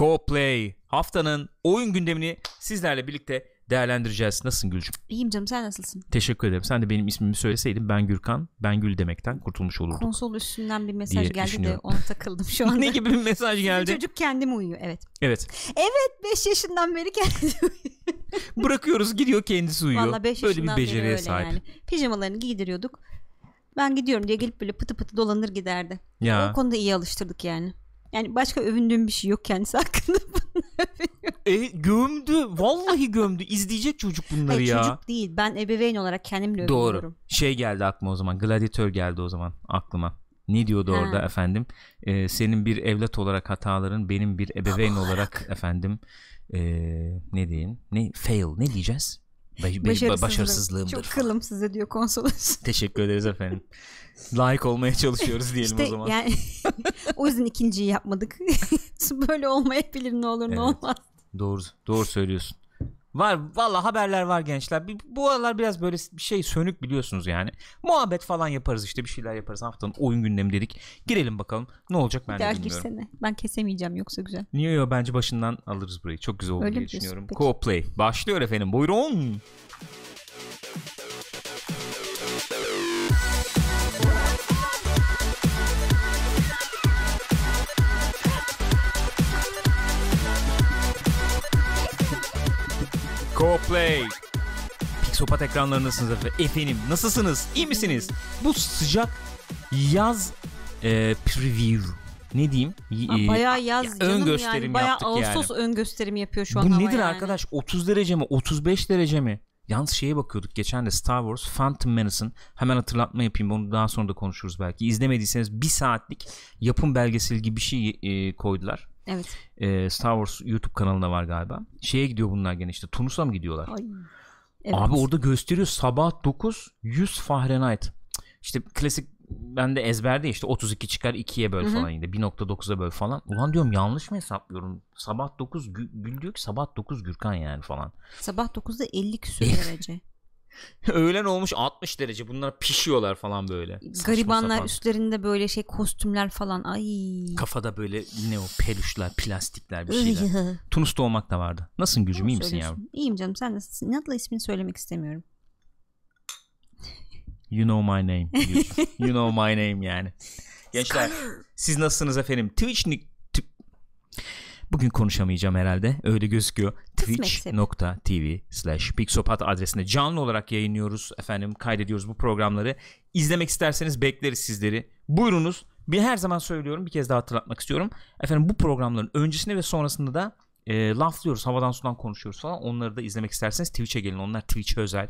CoPlay haftanın oyun gündemini sizlerle birlikte değerlendireceğiz. Nasılsın Gülcüm? İyiyim canım sen nasılsın? Teşekkür ederim. Sen de benim ismimi söyleseydin ben Gürkan, ben Gül demekten kurtulmuş olurduk. Konsol üstünden bir mesaj geldi de ona takıldım şu anda. ne gibi bir mesaj geldi? çocuk kendimi uyuyor evet. Evet. Evet 5 yaşından beri kendisi uyuyor. Bırakıyoruz gidiyor kendisi uyuyor. Valla 5 yaşından Böyle bir beceriye beri öyle sahip. Yani. Pijamalarını giydiriyorduk. Ben gidiyorum diye gelip böyle pıtı pıtı dolanır giderdi. Ya. O konuda iyi alıştırdık yani. Yani başka övündüğüm bir şey yok kendisi hakkında e, gömdü. Vallahi gömdü. İzleyecek çocuk bunları Hayır, ya. Çocuk değil. Ben ebeveyn olarak kendim Doğru. övünüyorum. Doğru. Şey geldi aklıma o zaman. gladiator geldi o zaman aklıma. Ne diyordu ha. orada efendim? E, senin bir evlat olarak hataların, benim bir ebeveyn ah. olarak efendim e, ne diyeyim? Ne fail ne diyeceğiz? Başarısızlığım. başarısızlığımdır. Çok kılım size diyor konsolos. Teşekkür ederiz efendim. Layık olmaya çalışıyoruz diyelim işte o zaman. Yani, o yüzden ikinciyi yapmadık. Böyle olmayabilir ne olur evet. ne olmaz. Doğru, doğru söylüyorsun. Var valla haberler var gençler. Bu aralar biraz böyle bir şey sönük biliyorsunuz yani. Muhabbet falan yaparız işte bir şeyler yaparız. Haftanın oyun gündemi dedik. Girelim bakalım ne olacak ben Gel de bilmiyorum. Girsene. Ben kesemeyeceğim yoksa güzel. Niye yo bence başından alırız burayı. Çok güzel olur Öyle diye düşünüyorum. Co-play başlıyor efendim buyurun. Buyurun. Coplay. Pixopat ekranlarındasınız efendim. Nasılsınız? İyi misiniz? Bu sıcak yaz e, preview ne diyeyim? Ha, e, bayağı yaz ya, ön gösterim yani. Bayağı Ağustos yani. ön gösterimi yapıyor şu an. Bu nedir yani. arkadaş? 30 derece mi? 35 derece mi? Yalnız şeye bakıyorduk geçen de Star Wars Phantom Menace'ın hemen hatırlatma yapayım onu daha sonra da konuşuruz belki. İzlemediyseniz bir saatlik yapım belgeseli gibi bir şey e, koydular. Evet. Ee, Star Wars YouTube kanalında var galiba. Şeye gidiyor bunlar gene işte. Tunus'a mı gidiyorlar? Ay. Evet. Abi orada gösteriyor sabah 9 100 Fahrenheit. İşte klasik ben de ezberde işte 32 çıkar 2'ye böl Hı-hı. falan yine 1.9'a böl falan. Ulan diyorum yanlış mı hesaplıyorum? Sabah 9 gül diyor ki sabah 9 Gürkan yani falan. Sabah 9'da 50 küsur derece. Öğlen olmuş 60 derece bunlar pişiyorlar falan böyle. Garibanlar sapan. üstlerinde böyle şey kostümler falan ay. Kafada böyle ne o peluşlar plastikler bir şeyler. Tunus olmak da vardı. Nasılsın gücüm iyi misin yavrum? İyiyim canım sen nasılsın? Adla ismini söylemek istemiyorum. You know my name. you, you know my name yani. Gençler siz nasılsınız efendim? Twitch Bugün konuşamayacağım herhalde. Öyle gözüküyor. Twitch.tv slash Pixopat adresinde canlı olarak yayınlıyoruz. Efendim kaydediyoruz bu programları. İzlemek isterseniz bekleriz sizleri. Buyurunuz. Bir her zaman söylüyorum. Bir kez daha hatırlatmak istiyorum. Efendim bu programların öncesinde ve sonrasında da e, laflıyoruz. Havadan sudan konuşuyoruz falan. Onları da izlemek isterseniz Twitch'e gelin. Onlar Twitch'e özel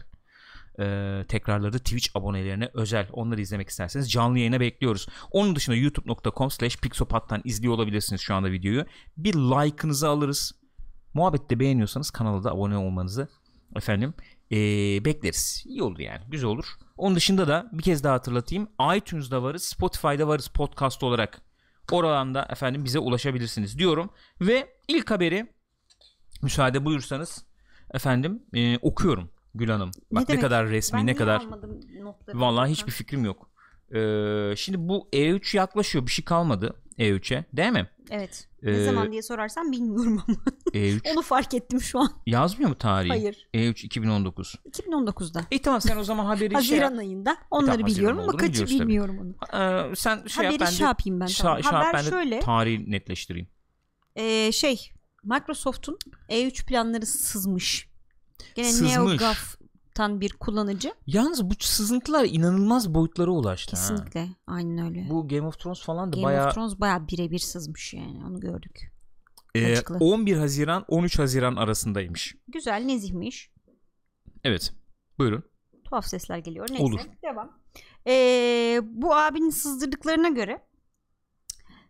e, tekrarları Twitch abonelerine özel. Onları izlemek isterseniz canlı yayına bekliyoruz. Onun dışında youtube.com slash pixopat'tan izliyor olabilirsiniz şu anda videoyu. Bir like'ınızı alırız. Muhabbette beğeniyorsanız kanala da abone olmanızı efendim e, bekleriz. İyi olur yani. Güzel olur. Onun dışında da bir kez daha hatırlatayım. iTunes'da varız. Spotify'da varız podcast olarak. Oralarda efendim bize ulaşabilirsiniz diyorum. Ve ilk haberi müsaade buyursanız efendim e, okuyorum. Gül Hanım. Bak ne, ne kadar resmi ben ne kadar. Vallahi hiçbir fikrim yok. Ee, şimdi bu E3 yaklaşıyor bir şey kalmadı E3'e değil mi? Evet. Ne ee, zaman diye sorarsan bilmiyorum ama. E3. Onu fark ettim şu an. Yazmıyor mu tarihi? Hayır. E3 2019. 2019'da. E tamam sen o zaman haberi Haziran şey ayında. Onları e, tamam, biliyorum ama kaçı bilmiyorum tabii. onu. Ee, sen şey haberi yap, ben şey yapayım ben. Şa, tamam. Şey Haber ben şöyle. Tarihi netleştireyim. Ee, şey Microsoft'un E3 planları sızmış. Gene Sızmış. NeoGAF'tan bir kullanıcı. Yalnız bu sızıntılar inanılmaz boyutlara ulaştı. Kesinlikle. Ha. Aynen öyle. Bu Game of Thrones falan da bayağı... Game of Thrones bayağı birebir sızmış yani. Onu gördük. Ee, 11 Haziran 13 Haziran arasındaymış. Güzel nezihmiş. Evet. Buyurun. Tuhaf sesler geliyor. Neyse. Olur. Devam. Ee, bu abinin sızdırdıklarına göre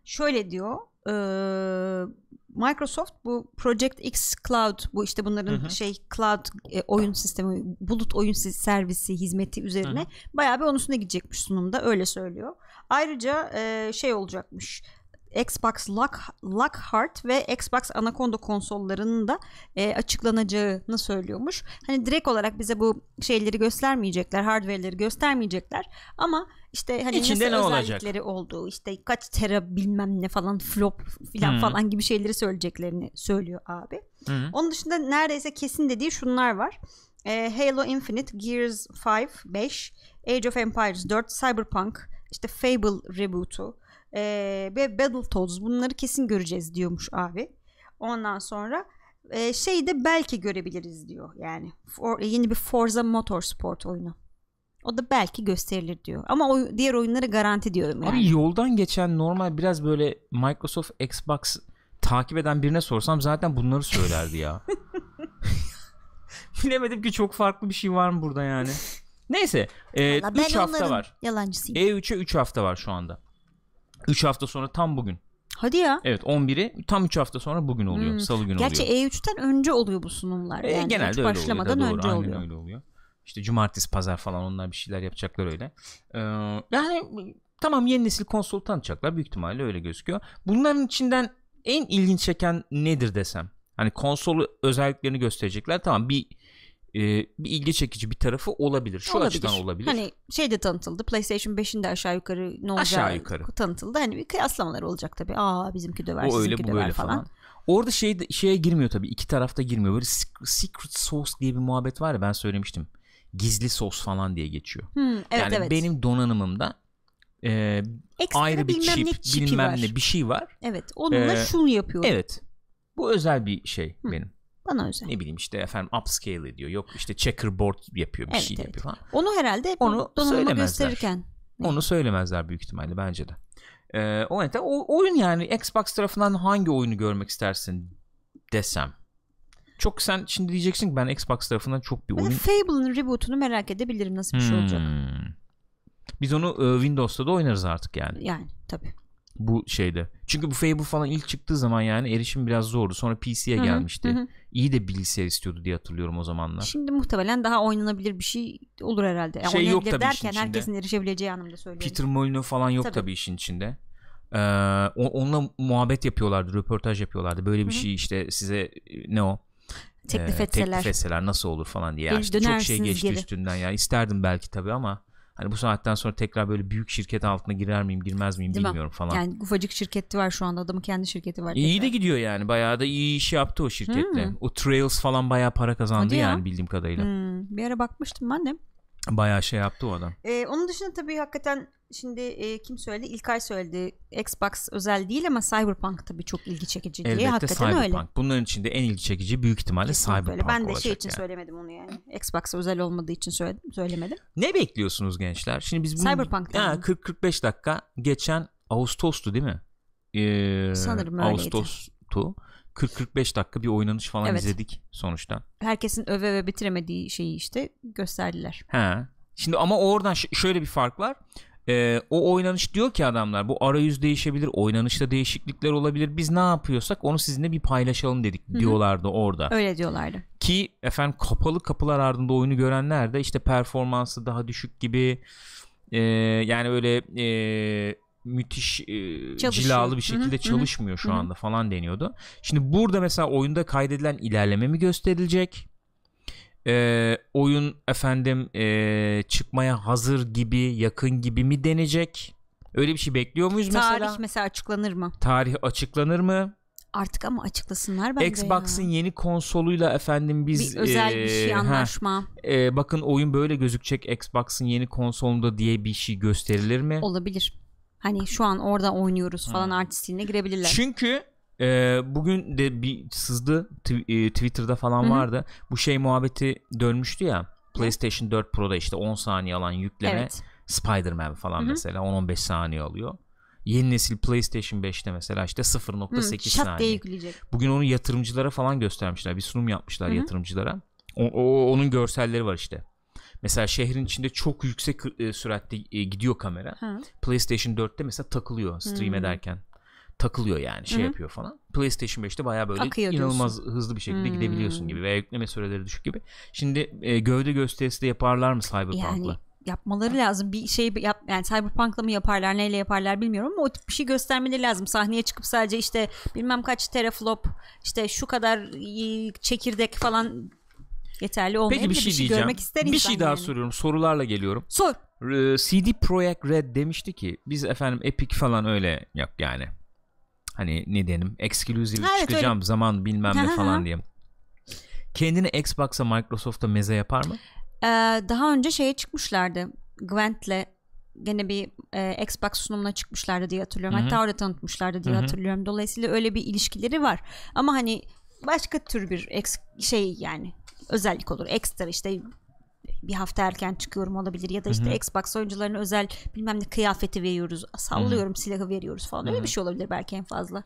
şöyle diyor. Ee, Microsoft bu Project X Cloud bu işte bunların hı hı. şey cloud e, oyun sistemi bulut oyun servisi hizmeti üzerine hı hı. bayağı bir onun üstüne gidecekmiş sunumda öyle söylüyor. Ayrıca e, şey olacakmış Xbox Lock, Lockhart ve Xbox Anaconda konsollarının da e, açıklanacağını söylüyormuş. Hani direkt olarak bize bu şeyleri göstermeyecekler, hardware'leri göstermeyecekler ama işte hani İçinde nasıl ne özellikleri olacak? olduğu, işte kaç tera bilmem ne falan flop falan hmm. falan gibi şeyleri söyleyeceklerini söylüyor abi. Hmm. Onun dışında neredeyse kesin dediği şunlar var. E, Halo Infinite, Gears 5, 5, Age of Empires 4, Cyberpunk, işte Fable reboot'u, e, ve Battletoads bunları kesin göreceğiz diyormuş abi. Ondan sonra e, şeyi de belki görebiliriz diyor yani. For, yeni bir Forza Motorsport oyunu. O da belki gösterilir diyor. Ama o diğer oyunları garanti diyorum yani. Abi yoldan geçen normal biraz böyle Microsoft Xbox takip eden birine sorsam zaten bunları söylerdi ya. Bilemedim ki çok farklı bir şey var mı burada yani. Neyse. E, 3 hafta var. Yalancısıyım. E3'e 3 hafta var şu anda. 3 hafta sonra tam bugün. Hadi ya. Evet 11'i tam 3 hafta sonra bugün oluyor. Hmm. Salı günü Gerçi oluyor. Gerçi E3'ten önce oluyor bu sunumlar. E, genelde e öyle başlamadan oluyor. Doğru, önce aynen oluyor. öyle oluyor. İşte cumartesi pazar falan onlar bir şeyler yapacaklar öyle. Ee, yani tamam yeni nesil konsol tanıtacaklar büyük ihtimalle öyle gözüküyor. Bunların içinden en ilginç çeken nedir desem. Hani konsolu özelliklerini gösterecekler. Tamam bir e, bir ilgi çekici bir tarafı olabilir. Şu olabilir. açıdan olabilir. Hani şey de tanıtıldı. PlayStation 5'in de aşağı yukarı ne olacağı aşağı yukarı. tanıtıldı. Hani bir kıyaslamalar olacak tabii. Aa bizimki döver, o öyle, bu döver böyle falan. falan. Orada şey şeye girmiyor tabii. İki tarafta girmiyor. Böyle secret sauce diye bir muhabbet var ya ben söylemiştim. Gizli sos falan diye geçiyor. Hmm, evet, yani evet. benim donanımımda e, Ekstra ayrı bir bilmem çip, ne bilmem var. ne bir şey var. Evet. Onunla ee, şunu yapıyorum. Evet. Bu özel bir şey Hı. benim. Bana özel. Ne bileyim işte efendim upscale ediyor. Yok işte checkerboard yapıyor bir evet, şey evet. yapıyor falan. Onu herhalde Onu donanıma gösterirken. Onu söylemezler büyük ihtimalle bence de. Ee, o nedenle oyun yani Xbox tarafından hangi oyunu görmek istersin desem. Çok sen şimdi diyeceksin ki ben Xbox tarafından çok bir ben oyun... Fable'ın reboot'unu merak edebilirim nasıl bir hmm. şey olacak. Hmm. Biz onu e, Windows'ta da oynarız artık yani. Yani tabii bu şeyde. Çünkü bu Fable falan ilk çıktığı zaman yani erişim biraz zordu. Sonra PC'ye gelmişti. Hı hı. İyi de bilgisayar istiyordu diye hatırlıyorum o zamanlar. Şimdi muhtemelen daha oynanabilir bir şey olur herhalde. Yani şey yok tabii derken herkesin erişebileceği anlamda söylüyorum. Peter Molyneux falan yok tabii, tabii işin içinde. Ee, onunla muhabbet yapıyorlardı, röportaj yapıyorlardı. Böyle bir hı hı. şey işte size e, ne o? Teklif ee, etseler. teklif etseler nasıl olur falan diye. Yani işte çok şey geçti geri. üstünden ya. İsterdim belki tabii ama Hani bu saatten sonra tekrar böyle büyük şirket altına girer miyim girmez miyim Değil bilmiyorum mi? falan. Yani ufacık şirketi var şu anda adamın kendi şirketi var. İyi de gidiyor yani bayağı da iyi iş yaptı o şirkette. Hmm. O Trails falan bayağı para kazandı Hadi yani ya. bildiğim kadarıyla. Hmm. Bir ara bakmıştım ben de. Bayağı şey yaptı o adam. Ee, onun dışında tabii hakikaten şimdi e, kim söyledi? İlkay söyledi. Xbox özel değil ama Cyberpunk tabii çok ilgi çekici diye. Elbette Hakikaten Cyberpunk. öyle. Bunların içinde en ilgi çekici büyük ihtimalle Kesinlikle Cyberpunk öyle. Ben de şey için yani. söylemedim onu yani. Xbox özel olmadığı için söyledim, söylemedim. Ne bekliyorsunuz gençler? Şimdi biz bunu, Cyberpunk'ta 40-45 dakika geçen Ağustos'tu değil mi? Ee, Sanırım öyleydi. Ağustos'tu. 40-45 dakika bir oynanış falan evet. izledik sonuçta. Herkesin öve ve bitiremediği şeyi işte gösterdiler. Ha. Şimdi ama oradan şöyle bir fark var e, o oynanış diyor ki adamlar bu arayüz değişebilir oynanışta değişiklikler olabilir biz ne yapıyorsak onu sizinle bir paylaşalım dedik Hı-hı. diyorlardı orada. Öyle diyorlardı. Ki efendim kapalı kapılar ardında oyunu görenler de işte performansı daha düşük gibi e, yani öyle e, ee, müthiş e, cilalı bir şekilde Hı-hı. çalışmıyor Hı-hı. şu anda Hı-hı. falan deniyordu. Şimdi burada mesela oyunda kaydedilen ilerleme mi gösterilecek? e, oyun efendim e, çıkmaya hazır gibi yakın gibi mi denecek? Öyle bir şey bekliyor muyuz Tarih mesela? Tarih mesela açıklanır mı? Tarih açıklanır mı? Artık ama açıklasınlar bence. Xbox'ın ya. yeni konsoluyla efendim biz bir özel e, bir şey anlaşma. He, e, bakın oyun böyle gözükecek Xbox'ın yeni konsolunda diye bir şey gösterilir mi? Olabilir. Hani şu an orada oynuyoruz falan hmm. artistliğine girebilirler. Çünkü e, bugün de bir sızdı e, Twitter'da falan Hı-hı. vardı. Bu şey muhabbeti dönmüştü ya. PlayStation 4 Pro'da işte 10 saniye alan yükleme evet. Spider-Man falan Hı-hı. mesela 10-15 saniye alıyor. Yeni nesil PlayStation 5'te mesela işte 0.8 saniye. yükleyecek. Bugün onu yatırımcılara falan göstermişler. Bir sunum yapmışlar Hı-hı. yatırımcılara. O, o onun görselleri var işte. Mesela şehrin içinde çok yüksek e, süratte e, gidiyor kamera. Hı. PlayStation 4'te mesela takılıyor stream Hı. ederken takılıyor yani şey Hı-hı. yapıyor falan. PlayStation 5'te baya böyle Akıyor inanılmaz diyorsun. hızlı bir şekilde hmm. gidebiliyorsun gibi hmm. veya yükleme süreleri düşük gibi. Şimdi e, gövde gösterisi de yaparlar mı Cyberpunk'la? Yani yapmaları lazım. Bir şey yap yani Cyberpunk'la mı yaparlar, neyle yaparlar bilmiyorum ama o tip bir şey göstermeleri lazım. Sahneye çıkıp sadece işte bilmem kaç teraflop, işte şu kadar çekirdek falan yeterli olmuyor. Peki bir şey, bir şey diyeceğim. görmek ister Bir şey daha yani. soruyorum. Sorularla geliyorum. Sor. CD Projekt Red demişti ki biz efendim Epic falan öyle yap yani hani ne diyelim exclusive evet, çıkacağım öyle. zaman bilmem ne falan diye. Kendini Xbox'a Microsoft'a meze yapar mı? Ee, daha önce şeye çıkmışlardı. Gwent'le gene bir e, Xbox sunumuna çıkmışlardı diye hatırlıyorum. Hı-hı. Hatta orada tanıtmışlardı diye Hı-hı. hatırlıyorum. Dolayısıyla öyle bir ilişkileri var. Ama hani başka tür bir ex- şey yani özellik olur. Ekstra işte bir hafta erken çıkıyorum olabilir ya da işte Hı-hı. Xbox oyuncularına özel bilmem ne kıyafeti veriyoruz. Sallıyorum Hı-hı. silahı veriyoruz falan. Öyle Hı-hı. bir şey olabilir belki en fazla.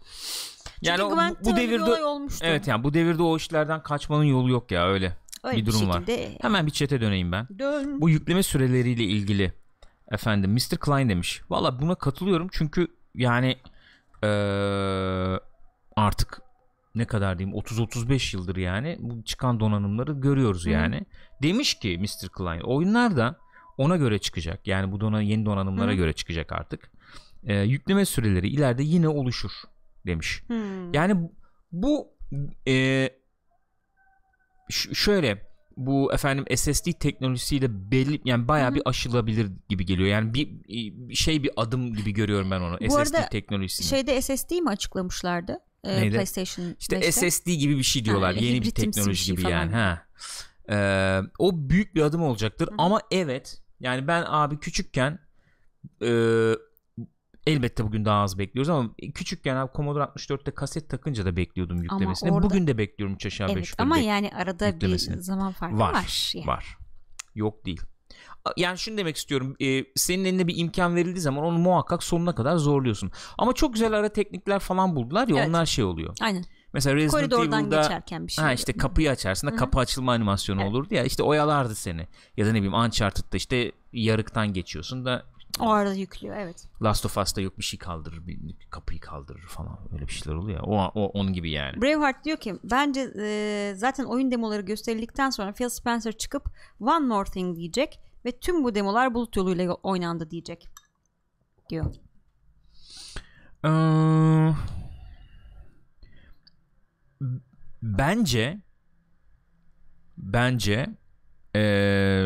Çünkü yani Çünkü bu devirde olay olmuştu. Evet yani bu devirde o işlerden kaçmanın yolu yok ya öyle. Öyle bir durum bir şekilde, var. Hemen bir çete döneyim ben. Dön. Bu yükleme süreleriyle ilgili efendim Mr. Klein demiş. Valla buna katılıyorum çünkü yani ee, artık ne kadar diyeyim 30-35 yıldır yani bu çıkan donanımları görüyoruz yani. Hı. Demiş ki Mr. Klein oyunlar da ona göre çıkacak. Yani bu donan yeni donanımlara Hı. göre çıkacak artık. Ee, yükleme süreleri ileride yine oluşur demiş. Hı. Yani bu e, şöyle bu efendim SSD teknolojisiyle belli yani bayağı bir aşılabilir gibi geliyor. Yani bir, bir şey bir adım gibi görüyorum ben onu. Bu SSD arada teknolojisini. Şeyde SSD mi açıklamışlardı? e, Neydi? PlayStation işte 5'te. SSD gibi bir şey diyorlar. Ha, Yeni bir teknoloji bir şey gibi yani. Ha. Ee, o büyük bir adım olacaktır Hı-hı. ama evet yani ben abi küçükken e, elbette bugün daha az bekliyoruz ama küçükken abi Commodore 64'te kaset takınca da bekliyordum yüklemesini. Orada... Bugün de bekliyorum 3 aşağı 5 evet, yukarı. Ama bek- yani arada bir zaman farkı var. Var. Yani. var. Yok değil yani şunu demek istiyorum. E, senin eline bir imkan verildiği zaman onu muhakkak sonuna kadar zorluyorsun. Ama çok güzel ara teknikler falan buldular ya evet. onlar şey oluyor. Aynen. Mesela Resident Koridordan geçerken bir şey. Ha işte kapıyı açarsın da kapı açılma animasyonu evet. olurdu ya. işte oyalardı seni. Ya da ne bileyim Uncharted'da işte yarıktan geçiyorsun da o arada yüklüyor evet. Last of Us'ta yok bir şey kaldırır, bir kapıyı kaldırır falan öyle bir şeyler oluyor ya. O, o onun gibi yani. Braveheart diyor ki bence e, zaten oyun demoları gösterildikten sonra Phil Spencer çıkıp One More Thing diyecek ve tüm bu demolar bulut yoluyla oynandı diyecek diyor. Ee, bence bence ee,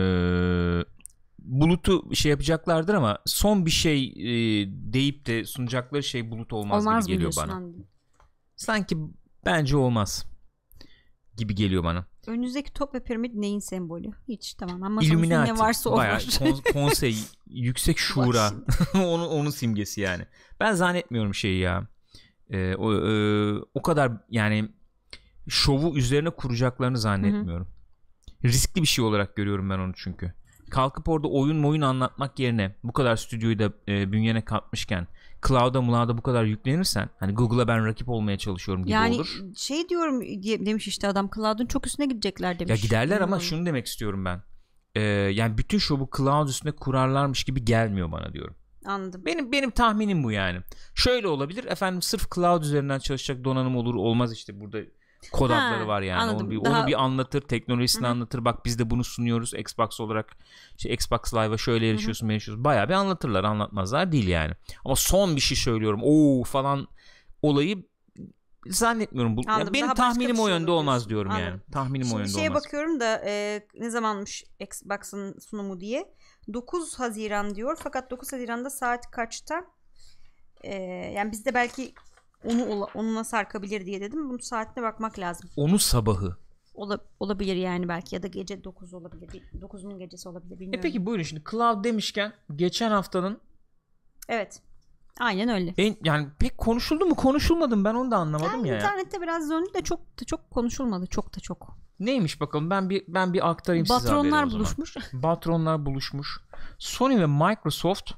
bulutu şey yapacaklardır ama son bir şey e, deyip de sunacakları şey bulut olmaz, olmaz gibi geliyor bana. Sanki bence olmaz gibi geliyor bana. Önünüzdeki top ve piramit neyin sembolü? Hiç tamam ama Illuminati, ne varsa o var. Kon- konsey, yüksek şura. onun, onun simgesi yani. Ben zannetmiyorum şeyi ya. Ee, o, e, o kadar yani şovu üzerine kuracaklarını zannetmiyorum. Hı-hı. Riskli bir şey olarak görüyorum ben onu çünkü. Kalkıp orada oyun moyun anlatmak yerine bu kadar stüdyoyu da e, bünyene katmışken cloud'a mulada bu kadar yüklenirsen hani Google'a ben rakip olmaya çalışıyorum gibi yani, olur. Yani şey diyorum demiş işte adam cloud'un çok üstüne gidecekler demiş. Ya giderler ama hmm. şunu demek istiyorum ben. Ee, yani bütün şu bu cloud üstüne kurarlarmış gibi gelmiyor bana diyorum. Anladım. Benim benim tahminim bu yani. Şöyle olabilir efendim sırf cloud üzerinden çalışacak donanım olur olmaz işte burada kod ha, adları var yani. Anladım. Onu bir, Daha... onu bir anlatır, teknolojisini Hı-hı. anlatır. Bak biz de bunu sunuyoruz Xbox olarak. Işte Xbox Live'a şöyle erişiyorsun, Hı-hı. erişiyorsun. Bayağı bir anlatırlar, anlatmazlar değil yani. Ama son bir şey söylüyorum. Oo falan olayı zannetmiyorum. Bu, şey yani benim tahminim o yönde diyorsun. olmaz diyorum Anladım. yani. Tahminim Şimdi o yönde şeye olmaz. bakıyorum da e, ne zamanmış Xbox'ın sunumu diye. 9 Haziran diyor. Fakat 9 Haziran'da saat kaçta? E, yani bizde belki onu onunla sarkabilir diye dedim. Bunu saatine bakmak lazım. Onu sabahı. Ola, olabilir yani belki ya da gece 9 olabilir. 9'un gecesi olabilir e bilmiyorum. E peki buyurun şimdi cloud demişken geçen haftanın Evet. Aynen öyle. En, yani pek konuşuldu mu konuşulmadı mı ben onu da anlamadım yani ya. İnternette biraz döndü de çok da çok konuşulmadı çok da çok. Neymiş bakalım ben bir ben bir aktarayım Batronlar size Batronlar buluşmuş. Batronlar buluşmuş. Sony ve Microsoft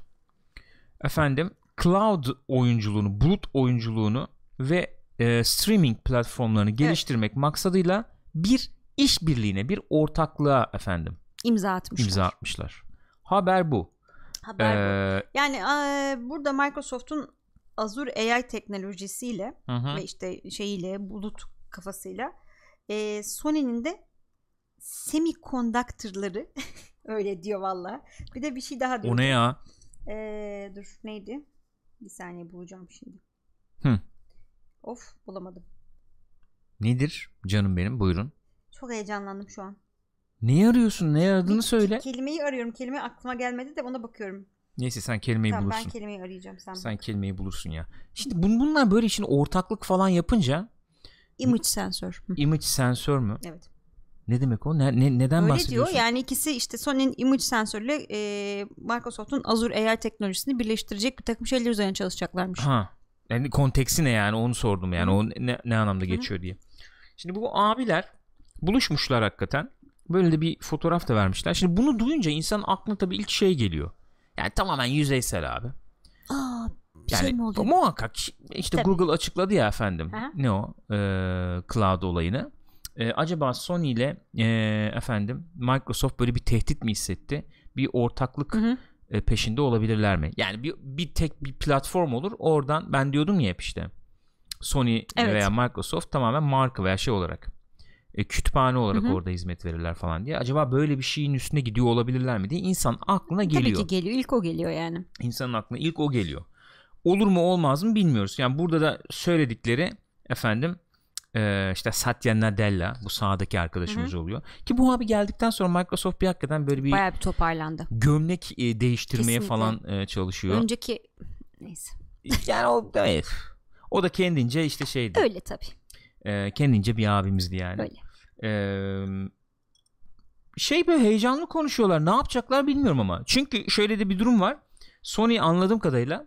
efendim cloud oyunculuğunu, bulut oyunculuğunu ve e, streaming platformlarını geliştirmek evet. maksadıyla bir işbirliğine, bir ortaklığa efendim imza atmışlar. İmza atmışlar. Haber bu. Haber ee, bu. Yani e, burada Microsoft'un Azure AI teknolojisiyle hı, ve işte şeyiyle bulut kafasıyla e, Sony'nin de semiconductor'ları öyle diyor valla. Bir de bir şey daha diyor. O ne ya? E, dur neydi? Bir saniye bulacağım şimdi. Hı. Of bulamadım. Nedir canım benim buyurun. Çok heyecanlandım şu an. Neyi arıyorsun? Ne aradığını söyle. Kelimeyi arıyorum. Kelime aklıma gelmedi de ona bakıyorum. Neyse sen kelimeyi tamam, bulursun. Ben kelimeyi arayacağım. Sen, sen bak. kelimeyi bulursun ya. Şimdi bun, bunlar böyle işin ortaklık falan yapınca. Image sensör. Image sensör mü? Evet. Ne demek o? Ne, ne, neden Öyle bahsediyorsun? diyor. Yani ikisi işte Sony'nin image sensörüyle e, Microsoft'un Azure AI teknolojisini birleştirecek bir takım şeyler üzerine çalışacaklarmış. Ha. Yani konteksi ne yani onu sordum yani Hı. o ne, ne anlamda Hı. geçiyor diye. Şimdi bu abiler buluşmuşlar hakikaten. Böyle de bir fotoğraf da vermişler. Şimdi bunu duyunca insanın aklına tabii ilk şey geliyor. Yani tamamen yüzeysel abi. Aa, bir şey yani, şey mi oldu? Muhakkak işte tabii. Google açıkladı ya efendim. Hı. Ne o? Ee, cloud olayını. E, acaba Sony ile e, efendim Microsoft böyle bir tehdit mi hissetti? Bir ortaklık hı hı. E, peşinde olabilirler mi? Yani bir, bir tek bir platform olur. Oradan ben diyordum ya işte. Sony evet. veya Microsoft tamamen marka veya şey olarak e, kütüphane olarak Hı-hı. orada hizmet verirler falan diye. Acaba böyle bir şeyin üstüne gidiyor olabilirler mi diye insan aklına geliyor. Tabii ki geliyor. ilk o geliyor yani. İnsanın aklına ilk o geliyor. Olur mu olmaz mı bilmiyoruz. Yani burada da söyledikleri efendim e, işte Satya Nadella bu sahadaki arkadaşımız Hı-hı. oluyor. Ki bu abi geldikten sonra Microsoft bir hakikaten böyle bir bayağı bir toparlandı. Gömlek e, değiştirmeye Kesinlikle. falan e, çalışıyor. Önceki neyse. Yani o evet. O da kendince işte şeydi. Öyle tabi. E, kendince bir abimizdi yani. Öyle. E, şey böyle heyecanlı konuşuyorlar. Ne yapacaklar bilmiyorum ama. Çünkü şöyle de bir durum var. Sony anladığım kadarıyla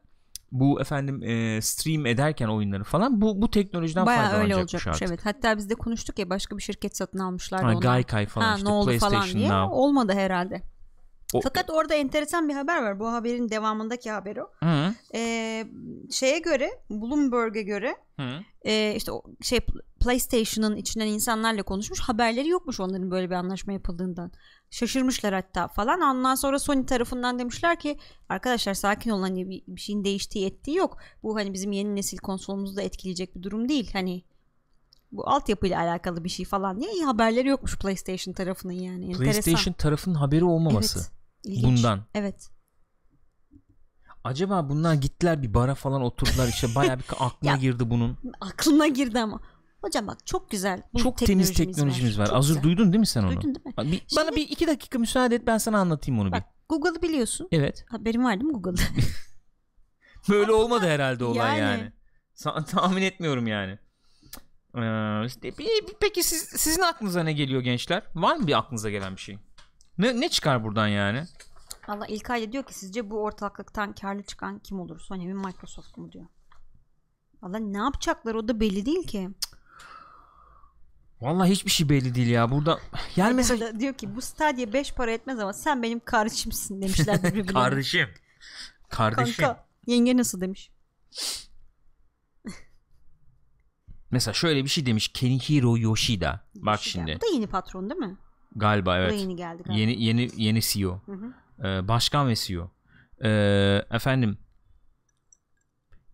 bu efendim e, stream ederken oyunları falan bu bu teknolojiden Bayağı faydalanacakmış öyle olacakmış artık. evet. Hatta biz de konuştuk ya başka bir şirket satın almışlar ha, Gaikai falan ha, işte ne oldu falan diye Now. olmadı herhalde. O... Fakat orada enteresan bir haber var. Bu haberin devamındaki haber o. Hı. Ee, şeye göre, Bloomberg'e göre Hı. E, işte o şey PlayStation'ın içinden insanlarla konuşmuş. Haberleri yokmuş onların böyle bir anlaşma yapıldığından. Şaşırmışlar hatta falan. Ondan sonra Sony tarafından demişler ki arkadaşlar sakin olun hani bir, bir şeyin değiştiği ettiği yok. Bu hani bizim yeni nesil konsolumuzu da etkileyecek bir durum değil. Hani bu altyapıyla alakalı bir şey falan diye haberleri yokmuş PlayStation tarafının yani. PlayStation Enteresan. tarafının haberi olmaması. Evet, ilginç. bundan. Evet. Acaba bunlar gittiler bir bara falan oturdular işte baya bir aklına ya, girdi bunun. Aklına girdi ama Hocam bak çok güzel. Bu çok temiz teknolojimiz var. var. Azur duydun değil mi sen onu? Duydun değil mi? bir, Şimdi, bana bir iki dakika müsaade et ben sana anlatayım onu bak, bir. Google'ı biliyorsun. Evet. Haberin var değil mi Google'da? Böyle Ama olmadı herhalde olay yani. yani. tahmin etmiyorum yani. Ee, peki siz, sizin aklınıza ne geliyor gençler? Var mı bir aklınıza gelen bir şey? Ne, ne çıkar buradan yani? Allah İlkay da diyor ki sizce bu ortaklıktan karlı çıkan kim olur? Sony mi Microsoft mu diyor. Valla ne yapacaklar o da belli değil ki. Cık. Vallahi hiçbir şey belli değil ya. Burada yani mesela Burada diyor ki bu stadye 5 para etmez ama sen benim kardeşimsin demişler birbirine. kardeşim. Kardeşim. Kanka yenge nasıl demiş? mesela şöyle bir şey demiş Kenihiro Yoshida. Bak Yoshida. şimdi. Bu da yeni patron değil mi? Galiba evet. Bu da yeni geldi galiba. Yeni yeni yeni CEO. Hı hı. Ee, başkan ve CEO. Ee, efendim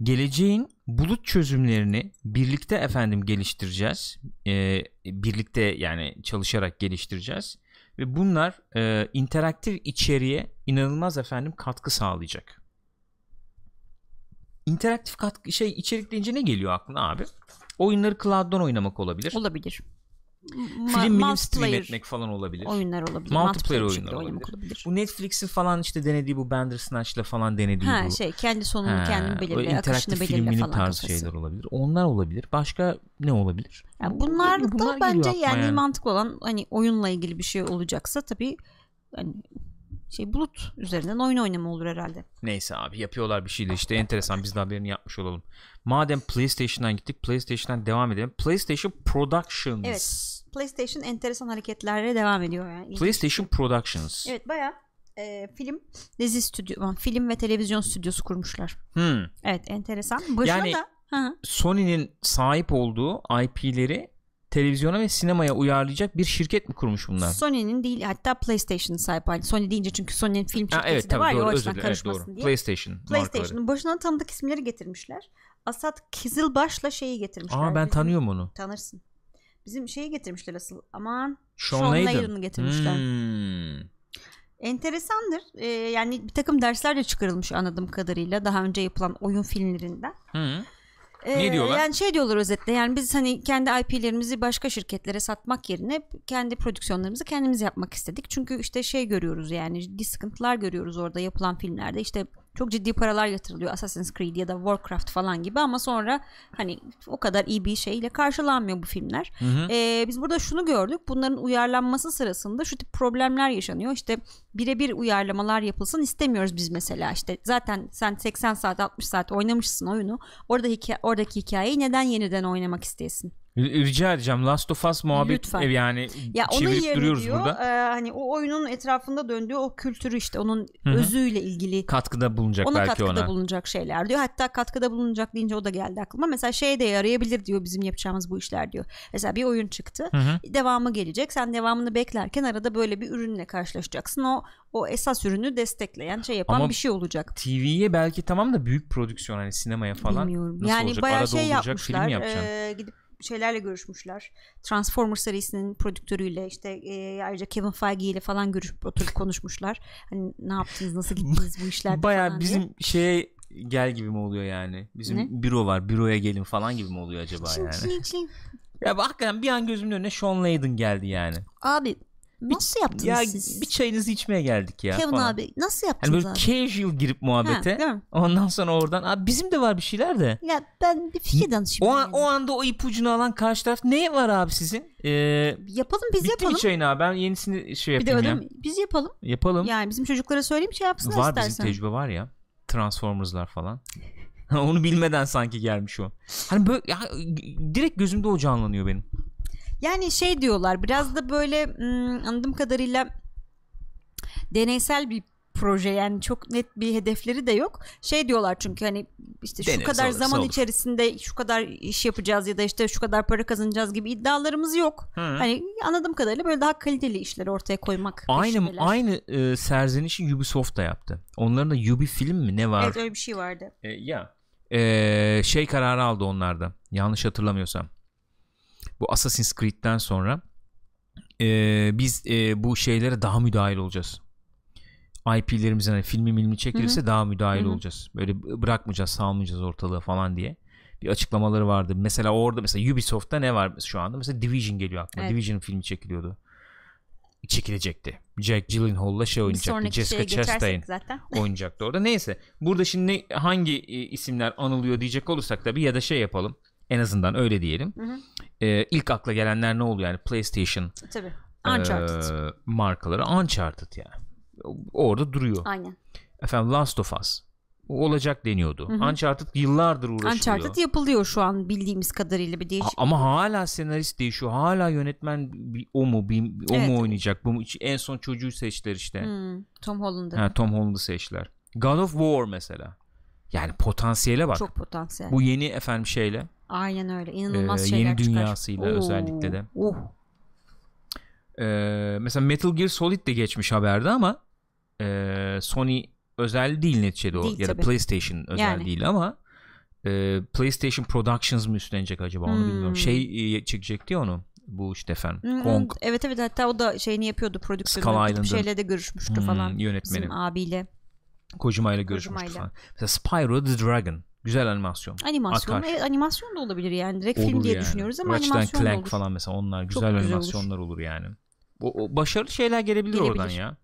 geleceğin bulut çözümlerini birlikte efendim geliştireceğiz. E, birlikte yani çalışarak geliştireceğiz. Ve bunlar e, interaktif içeriğe inanılmaz efendim katkı sağlayacak. İnteraktif katkı şey içerik deyince ne geliyor aklına abi? Oyunları cloud'dan oynamak olabilir. Olabilir. Ma- film bilim stream etmek falan olabilir. Oyunlar olabilir. Multiplayer, oyunlar olabilir. olabilir. Bu Netflix'in falan işte denediği bu Bandersnatch'la falan denediği ha, bu. Şey, kendi sonunu ha, kendin belirle, akışını belirle falan. tarz kafası. şeyler olabilir. Onlar olabilir. Başka ne olabilir? Yani bunlar, bunlar da bunlar bence yani, yani mantıklı olan hani oyunla ilgili bir şey olacaksa tabii hani şey bulut üzerinden oyun oynama olur herhalde. Neyse abi yapıyorlar bir şeyle işte enteresan biz de haberini yapmış olalım. Madem PlayStation'dan gittik PlayStation'dan devam edelim. PlayStation Productions. Evet PlayStation enteresan hareketlere devam ediyor yani. PlayStation Productions. Evet baya e, film dizi stüdyo film ve televizyon stüdyosu kurmuşlar. Hmm. Evet enteresan. Başına yani Sony'nin sahip olduğu IP'leri televizyona ve sinemaya uyarlayacak bir şirket mi kurmuş bunlar? Sony'nin değil hatta PlayStation sahip hali. Sony deyince çünkü Sony'nin film şirketi ha, evet, de tabii, var doğru, ya o yüzden karışmasın evet, doğru. diye. PlayStation. PlayStation'ın başına tanıdık isimleri getirmişler. Asad Kızılbaş'la şeyi getirmişler. Aa ben tanıyorum onu. Tanırsın. Bizim şeyi getirmişler asıl. Aman. Sean, Sean Layden'ı getirmişler. Hmm. Enteresandır. Ee, yani bir takım dersler de çıkarılmış anladığım kadarıyla daha önce yapılan oyun filmlerinden. Hı. Ee, ne diyorlar? Yani şey diyorlar özetle yani biz hani kendi IP'lerimizi başka şirketlere satmak yerine kendi prodüksiyonlarımızı kendimiz yapmak istedik. Çünkü işte şey görüyoruz yani ciddi sıkıntılar görüyoruz orada yapılan filmlerde işte çok ciddi paralar yatırılıyor Assassin's Creed ya da Warcraft falan gibi ama sonra hani o kadar iyi bir şeyle karşılanmıyor bu filmler. Hı hı. Ee, biz burada şunu gördük bunların uyarlanması sırasında şu tip problemler yaşanıyor işte birebir uyarlamalar yapılsın istemiyoruz biz mesela işte zaten sen 80 saat 60 saat oynamışsın oyunu orada hikaye, oradaki hikayeyi neden yeniden oynamak istesin? Rica edeceğim Last of Us muhabbet ev yani ya çevirip onun duruyoruz diyor, burada. E, hani o oyunun etrafında döndüğü o kültürü işte onun Hı-hı. özüyle ilgili katkıda bulunacak ona belki katkıda ona. bulunacak şeyler diyor. Hatta katkıda bulunacak deyince o da geldi aklıma. Mesela şeye de yarayabilir diyor bizim yapacağımız bu işler diyor. Mesela bir oyun çıktı. Hı-hı. Devamı gelecek. Sen devamını beklerken arada böyle bir ürünle karşılaşacaksın. O o esas ürünü destekleyen şey yapan Ama bir şey olacak. TV'ye belki tamam da büyük prodüksiyon hani sinemaya falan Bilmiyorum. nasıl yani olacak? Bayağı Arada şey olacak yapmışlar, film yapacaksın. E, gidip şeylerle görüşmüşler. Transformers serisinin prodüktörüyle işte e, ayrıca Kevin Feige ile falan görüşüp oturup konuşmuşlar. Hani ne yaptınız nasıl gittiniz bu işlerde Baya bizim diye. şeye gel gibi mi oluyor yani? Bizim ne? büro var büroya gelin falan gibi mi oluyor acaba yani? Ya bak Ya hakikaten bir an gözümün önüne Sean Layden geldi yani. Abi Nasıl yaptınız ya, siz? Bir çayınızı içmeye geldik ya. Kevin falan. abi nasıl hani yaptınız hani böyle abi? casual girip muhabbete. Ha, ondan sonra oradan abi bizim de var bir şeyler de. Ya ben bir fikir danışayım. O, an, o anda o ipucunu alan karşı taraf ne var abi sizin? Ee, yapalım biz bitti yapalım. Bitti çayını abi ben yenisini şey yapayım bir de ya. Biz yapalım. Yapalım. Yani bizim çocuklara söyleyeyim şey yapsınlar var istersen. Var bizim tecrübe var ya. Transformers'lar falan. Onu bilmeden sanki gelmiş o. Hani böyle ya, direkt gözümde o canlanıyor benim. Yani şey diyorlar biraz da böyle anladığım kadarıyla deneysel bir proje yani çok net bir hedefleri de yok. Şey diyorlar çünkü hani işte şu Deneriz, kadar olur, zaman olur. içerisinde şu kadar iş yapacağız ya da işte şu kadar para kazanacağız gibi iddialarımız yok. Hı. Hani anladığım kadarıyla böyle daha kaliteli işleri ortaya koymak. Aynı peşindeler. aynı e, serzenişi Ubisoft da yaptı. Onların da Ubi film mi ne var? Evet öyle bir şey vardı. E, ya e, şey kararı aldı onlarda. Yanlış hatırlamıyorsam bu Assassin's Creed'den sonra e, biz e, bu şeylere daha müdahil olacağız. IP'lerimizin hani filmi milmi çekilirse Hı-hı. daha müdahil Hı-hı. olacağız. Böyle bırakmayacağız, salmayacağız ortalığı falan diye bir açıklamaları vardı. Mesela orada mesela Ubisoft'ta ne var şu anda? Mesela Division geliyor aklıma. Evet. Division filmi çekiliyordu. Çekilecekti. Jack Gyllenhaal'la şey oynayacaktı. Jessica Chastain zaten. oynayacaktı orada. Neyse. Burada şimdi hangi e, isimler anılıyor diyecek olursak tabii ya da şey yapalım. En azından öyle diyelim. Hı hı. Ee, ilk akla gelenler ne oluyor yani PlayStation Tabii. Uncharted. E, markaları Uncharted yani. Orada duruyor. Aynen. Efendim Last of Us olacak deniyordu. Hı hı. Uncharted yıllardır uğraşılıyor. Uncharted yapılıyor şu an bildiğimiz kadarıyla bir değişik. ama hala senarist değişiyor. Hala yönetmen bir, o mu bir, o evet. mu oynayacak? Bu mu? En son çocuğu seçtiler işte. Hmm, Tom Holland'ı. Ha, Tom Holland'ı seçtiler. God of War mesela. Yani potansiyele bak. Çok potansiyel. Bu yeni efendim şeyle Aynen öyle. İnanılmaz ee, şeyler yeni çıkar. dünyasıyla Oo. özellikle de. Oh. Ee, mesela Metal Gear Solid de geçmiş haberde ama e, Sony özel değil neticede o değil, ya tabii. da PlayStation özel yani. değil ama e, PlayStation Productions mı üstlenecek acaba onu hmm. bilmiyorum. Şey çekecek çıkacak diye onu bu işte efendim. Hmm, Kong. Evet evet hatta o da şeyini yapıyordu prodüksiyonu. Bir şeyle de görüşmüştü hmm, falan. yönetmenim. Bizim abiyle. Kojima ile görüşmüştü falan. Mesela Spyro the Dragon. Güzel animasyon. Animasyon. Evet animasyon da olabilir yani. Direkt olur film diye yani. düşünüyoruz ama Ratchet animasyon Clank olur. falan mesela onlar güzel, güzel animasyonlar olur, olur yani. O, o başarılı şeyler gelebilir, gelebilir. oradan ya.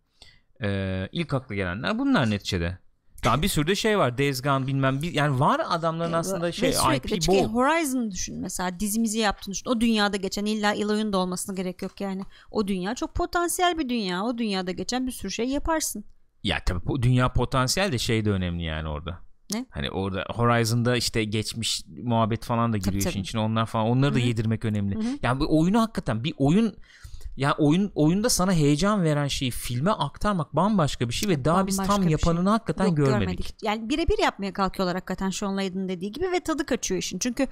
Ee, ilk aklı gelenler bunlar neticede. Daha bir sürü de şey var. Days Gone bilmem bir yani var adamların evet, aslında şey IP bol. Horizon düşün mesela dizimizi yaptın düşün. O dünyada geçen illa Eloy'un da olmasına gerek yok yani. O dünya çok potansiyel bir dünya. O dünyada geçen bir sürü şey yaparsın. Ya tabii bu dünya potansiyel de şey de önemli yani orada. Ne? Hani orada Horizon'da işte geçmiş muhabbet falan da giriyor işin içine onlar falan. Onları da Hı-hı. yedirmek önemli. Hı-hı. Yani bu oyunu hakikaten bir oyun ya oyun oyunda sana heyecan veren şeyi filme aktarmak bambaşka bir şey ve daha bambaşka biz tam şey. yapanını şey. hakikaten Yok, görmedik. görmedik. Yani birebir yapmaya kalkıyorlar hakikaten Sean Layden'ın dediği gibi ve tadı kaçıyor işin. Çünkü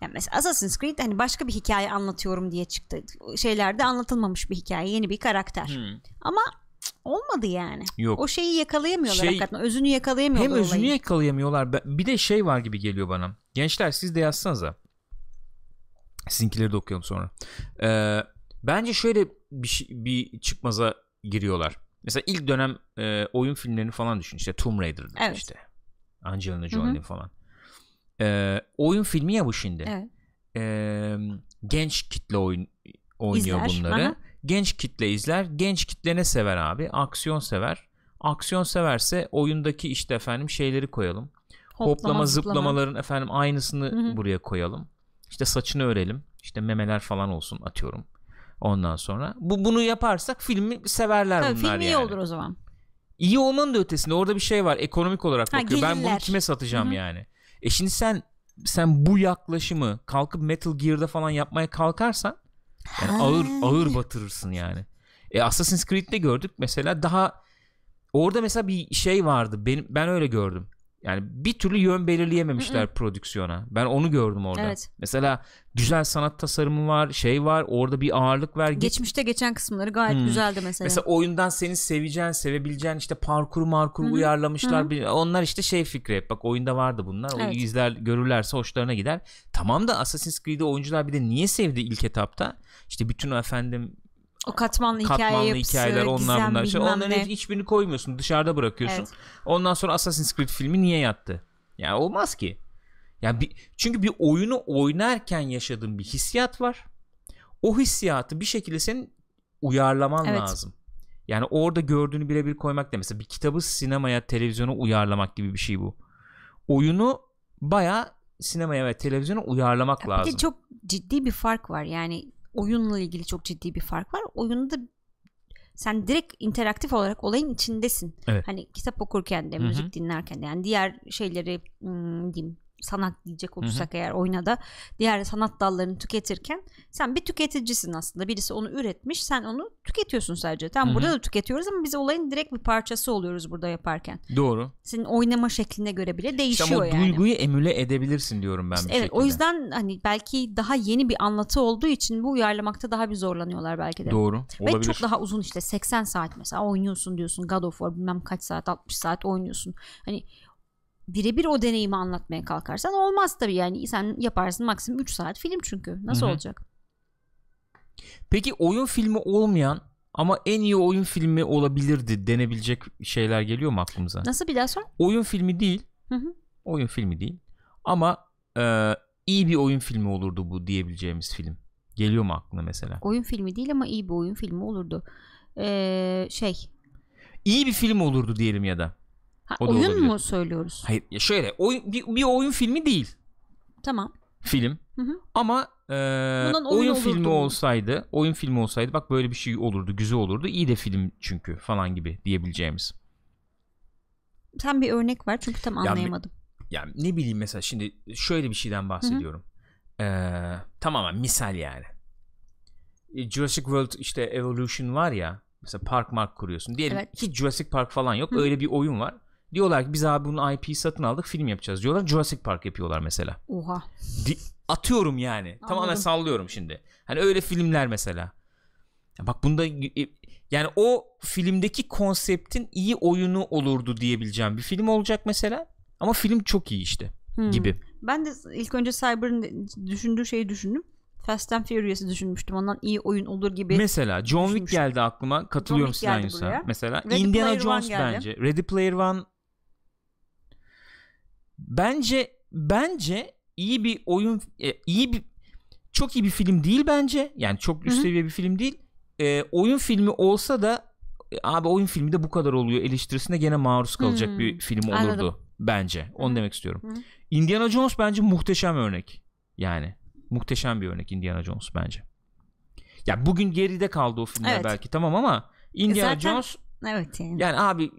yani mesela Assassin's Creed hani başka bir hikaye anlatıyorum diye çıktı. Şeylerde anlatılmamış bir hikaye, yeni bir karakter. Hmm. Ama olmadı yani. Yok. O şeyi yakalayamıyorlar şey, hakikaten. Özünü yakalayamıyorlar. Hem olayı. özünü yakalayamıyorlar. Bir de şey var gibi geliyor bana. Gençler siz de yazsanıza. Sizinkileri de okuyalım sonra. Ee, bence şöyle bir, şey, bir çıkmaza giriyorlar. Mesela ilk dönem e, oyun filmlerini falan düşün. İşte Tomb Raider'dı evet. işte. Angelina Jolie falan. Ee, oyun filmi ya bu şimdi. Evet. Ee, genç kitle oyun oynuyor İzler. bunları. Aha. Genç kitle izler. Genç kitle ne sever abi? Aksiyon sever. Aksiyon severse oyundaki işte efendim şeyleri koyalım. Hoplama, Hoplama zıplamaların efendim aynısını Hı-hı. buraya koyalım. İşte saçını örelim. İşte memeler falan olsun atıyorum. Ondan sonra bu bunu yaparsak filmi severler Tabii, bunlar film yani. iyi olur o zaman. İyi olmanın da ötesinde orada bir şey var. Ekonomik olarak ha, bakıyor. Gelirler. Ben bunu kime satacağım Hı-hı. yani? E şimdi sen sen bu yaklaşımı kalkıp Metal Gear'da falan yapmaya kalkarsan yani ağır ağır batırırsın yani. E Assassin's Creed'de gördük mesela daha orada mesela bir şey vardı. Benim ben öyle gördüm. Yani bir türlü yön belirleyememişler Hı-hı. prodüksiyona. Ben onu gördüm orada. Evet. Mesela güzel sanat tasarımı var, şey var. Orada bir ağırlık var Geçmişte geçen kısımları gayet hmm. güzeldi mesela. Mesela oyundan seni seveceğin, sevebileceğin işte parkuru markuru Hı-hı. uyarlamışlar. Hı-hı. Onlar işte şey fikri bak oyunda vardı bunlar. Evet. O izler görürlerse hoşlarına gider. Tamam da Assassin's Creed'i oyuncular bir de niye sevdi ilk etapta? işte bütün efendim o katmanlı, katmanlı hikaye yapısı, hikayeler onlar bunlar. Işte. Onların ne. hiçbirini koymuyorsun. Dışarıda bırakıyorsun. Evet. Ondan sonra Assassin's Creed filmi niye yattı? Yani olmaz ki. Ya bir, çünkü bir oyunu oynarken yaşadığın bir hissiyat var. O hissiyatı bir şekilde senin uyarlaman evet. lazım. Yani orada gördüğünü birebir koymak da mesela bir kitabı sinemaya, televizyona uyarlamak gibi bir şey bu. Oyunu baya sinemaya ve televizyona uyarlamak ya lazım. Bir de çok ciddi bir fark var. Yani oyunla ilgili çok ciddi bir fark var. Oyunda sen direkt interaktif olarak olayın içindesin. Evet. Hani kitap okurken de, Hı-hı. müzik dinlerken de yani diğer şeyleri diyeyim sanat diyecek olursak Hı-hı. eğer oynada diğer sanat dallarını tüketirken sen bir tüketicisin aslında birisi onu üretmiş sen onu tüketiyorsun sadece tam burada da tüketiyoruz ama biz olayın direkt bir parçası oluyoruz burada yaparken doğru senin oynama şekline göre bile değişiyor işte ama yani duyguyu emüle edebilirsin diyorum ben işte evet şekilde. o yüzden hani belki daha yeni bir anlatı olduğu için bu uyarlamakta daha bir zorlanıyorlar belki de doğru ve olabilir. çok daha uzun işte 80 saat mesela oynuyorsun diyorsun God of War bilmem kaç saat 60 saat oynuyorsun hani birebir o deneyimi anlatmaya kalkarsan olmaz tabii yani sen yaparsın maksimum 3 saat film çünkü nasıl Hı-hı. olacak? Peki oyun filmi olmayan ama en iyi oyun filmi olabilirdi denebilecek şeyler geliyor mu aklımıza? Nasıl bir daha sor? Oyun filmi değil. Hı-hı. Oyun filmi değil. Ama e, iyi bir oyun filmi olurdu bu diyebileceğimiz film. Geliyor mu aklına mesela? Oyun filmi değil ama iyi bir oyun filmi olurdu. Ee, şey. İyi bir film olurdu diyelim ya da. Ha, o da oyun olabilir. mu söylüyoruz? Hayır ya şöyle oyun, bir, bir oyun filmi değil. Tamam. Film. Hı hı. Ama e, oyun, oyun filmi mu? olsaydı, oyun filmi olsaydı bak böyle bir şey olurdu, güzel olurdu. iyi de film çünkü falan gibi diyebileceğimiz. Sen bir örnek ver çünkü tam anlayamadım. Yani, yani ne bileyim mesela şimdi şöyle bir şeyden bahsediyorum. Hı e, tamamen misal yani. E, Jurassic World işte Evolution var ya. Mesela park mark kuruyorsun. Diyelim evet. hiç Jurassic Park falan yok. Hı. Öyle bir oyun var. Diyorlar ki biz abi bunun IP'yi satın aldık film yapacağız diyorlar. Jurassic Park yapıyorlar mesela. Oha. Di- atıyorum yani. Anladım. Tamamen sallıyorum şimdi. Hani öyle filmler mesela. Ya bak bunda yani o filmdeki konseptin iyi oyunu olurdu diyebileceğim bir film olacak mesela. Ama film çok iyi işte hmm. gibi. Ben de ilk önce Cyber'ın düşündüğü şeyi düşündüm. Fast and Furious'ı düşünmüştüm. Ondan iyi oyun olur gibi. Mesela John Wick geldi aklıma. Katılıyorum size Mesela Ready Indiana Player Jones bence. Ready Player One Bence bence iyi bir oyun e, iyi bir çok iyi bir film değil bence. Yani çok üst seviye bir film değil. E, oyun filmi olsa da e, abi oyun filmi de bu kadar oluyor eleştirisine gene maruz kalacak Hı-hı. Hmm. bir film olurdu Anladım. bence. Onu Hı-hı. demek istiyorum. Hı-hı. Indiana Jones bence muhteşem örnek. Yani muhteşem bir örnek Indiana Jones bence. Ya bugün geride kaldı o filmler evet. belki tamam ama e, Indiana Zaten, Jones Evet yani. Yani abi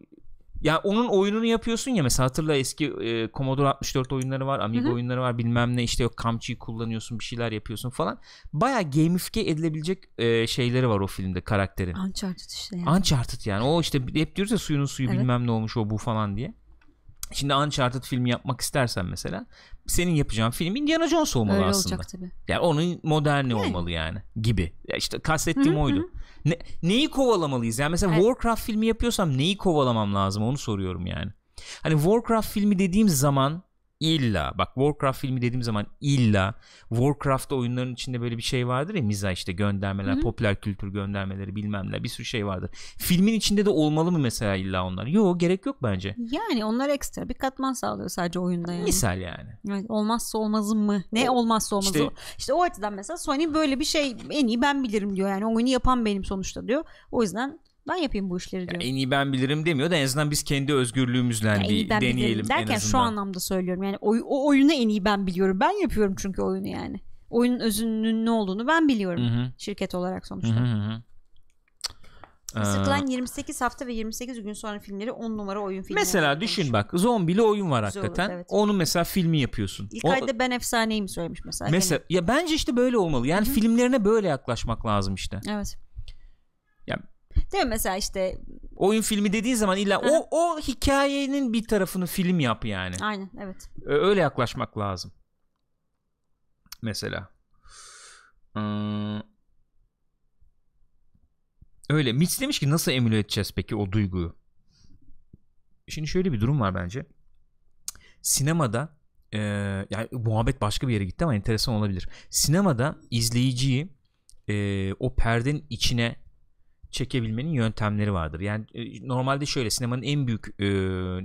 yani onun oyununu yapıyorsun ya mesela hatırla eski e, Commodore 64 oyunları var, Amiga Hı-hı. oyunları var bilmem ne işte yok kamçıyı kullanıyorsun bir şeyler yapıyorsun falan. Baya gamifique edilebilecek e, şeyleri var o filmde karakterin. Uncharted işte yani. Uncharted yani o işte hep diyoruz ya suyunun suyu evet. bilmem ne olmuş o bu falan diye. Şimdi Uncharted filmi yapmak istersen mesela senin yapacağın film Indiana Jones olmalı Öyle aslında. Öyle olacak tabii. Yani onun moderni yani. olmalı yani gibi. Ya işte kastettiğim hı hı, oydu. Hı. Ne, neyi kovalamalıyız? Yani mesela evet. Warcraft filmi yapıyorsam neyi kovalamam lazım onu soruyorum yani. Hani Warcraft filmi dediğim zaman illa bak Warcraft filmi dediğim zaman illa Warcraft oyunların içinde böyle bir şey vardır ya miza işte göndermeler hı popüler kültür göndermeleri bilmem ne bir sürü şey vardır. Filmin içinde de olmalı mı mesela illa onlar? Yok gerek yok bence. Yani onlar ekstra bir katman sağlıyor sadece oyunda yani. Misal yani. olmazsa olmazım mı? Ne o, olmazsa olmazı. İşte, işte o açıdan mesela Sony böyle bir şey en iyi ben bilirim diyor yani oyunu yapan benim sonuçta diyor. O yüzden ben yapayım bu işleri diyor. Ya en iyi ben bilirim demiyor da en azından biz kendi özgürlüğümüzle ya bir deneyelim derken en şu anlamda söylüyorum. Yani o, o oyunu en iyi ben biliyorum. Ben yapıyorum çünkü oyunu yani. Oyunun özünün ne olduğunu ben biliyorum. Hı-hı. Şirket olarak sonuçta. Hı-hı. Sıkılan 28 hafta ve 28 gün sonra filmleri 10 numara oyun filmi. Mesela düşün olmuş. bak zombili oyun var Güzel hakikaten. Olur, evet. Onu mesela filmi yapıyorsun. İlk o, ayda ben efsaneyim söylemiş mesela. Mesela yani. ya bence işte böyle olmalı. Yani Hı-hı. filmlerine böyle yaklaşmak lazım işte. Evet. Ya Değil mi mesela işte oyun filmi dediğin zaman illa o o hikayenin bir tarafını film yap yani. Aynen evet. Öyle yaklaşmak lazım. Mesela. Öyle. Mitch demiş ki nasıl emüle edeceğiz peki o duyguyu? Şimdi şöyle bir durum var bence. Sinemada e, yani muhabbet başka bir yere gitti ama enteresan olabilir. Sinemada izleyiciyi e, o perdenin içine çekebilmenin yöntemleri vardır. Yani e, normalde şöyle sinemanın en büyük e,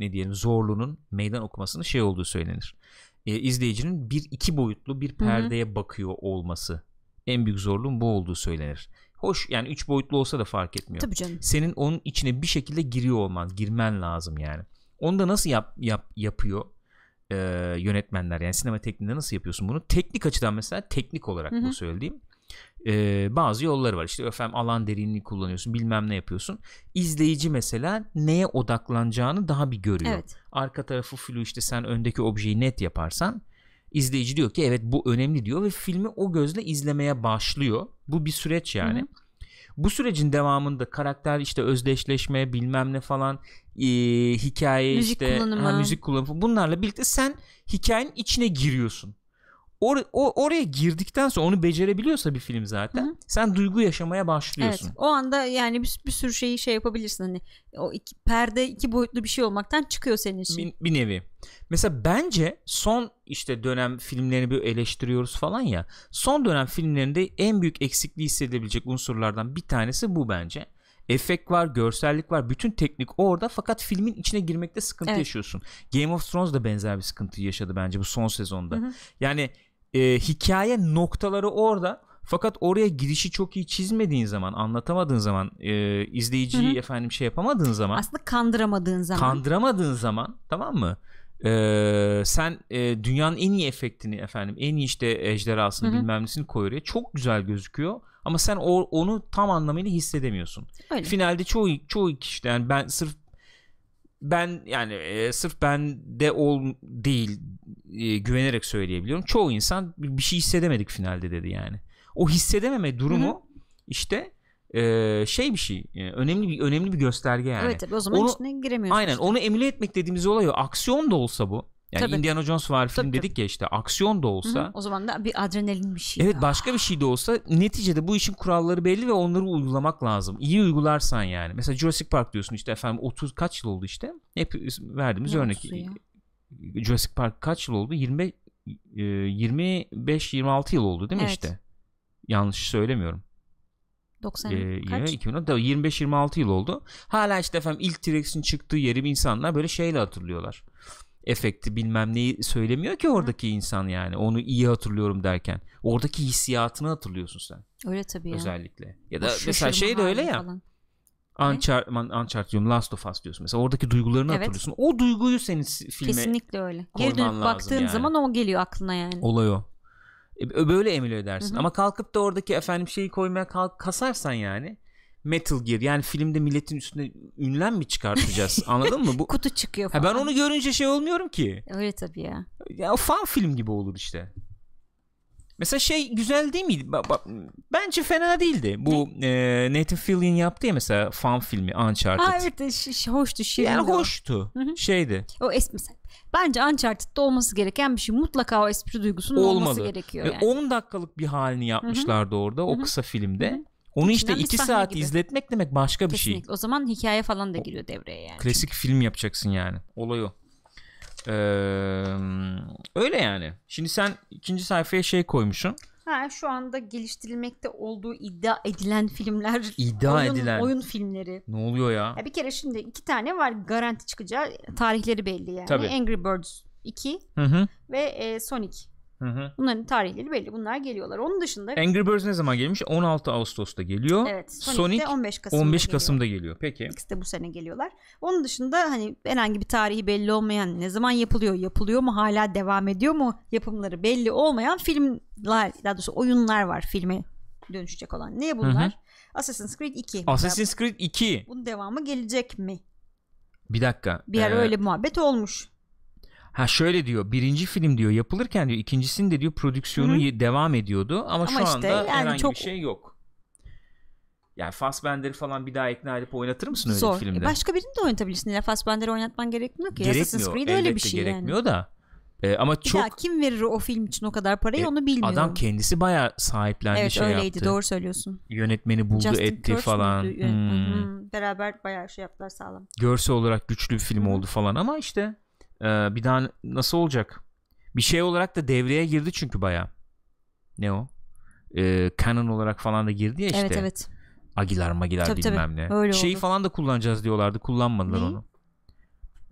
ne diyelim zorluğunun meydan okumasının şey olduğu söylenir. E, izleyicinin bir iki boyutlu bir perdeye Hı-hı. bakıyor olması en büyük zorluğun bu olduğu söylenir. Hoş yani üç boyutlu olsa da fark etmiyor. Tabii canım. Senin onun içine bir şekilde giriyor olman, girmen lazım yani. Onu da nasıl yap, yap yapıyor e, yönetmenler yani sinema tekniğinde nasıl yapıyorsun bunu? Teknik açıdan mesela teknik olarak Hı-hı. bu söylediğim e, bazı yolları var. İşte efendim alan derinliği kullanıyorsun bilmem ne yapıyorsun. İzleyici mesela neye odaklanacağını daha bir görüyor. Evet. Arka tarafı flu işte sen öndeki objeyi net yaparsan izleyici diyor ki evet bu önemli diyor ve filmi o gözle izlemeye başlıyor. Bu bir süreç yani. Hı-hı. Bu sürecin devamında karakter işte özdeşleşme bilmem ne falan e, hikaye müzik işte kullanımı. Ha, müzik kullanımı bunlarla birlikte sen hikayenin içine giriyorsun. Or, o oraya girdikten sonra onu becerebiliyorsa bir film zaten Hı-hı. sen duygu yaşamaya başlıyorsun. Evet, o anda yani bir, bir sürü şeyi şey yapabilirsin hani o iki, perde iki boyutlu bir şey olmaktan çıkıyor senin için. Bir, bir nevi. Mesela bence son işte dönem filmlerini bir eleştiriyoruz falan ya. Son dönem filmlerinde en büyük eksikliği hissedebilecek unsurlardan bir tanesi bu bence. Efekt var, görsellik var, bütün teknik orada fakat filmin içine girmekte sıkıntı evet. yaşıyorsun. Game of Thrones da benzer bir sıkıntı yaşadı bence bu son sezonda. Hı hı. Yani e, hikaye noktaları orada. Fakat oraya girişi çok iyi çizmediğin zaman, anlatamadığın zaman, e, izleyiciyi Hı-hı. efendim şey yapamadığın zaman, aslında kandıramadığın zaman, kandıramadığın zaman, tamam mı? Ee, sen e, dünyanın en iyi efektini efendim, en iyi işte ejderhasını Hı-hı. bilmem nesini koyuyor. Çok güzel gözüküyor. Ama sen o, onu tam anlamıyla hissedemiyorsun. Öyle. Finalde çoğu çoğu kişi yani ben sırf ben yani e, sırf ben de ol değil e, güvenerek söyleyebiliyorum. Çoğu insan bir şey hissedemedik finalde dedi yani. O hissedememe durumu Hı-hı. işte e, şey bir şey e, önemli bir önemli bir gösterge yani. Evet tabii o zaman onu, içine giremiyorsun. Aynen işte. onu emüle etmek dediğimiz olay o. Aksiyon da olsa bu. Yani Tabii. Indiana Jones var film tabii, dedik ya işte aksiyon da olsa. Hı-hı. O zaman da bir adrenalin bir şey. Evet ya. başka bir şey de olsa neticede bu işin kuralları belli ve onları uygulamak lazım. İyi uygularsan yani. Mesela Jurassic Park diyorsun işte efendim 30 kaç yıl oldu işte? Hep verdiğimiz ne örnek. Ya? Jurassic Park kaç yıl oldu? 20 25 26 yıl oldu değil mi evet. işte? Yanlış söylemiyorum. 90 ee, kaç? 25-26 yıl oldu. Hala işte efendim ilk T-Rex'in çıktığı yeri insanlar böyle şeyle hatırlıyorlar efekti bilmem neyi söylemiyor ki oradaki Hı. insan yani. Onu iyi hatırlıyorum derken. Oradaki hissiyatını hatırlıyorsun sen. Öyle tabii ya. Özellikle. Ya da o mesela şey de öyle ya. Falan. Uncharted, Uncharted diyorum Last of Us diyorsun mesela oradaki duygularını evet. hatırlıyorsun o duyguyu senin filme kesinlikle öyle geri dönüp baktığın yani. zaman o geliyor aklına yani olay o e, böyle emil edersin Hı-hı. ama kalkıp da oradaki efendim şeyi koymaya kalk kasarsan yani Metal Gear yani filmde milletin üstüne ünlem mi çıkartacağız anladın mı? Bu... Kutu çıkıyor falan. Ha, ben onu görünce şey olmuyorum ki. Öyle tabii ya. Ya fan film gibi olur işte. Mesela şey güzel değil miydi? Ba- ba- bence fena değildi. Bu ne? e, Nathan Fillion yaptı ya mesela fan filmi Uncharted. Aa, evet e, ş- hoştu. Şirindi yani hoştu. Hı-hı. Şeydi. O esmisen. Bence Uncharted'da olması gereken bir şey. Mutlaka o espri duygusunun Olmalı. olması gerekiyor. E, yani. 10 dakikalık bir halini yapmışlardı Hı-hı. orada o Hı-hı. kısa filmde. Hı-hı. Onu işte iki saat gibi. izletmek demek başka Kesinlikle. bir şey. O zaman hikaye falan da giriyor devreye yani. Klasik çünkü. film yapacaksın yani. Olay o. Ee, öyle yani. Şimdi sen ikinci sayfaya şey koymuşsun. Ha, şu anda geliştirilmekte olduğu iddia edilen filmler. İddia oyun, edilen. Oyun filmleri. Ne oluyor ya? ya? Bir kere şimdi iki tane var garanti çıkacağı tarihleri belli yani. Tabii. Angry Birds 2 hı hı. ve e, Sonic Hı hı. Bunların tarihleri belli. Bunlar geliyorlar. Onun dışında Angry Birds ne zaman gelmiş? 16 Ağustos'ta geliyor. Evet. Sonic, Sonic 15 Kasım'da 15 Kasım'da geliyor. Peki. İkisi de bu sene geliyorlar. Onun dışında hani herhangi bir tarihi belli olmayan, ne zaman yapılıyor, yapılıyor mu, hala devam ediyor mu yapımları belli olmayan filmler, daha doğrusu oyunlar var filme dönüşecek olan. Ne bunlar? Hı hı. Assassin's Creed 2. Assassin's Creed 2. Bunun devamı gelecek mi? Bir dakika. Bir yer ee, öyle bir muhabbet olmuş. Ha şöyle diyor birinci film diyor yapılırken diyor ikincisinde diyor prodüksiyonu Hı-hı. devam ediyordu ama, ama şu işte, anda yani herhangi çok... bir şey yok. Yani Fassbender'i falan bir daha ikna edip oynatır mısın öyle Zor. bir e, filmde? Başka birini de oynatabilirsin. Ya Fassbender'i oynatman gerekmiyor ki. Gerekmiyor. Assassin's Creed öyle bir şey gerekmiyor yani. da. Ee, ama bir çok... daha kim verir o film için o kadar parayı e, onu bilmiyorum. Adam kendisi bayağı sahiplendi evet, şey öyleydi, yaptı. doğru söylüyorsun. Yönetmeni buldu Justin etti Kirsten falan. Hmm. Beraber bayağı şey yaptılar sağlam. Görsel olarak güçlü bir film oldu falan ama işte ee, bir daha nasıl olacak? Bir şey olarak da devreye girdi çünkü baya. Ne o? Ee, Canon olarak falan da girdi ya işte. Evet evet. Agilar magilar tabii, bilmem tabii. ne. Öyle Şeyi oldu. falan da kullanacağız diyorlardı. Kullanmadılar ne? onu.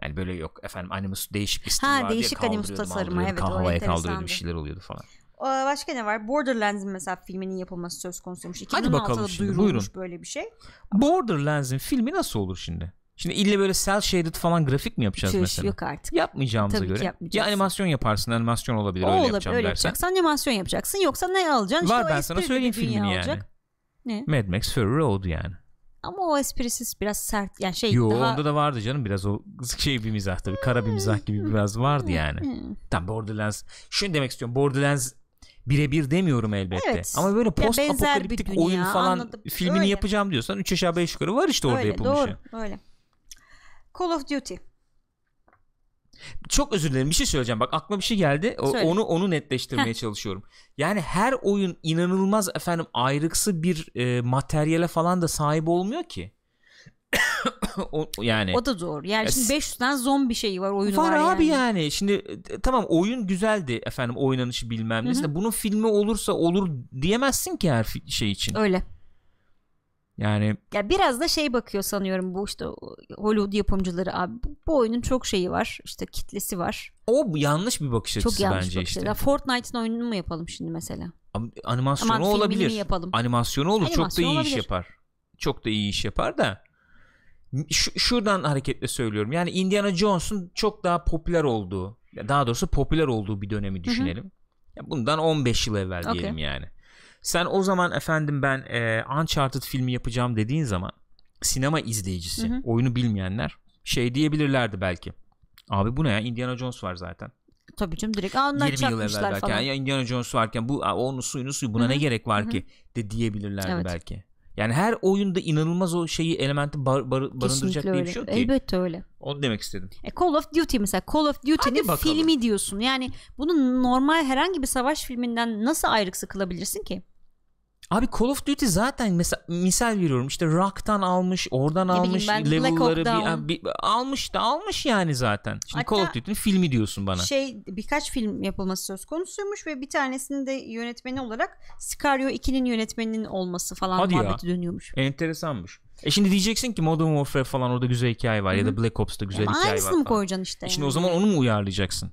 Yani böyle yok efendim animus değişik bir stil ha, var değişik diye animus tasarımı evet havaya kaldırıyordu bir şeyler oluyordu falan. Ee, başka ne var? Borderlands'in mesela filminin yapılması söz konusuymuş. 2016'da Hadi bakalım şimdi, duyurulmuş buyurun. böyle bir şey. Borderlands'in filmi nasıl olur şimdi? Şimdi illa böyle cel shaded falan grafik mi yapacağız Çüş, mesela? Yok artık. Yapmayacağımıza Tabii göre. Ya animasyon yaparsın, animasyon olabilir. O öyle olabilir, yapacağım öyle dersen. yapacaksın. Animasyon yapacaksın. Yoksa ne alacaksın? Var işte ben sana söyleyeyim filmini yani. Olacak. Ne? Mad Max Fury Road yani. Ama o esprisiz biraz sert yani şey Yo, daha... onda da vardı canım biraz o şey bir mizah tabii kara bir mizah gibi hmm. biraz vardı hmm. yani. Hmm. Tam Borderlands şunu demek istiyorum Borderlands birebir demiyorum elbette. Evet. Ama böyle post apokaliptik oyun falan anladım. filmini öyle. yapacağım diyorsan 3 aşağı 5 yukarı var işte orada öyle, yapılmış. Doğru öyle. Call of Duty. Çok özür dilerim bir şey söyleyeceğim. Bak aklıma bir şey geldi. O, onu onu netleştirmeye çalışıyorum. Yani her oyun inanılmaz efendim ayrıksı bir e, materyale falan da sahip olmuyor ki. o, yani. O da doğru. Yani şimdi 500 tane zombi şeyi var oyunu var, var abi yani. yani. Şimdi e, tamam oyun güzeldi efendim oynanışı bilmem ne. Bunun filmi olursa olur diyemezsin ki her şey için. Öyle. Yani ya biraz da şey bakıyor sanıyorum bu işte Hollywood yapımcıları abi bu oyunun çok şeyi var işte kitlesi var. O yanlış bir bakış açısı çok yanlış bence bakış işte. Ya Fortnite'ın oyununu mu yapalım şimdi mesela? Animasyonu Aman, olabilir. Yapalım. Animasyonu olur Animasyon çok da iyi olabilir. iş yapar. Çok da iyi iş yapar da Ş- şuradan hareketle söylüyorum. Yani Indiana Jones'un çok daha popüler olduğu, daha doğrusu popüler olduğu bir dönemi düşünelim. Hı hı. Bundan 15 yıl evvel diyelim okay. yani. Sen o zaman efendim ben e, Uncharted filmi yapacağım dediğin zaman sinema izleyicisi, hı hı. oyunu bilmeyenler şey diyebilirlerdi belki. Abi bu ne ya? Indiana Jones var zaten. Tabii canım direkt Aa, onlar 20 yıl evvel belki. Falan. Ya Indiana Jones varken bu onun suyunu suyu buna Hı-hı. ne gerek var Hı-hı. ki de diyebilirlerdi evet. belki. Yani her oyunda inanılmaz o şeyi elementi bar, bar, barındıracak Kesinlikle bir şey yok ki. Elbette öyle. Onu demek istedim. E, Call of Duty mesela Call of Duty'nin filmi diyorsun. Yani bunu normal herhangi bir savaş filminden nasıl ayrık sıkılabilirsin ki? Abi Call of Duty zaten mesela misal veriyorum işte Rock'tan almış, oradan almış, bileyim, level'ları bir, bir, almış da almış yani zaten. Şimdi Hatta Call of Duty'nin filmi diyorsun bana. Şey birkaç film yapılması söz konusuymuş ve bir tanesinin de yönetmeni olarak Sicario 2'nin yönetmeninin olması falan Hadi muhabbeti ya. dönüyormuş. Enteresanmış. E şimdi diyeceksin ki Modern Warfare falan orada güzel hikaye var Hı-hı. ya da Black Ops'ta güzel Ama hikaye var. Aynısını mı koyacaksın işte? E şimdi o zaman onu mu uyarlayacaksın?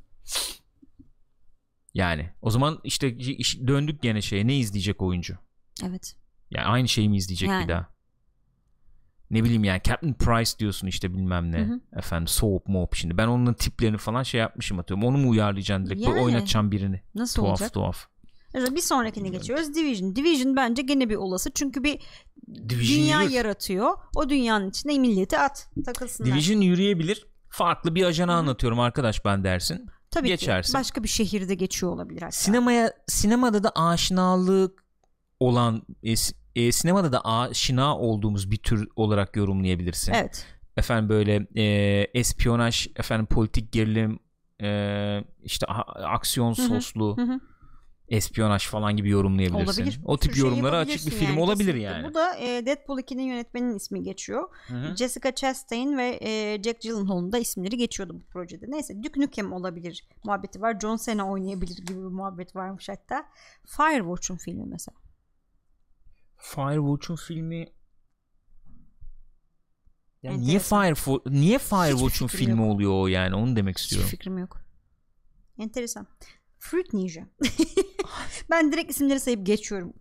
Yani o zaman işte döndük gene şeye ne izleyecek oyuncu? Evet. Yani aynı şeyi mi izleyecek yani. bir daha? Ne bileyim yani Captain Price diyorsun işte bilmem ne. Hı-hı. Efendim soğuk mop şimdi. Ben onun tiplerini falan şey yapmışım atıyorum. Onu mu uyarlayacaksın direkt? Yani. oynatacağım birini. Nasıl tuhaf, olacak? Tuhaf tuhaf. Bir sonrakine geçiyoruz. Division. Division bence gene bir olası. Çünkü bir Division dünya yürür. yaratıyor. O dünyanın içine milleti at. Takılsınlar. Division yürüyebilir. Farklı bir ajanı Hı-hı. anlatıyorum arkadaş ben dersin. Tabii geçersin. ki başka bir şehirde geçiyor olabilir hatta. Sinemaya sinemada da aşinalık olan e, e, sinemada da aşina olduğumuz bir tür olarak yorumlayabilirsin. Evet. Efendim böyle e, espiyonaj, efendim politik gerilim, e, işte a, aksiyon soslu. hı espiyonaj falan gibi yorumlayabilirsin. Olabilir. O tip şey yorumlara açık bir film yani, olabilir kesinlikle. yani. Bu da e, Deadpool 2'nin yönetmeninin ismi geçiyor. Hı-hı. Jessica Chastain ve e, Jack Gyllenhaal'ın da isimleri geçiyordu bu projede. Neyse Duke Nukem olabilir muhabbeti var. John Cena oynayabilir gibi bir muhabbet varmış hatta. Firewatch'un filmi mesela. Firewatch'un filmi yani niye Fire niye Firewatch'un filmi yok. oluyor o yani onu demek istiyorum. Hiçbir fikrim yok. Enteresan. Fruit Ninja. ben direkt isimleri sayıp geçiyorum.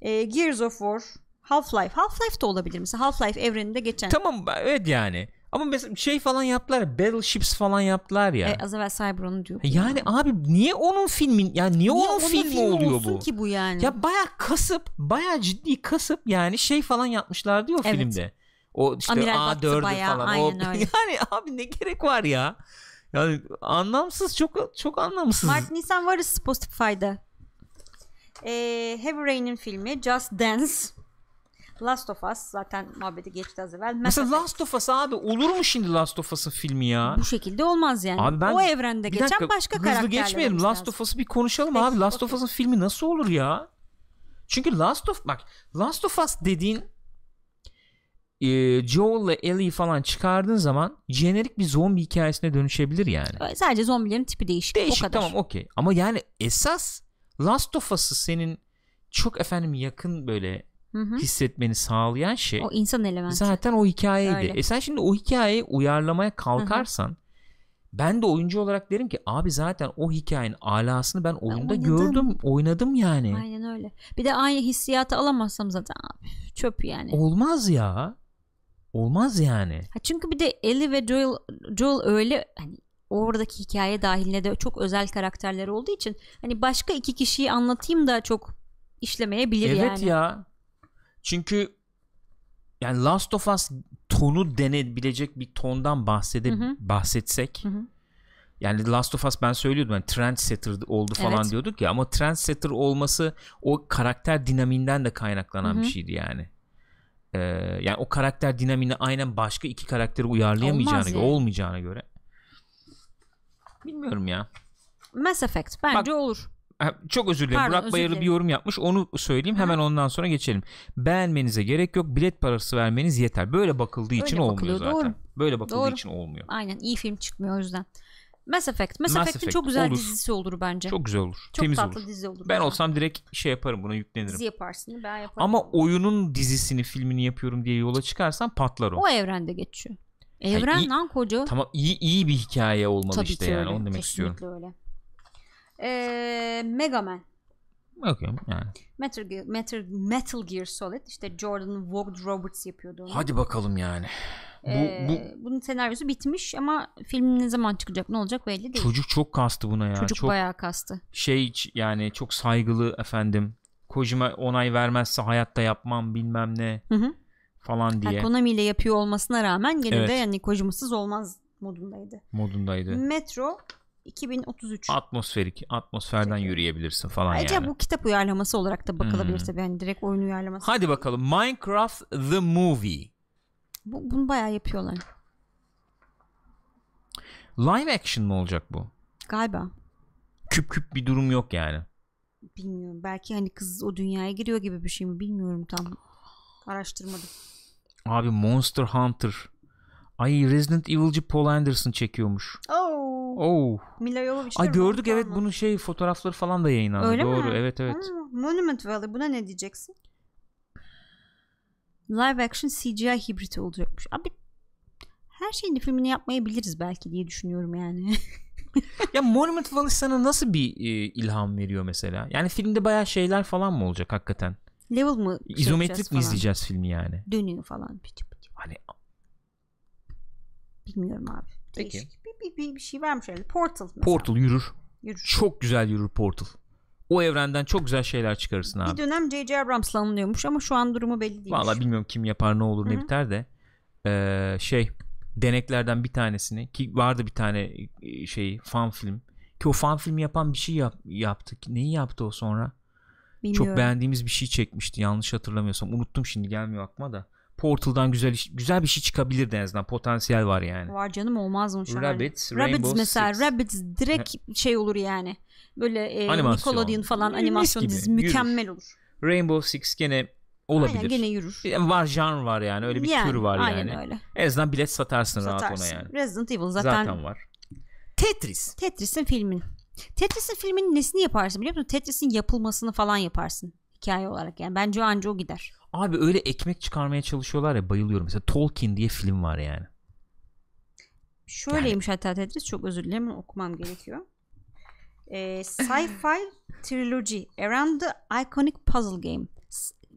E, Gears of War, Half-Life. Half-Life de olabilir mesela. Half-Life evreninde geçen. Tamam evet yani. Ama mesela şey falan yaptılar Battleships falan yaptılar ya. E, az evvel Cyber'ını diyor. Yani ya. abi niye onun filmin yani niye, niye onun, onun filmi film oluyor bu? ki bu yani? Ya baya kasıp baya ciddi kasıp yani şey falan yapmışlar diyor evet. filmde. O işte A4'ü falan. Aynen o, öyle. Yani abi ne gerek var ya? Yani anlamsız çok çok anlamsız. Mart Nisan varız Spotify'da. Ee, Heavy Rain'in filmi Just Dance Last of Us zaten muhabbeti geçti az evvel. Mass Mesela Last of Us abi olur mu şimdi Last of Us'ın filmi ya? Bu şekilde olmaz yani. Abi ben, o evrende geçen dakika, başka hızlı karakterler. Hızlı geçmeyelim Last of Us'ı bir konuşalım abi. Last of Us'ın filmi nasıl olur ya? Çünkü Last of bak Last of Us dediğin e, Joel'la Ellie falan çıkardığın zaman jenerik bir zombi hikayesine dönüşebilir yani. Sadece zombilerin tipi değişik. Değişik o kadar. tamam okey. Ama yani esas Last of Us'ı senin çok efendim yakın böyle Hı-hı. hissetmeni sağlayan şey o insan elementi. Zaten o hikayeydi. Öyle. E sen şimdi o hikayeyi uyarlamaya kalkarsan Hı-hı. ben de oyuncu olarak derim ki abi zaten o hikayenin alasını ben oyunda ben gördüm, oynadım yani. Aynen öyle. Bir de aynı hissiyatı alamazsam zaten abi, çöp yani. Olmaz ya. Olmaz yani. Ha çünkü bir de Ellie ve Joel Joel öyle hani oradaki hikaye dahilinde de çok özel karakterler olduğu için hani başka iki kişiyi anlatayım da çok işlemeyebilir evet yani. Evet ya çünkü yani Last of Us tonu denebilecek bir tondan bahsede bahsetsek Hı-hı. yani Last of Us ben söylüyordum yani trendsetter oldu falan evet. diyorduk ya ama trendsetter olması o karakter dinaminden de kaynaklanan Hı-hı. bir şeydi yani. Ee, yani o karakter dinamini aynen başka iki karakteri uyarlayamayacağına göre, yani. olmayacağına göre bilmiyorum ya. Mass Effect bence Bak, olur. Çok özür dilerim. Pardon, Burak Bayarlı bir yorum yapmış. Onu söyleyeyim. Hemen ondan sonra geçelim. Beğenmenize gerek yok. Bilet parası vermeniz yeter. Böyle bakıldığı Öyle için olmuyor zaten. Doğru. Böyle bakıldığı Doğru. için olmuyor. Aynen. iyi film çıkmıyor o yüzden. Mass Effect. Mass, Mass Effect'in Effect. çok güzel olur. dizisi olur bence. Çok güzel olur. Çok Temiz tatlı olur. dizi olur. Ben bana. olsam direkt şey yaparım buna yüklenirim. Dizi yaparsın ben yaparım. Ama oyunun dizisini filmini yapıyorum diye yola çıkarsan patlar o. O evrende geçiyor. Evren yani iyi, lan koca. Tamam iyi iyi bir hikaye olmalı Tabii işte yani öyle. onu demek Kesinlikle istiyorum. öyle. Ee, Mega Man. Bakıyorum yani. Metal Gear, Metal, Metal Gear Solid işte Jordan Ward Roberts yapıyordu onu. Hadi bakalım yani. Bu, ee, bu, bunun senaryosu bitmiş ama film ne zaman çıkacak ne olacak belli değil. Çocuk çok kastı buna ya. Çocuk çok bayağı kastı. Şey yani çok saygılı efendim. Kojima onay vermezse hayatta yapmam bilmem ne hı hı. falan diye. Ha, Konami ile yapıyor olmasına rağmen gene evet. de yani Kojimasız olmaz modundaydı. Modundaydı. Metro 2033. Atmosferik, atmosferden Peki. yürüyebilirsin falan Ayrıca yani. bu kitap uyarlaması olarak da bakılabilirse, hmm. Yani direkt oyun uyarlaması. Hadi bakalım. Minecraft The Movie. Bu, bunu bayağı yapıyorlar. Live action mı olacak bu? Galiba. Küp küp bir durum yok yani. Bilmiyorum. Belki hani kız o dünyaya giriyor gibi bir şey mi? Bilmiyorum tam. Araştırmadım. Abi Monster Hunter. Ay Resident Evil'ci Paul Anderson çekiyormuş. Oo. Oh. Mila Jovovich. Ay gördük evet mı? bunun şey fotoğrafları falan da yayınlandı. Öyle Doğru mi? evet evet. Ha, Monument Valley buna ne diyeceksin? Live action CGI hibriti olacakmış. Abi her şeyin filmini yapmayabiliriz belki diye düşünüyorum yani. ya Monument Valley sana nasıl bir e, ilham veriyor mesela? Yani filmde baya şeyler falan mı olacak hakikaten? Level mı? İzometrik mi izleyeceğiz filmi yani? Dönüyor falan. Hani bilmiyorum abi. Peki. Bir, bir, bir, bir şey vermiş öyle. Portal mesela. Portal yürür. Yürür. Çok güzel yürür Portal. O evrenden çok güzel şeyler çıkarırsın abi. Bir dönem J.J. Abrams'la anılıyormuş ama şu an durumu belli değil. Valla bilmiyorum kim yapar ne olur Hı-hı. ne biter de. Ee, şey deneklerden bir tanesini ki vardı bir tane e, şey fan film ki o fan film yapan bir şey yap, yaptı. Neyi yaptı o sonra? Bilmiyorum. Çok beğendiğimiz bir şey çekmişti yanlış hatırlamıyorsam. Unuttum şimdi gelmiyor aklıma da. Portal'dan güzel iş, güzel bir şey çıkabilir en azından. Potansiyel var yani. Var canım olmaz mı şu an? Rabbit, Rabbits mesela. Six. Rabbits direkt şey olur yani. Böyle e, Nickelodeon falan e, animasyon dizisi mükemmel olur. Rainbow Six gene olabilir. Aynen gene yürür. E, var jan var yani öyle bir yani, tür var aynen yani. Öyle. En azından bilet satarsın, satarsın rahat ona yani. Resident Evil zaten, zaten var. Tetris. Tetris'in filmin. Tetris'in filmin nesini yaparsın biliyor musun? Tetris'in yapılmasını falan yaparsın hikaye olarak yani. Bence anca o gider. Abi öyle ekmek çıkarmaya çalışıyorlar ya bayılıyorum. Mesela Tolkien diye film var yani. Şöyleymiş yani. hatta Tetris çok özür dilerim okumam gerekiyor. Ee, Sci-Fi Trilogy Around the Iconic Puzzle Game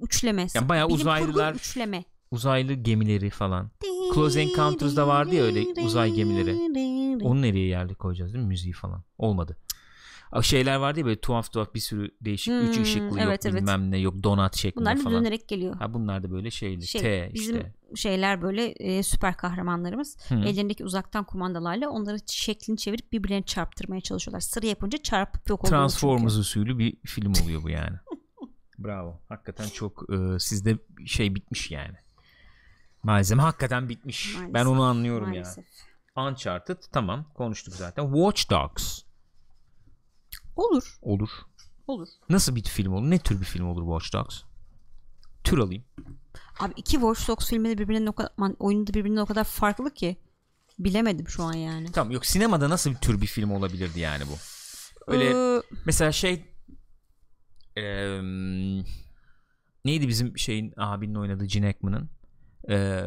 üçleme. Yani bayağı Bilim uzaylılar üçleme. Uzaylı gemileri falan. Close Encounters'da vardı ya öyle uzay gemileri. Onu nereye yerli koyacağız değil mi? Müziği falan. Olmadı şeyler vardı ya böyle tuhaf tuhaf bir sürü değişik hmm, üç ışıklı evet, yok evet. bilmem ne yok donat şeklinde falan. Bunlar dönerek geliyor. Ha bunlar da böyle şeyli şey, T işte. Bizim şeyler böyle e, süper kahramanlarımız hmm. ellerindeki uzaktan kumandalarla onları şeklini çevirip birbirlerini çarptırmaya çalışıyorlar. Sıra yapınca çarpıp yok oluyor. Transformers çünkü. usulü bir film oluyor bu yani. Bravo. Hakikaten çok e, sizde şey bitmiş yani. Malzeme hakikaten bitmiş. Maalesef, ben onu anlıyorum maalesef. ya. Uncharted tamam konuştuk zaten. Watch Dogs. Olur. Olur. Olur. Nasıl bir film olur? Ne tür bir film olur Watch Dogs? Tür alayım. Abi iki Watch Dogs filmi de birbirinden o kadar oyunu da birbirinden o kadar farklı ki bilemedim şu an yani. Tamam yok sinemada nasıl bir tür bir film olabilirdi yani bu? Öyle ee... mesela şey e, neydi bizim şeyin abinin oynadığı Gene Hackman'ın e,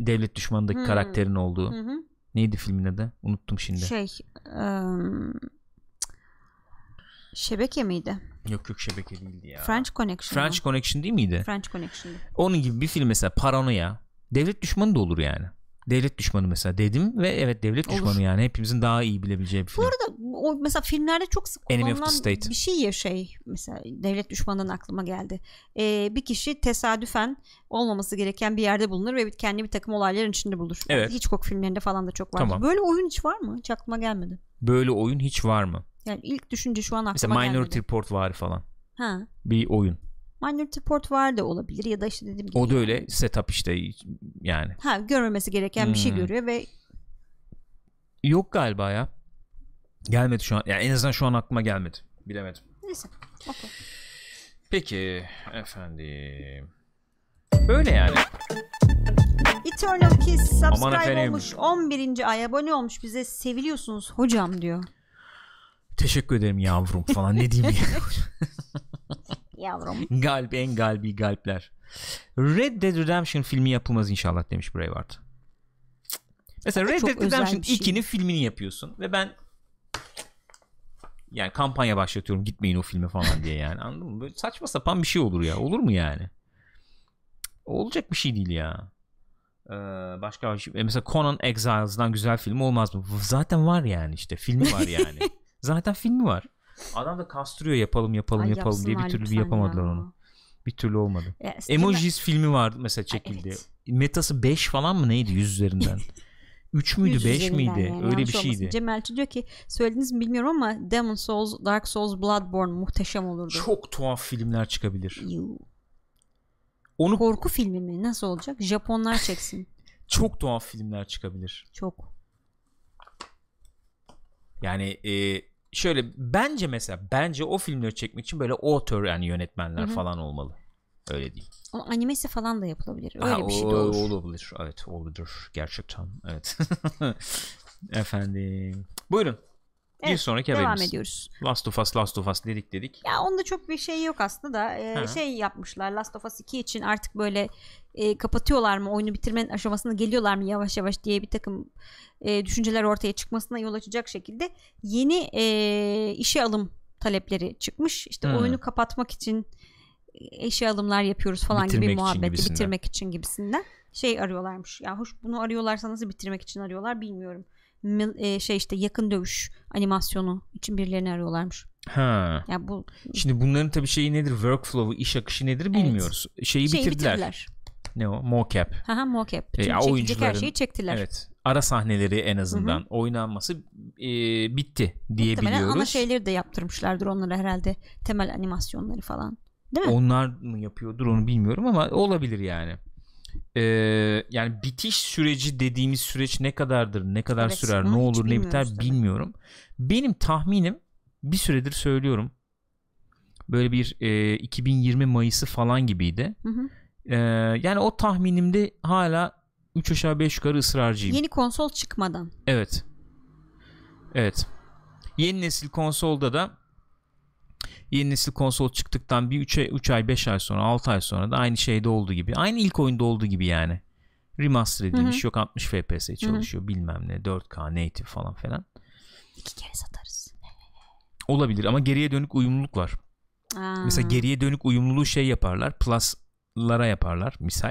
devlet düşmanındaki hmm. karakterin olduğu. Hı hı. Neydi filmin adı? Unuttum şimdi. Şey, um, Şebeke miydi? Yok yok şebeke değildi ya. French Connection. French mı? Connection değil miydi? French Connection. Onun gibi bir film mesela Paranoya. Devlet düşmanı da olur yani. Devlet düşmanı mesela dedim ve evet devlet olur. düşmanı yani hepimizin daha iyi bilebileceği bir film. Bu arada o mesela filmlerde çok sık kullanılan bir şey ya şey mesela devlet düşmanından aklıma geldi. Ee, bir kişi tesadüfen olmaması gereken bir yerde bulunur ve kendi bir takım olayların içinde bulur. Evet. Hiç Hitchcock filmlerinde falan da çok var. Tamam. Böyle oyun hiç var mı? Hiç aklıma gelmedi. Böyle oyun hiç var mı? Yani ilk düşünce şu an aklıma Mesela Minority gelmedi. Report var falan. Ha. Bir oyun. Minority Report var da olabilir ya da işte dediğim gibi. O da öyle setup işte yani. Ha görmemesi gereken hmm. bir şey hmm. görüyor ve Yok galiba ya. Gelmedi şu an. Yani en azından şu an aklıma gelmedi. Bilemedim. Neyse. Okay. Peki efendim. Böyle yani. Eternal Kiss subscribe olmuş 11. ay abone olmuş bize seviliyorsunuz hocam diyor. Teşekkür ederim yavrum falan ne diyeyim ya. yavrum. Galbi en galbi galpler. Red Dead Redemption filmi yapılmaz inşallah demiş Braveheart. Mesela Red Dead Redemption 2'nin şey. filmini yapıyorsun ve ben yani kampanya başlatıyorum gitmeyin o filme falan diye yani anladın mı? Böyle saçma sapan bir şey olur ya olur mu yani? Olacak bir şey değil ya. Ee, başka şey- e, mesela Conan Exiles'dan güzel film olmaz mı? Zaten var yani işte filmi var yani. Zaten filmi var. Adam da kastırıyor yapalım yapalım Ay, yapalım diye bir türlü bir yapamadılar ya. onu. Bir türlü olmadı. Ya, Emojis ben... filmi vardı mesela çekildi. Ay, evet. Metası 5 falan mı neydi yüz üzerinden? 3 müydü 5 miydi? Yani. Öyle Yanlış bir şeydi. Olmasın. Cem diyor ki söylediniz mi bilmiyorum ama Demon Souls, Dark Souls, Bloodborne muhteşem olurdu. Çok tuhaf filmler çıkabilir. Yuh. Onu... Korku filmi mi? Nasıl olacak? Japonlar çeksin. Çok tuhaf filmler çıkabilir. Çok. Yani e, şöyle bence mesela bence o filmleri çekmek için böyle author yani yönetmenler Hı-hı. falan olmalı. Öyle değil. Ama animesi falan da yapılabilir. Öyle ha, bir şey de olur. Olabilir. Evet olabilir. Gerçekten. Evet. Efendim. Buyurun. Evet, bir sonraki devam haberimiz. ediyoruz. Last of Us, Last of Us dedik dedik. Ya onda çok bir şey yok aslında da e, şey yapmışlar Last of Us 2 için artık böyle e, kapatıyorlar mı oyunu bitirmenin aşamasına geliyorlar mı yavaş yavaş diye bir takım e, düşünceler ortaya çıkmasına yol açacak şekilde yeni e, işe alım talepleri çıkmış. İşte hmm. oyunu kapatmak için e, işe alımlar yapıyoruz falan bitirmek gibi muhabbeti bitirmek için gibisinden şey arıyorlarmış. Ya hoş bunu arıyorlarsa nasıl bitirmek için arıyorlar bilmiyorum. E, şey işte yakın dövüş animasyonu için birilerini arıyorlarmış. Ha. Yani bu Şimdi bunların tabii şeyi nedir? Workflow'u, iş akışı nedir bilmiyoruz. Evet. Şeyi, Şeyi bitirdiler. bitirdiler. Ne o? Mocap. Ha mocap. Bütün e, oyuncuların her şeyi çektiler. Evet. Ara sahneleri en azından Hı-hı. oynanması e, bitti diye Muhtemelen biliyoruz. ana şeyleri de yaptırmışlardır onlara herhalde. Temel animasyonları falan. Değil mi? Onlar mı yapıyordur onu bilmiyorum ama olabilir yani e, yani bitiş süreci dediğimiz süreç ne kadardır, ne kadar evet, sürer, ne olur, ne biter tabii. bilmiyorum. Benim tahminim bir süredir söylüyorum. Böyle bir e, 2020 Mayıs'ı falan gibiydi. Hı hı. E, yani o tahminimde hala 3 aşağı 5 yukarı ısrarcıyım. Yeni konsol çıkmadan. Evet. Evet. Yeni nesil konsolda da Yeni nesil konsol çıktıktan bir 3 ay, 3 ay 5 ay sonra 6 ay sonra da aynı şeyde olduğu gibi. Aynı ilk oyunda olduğu gibi yani. Remaster edilmiş Hı-hı. yok 60 FPS çalışıyor Hı-hı. bilmem ne 4K native falan filan. İki kere satarız. Olabilir ama geriye dönük uyumluluk var. Aa. Mesela geriye dönük uyumluluğu şey yaparlar. Plus'lara yaparlar misal.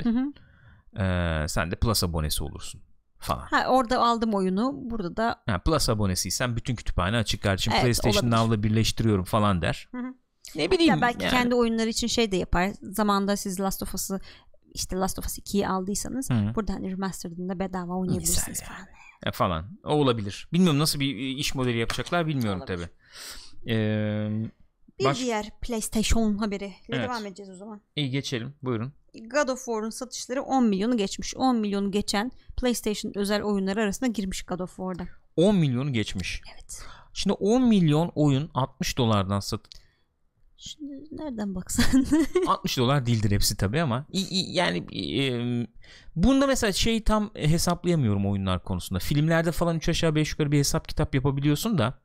Ee, sen de Plus abonesi olursun falan. Ha, orada aldım oyunu burada da. Ha, Plus abonesiysen bütün kütüphane açık kardeşim evet, PlayStation olabilir. Now'la birleştiriyorum falan der. Hı hı. Ne bileyim. Hatta belki yani. kendi oyunları için şey de yapar. Zamanında siz Last of Us'ı işte Last of Us 2'yi aldıysanız Hı-hı. burada hani remastered'ında bedava oynayabilirsiniz Misal falan. Ya. E, falan. O olabilir. Bilmiyorum nasıl bir e, iş modeli yapacaklar bilmiyorum tabi. Ee, bir baş... diğer PlayStation haberi. Evet. devam edeceğiz o zaman. İyi geçelim. Buyurun. God of War'un satışları 10 milyonu geçmiş. 10 milyonu geçen PlayStation özel oyunları arasında girmiş God of War'da. 10 milyonu geçmiş. Evet. Şimdi 10 milyon oyun 60 dolardan sat. Şimdi nereden baksan. 60 dolar değildir hepsi tabi ama yani bunda mesela şey tam hesaplayamıyorum oyunlar konusunda. Filmlerde falan 3 aşağı 5 yukarı bir hesap kitap yapabiliyorsun da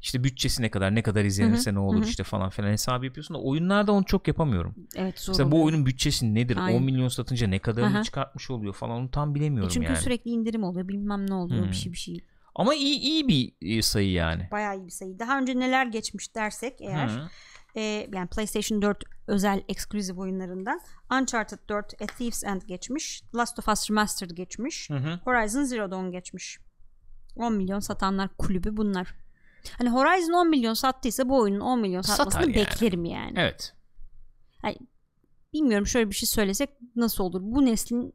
işte bütçesi ne kadar ne kadar izlenirse Hı-hı. ne olur Hı-hı. işte falan filan hesabı yapıyorsun da oyunlarda onu çok yapamıyorum. Evet zor Mesela bu oyunun bütçesi nedir? Aynen. 10 milyon satınca ne kadarını Hı-hı. çıkartmış oluyor falan onu tam bilemiyorum e çünkü yani. Çünkü sürekli indirim oluyor bilmem ne oluyor Hı-hı. bir hmm. şey bir şey. Ama iyi iyi bir e, sayı yani. Bayağı iyi bir sayı. Daha önce neler geçmiş dersek eğer. e, yani PlayStation 4 özel eksklusif oyunlarından Uncharted 4, A Thief's End geçmiş, Last of Us Remastered geçmiş, hı hı. Horizon Zero Dawn geçmiş. 10 milyon satanlar kulübü bunlar. Hani Horizon 10 milyon sattıysa bu oyunun 10 milyon satmasını Satar beklerim yani. Evet. Hani bilmiyorum şöyle bir şey söylesek nasıl olur? Bu neslin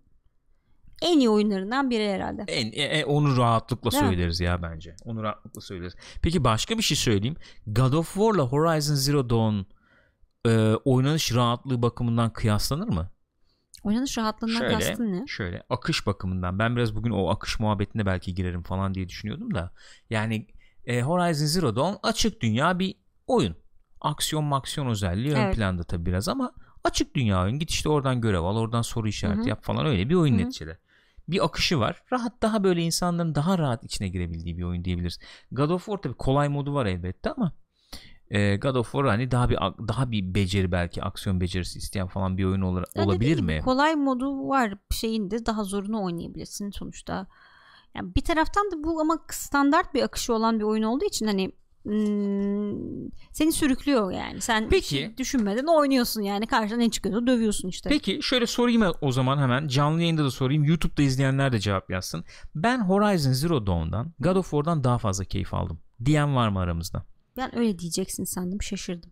en iyi oyunlarından biri herhalde. En, e, e onu rahatlıkla Değil söyleriz mi? ya bence. Onu rahatlıkla söyleriz. Peki başka bir şey söyleyeyim. God of War'la Horizon Zero Dawn e, oynanış rahatlığı bakımından kıyaslanır mı? Oynanış rahatlığından şöyle, kastın ne? Şöyle akış bakımından. Ben biraz bugün o akış muhabbetine belki girerim falan diye düşünüyordum da. Yani e, Horizon Zero Dawn açık dünya bir oyun. Aksiyon maksiyon özelliği evet. ön planda tabi biraz ama açık dünya oyun. Git işte oradan görev al oradan soru işareti Hı-hı. yap falan öyle bir oyun Hı-hı. neticede. Bir akışı var. Rahat daha böyle insanların daha rahat içine girebildiği bir oyun diyebiliriz. God of War tabi kolay modu var elbette ama e, God of War hani daha bir daha bir beceri belki aksiyon becerisi isteyen falan bir oyun olur, olabilir mi? Kolay modu var şeyinde daha zorunu oynayabilirsin sonuçta. Yani bir taraftan da bu ama standart bir akışı olan bir oyun olduğu için hani Hmm, seni sürüklüyor yani. Sen Peki, düşünmeden oynuyorsun yani. karşıdan ne çıkıyorsa dövüyorsun işte. Peki şöyle sorayım o zaman hemen. Canlı yayında da sorayım. YouTube'da izleyenler de cevap yazsın. Ben Horizon Zero Dawn'dan God of War'dan daha fazla keyif aldım. Diyen var mı aramızda? Ben öyle diyeceksin sandım. Şaşırdım.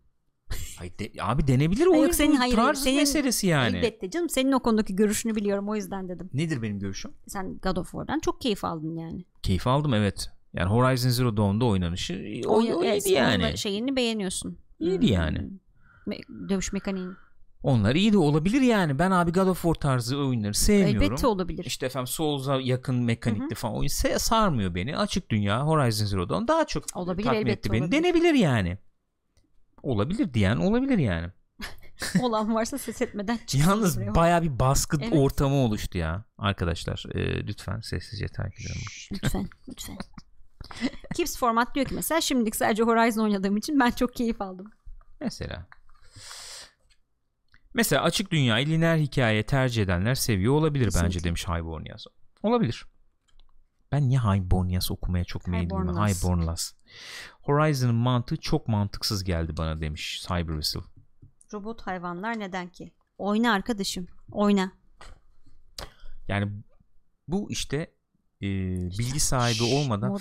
Hayır, de, abi denebilir o hayır, senin, hayır, tarz senin, meselesi yani. Elbette canım senin o konudaki görüşünü biliyorum o yüzden dedim. Nedir benim görüşüm? Sen God of War'dan çok keyif aldın yani. Keyif aldım evet. Yani Horizon Zero Dawn'da oynanışı o, o, o iyiydi yani. Şeyini beğeniyorsun. İyiydi hmm. yani. Me, dövüş mekaniğini. Onlar iyi de olabilir yani. Ben abi God of War tarzı oyunları sevmiyorum. Elbette olabilir. İşte efendim Souls'a yakın mekanikli Hı-hı. falan oyun sarmıyor beni. Açık dünya Horizon Zero Dawn daha çok olabilir, tatmin etti beni. Olabilir. Denebilir yani. Olabilir diyen olabilir yani. Olan varsa ses etmeden çıksın. Yalnız baya bir baskı evet. ortamı oluştu ya arkadaşlar. E, lütfen sessizce takip edin. lütfen lütfen. Kips format diyor ki mesela şimdilik sadece Horizon oynadığım için ben çok keyif aldım. Mesela. Mesela açık dünyayı lineer hikaye tercih edenler seviyor olabilir Kesinlikle. bence demiş Highborn Yaz. Olabilir. Ben niye Highborn Yaz okumaya çok meyilliyim? Highborn Las. Horizon'ın mantığı çok mantıksız geldi bana demiş Cyber Whistle. Robot hayvanlar neden ki? Oyna arkadaşım. Oyna. Yani bu işte e, bilgi sahibi Şş, olmadan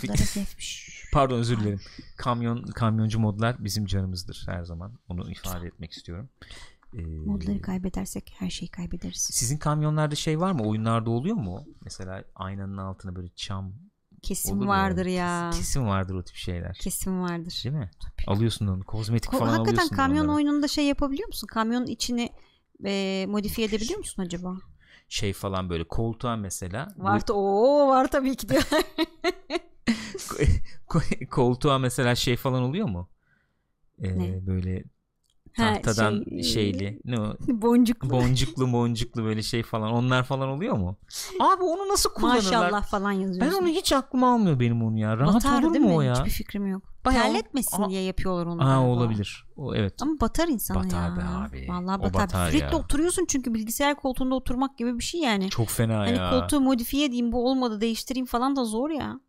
pardon özür dilerim. Kamyon kamyoncu modlar bizim canımızdır her zaman. Onu ifade etmek istiyorum. E, modları kaybedersek her şeyi kaybederiz. Sizin kamyonlarda şey var mı? Oyunlarda oluyor mu? Mesela aynanın altına böyle çam Kesin Olur vardır yani. ya. Kesin, vardır o tip şeyler. Kesin vardır. Değil mi? Tabii. Alıyorsun onu. Kozmetik Ko- falan hakikaten alıyorsun. Hakikaten kamyon onları. oyununda şey yapabiliyor musun? Kamyonun içini e, modifiye edebiliyor musun acaba? Şey falan böyle koltuğa mesela. Var bu... o var tabii ki diyor. koltuğa mesela şey falan oluyor mu? Ee, ne? Böyle Ha, şey, e, şeyli ne o? boncuklu boncuklu boncuklu böyle şey falan onlar falan oluyor mu? Abi onu nasıl kullanırlar? Maşallah falan yazıyorsun. Ben onu hiç aklıma almıyor benim onu ya. Rahat Batar, olur mu mi? o ya? Hiçbir fikrim yok. Bayağı, Terletmesin diye yapıyorlar onu. Aa, olabilir. O, evet. Ama batar insan batar ya. Batar be abi. Vallahi batar. O batar Sürekli ya. oturuyorsun çünkü bilgisayar koltuğunda oturmak gibi bir şey yani. Çok fena hani ya. Hani koltuğu modifiye edeyim bu olmadı değiştireyim falan da zor ya.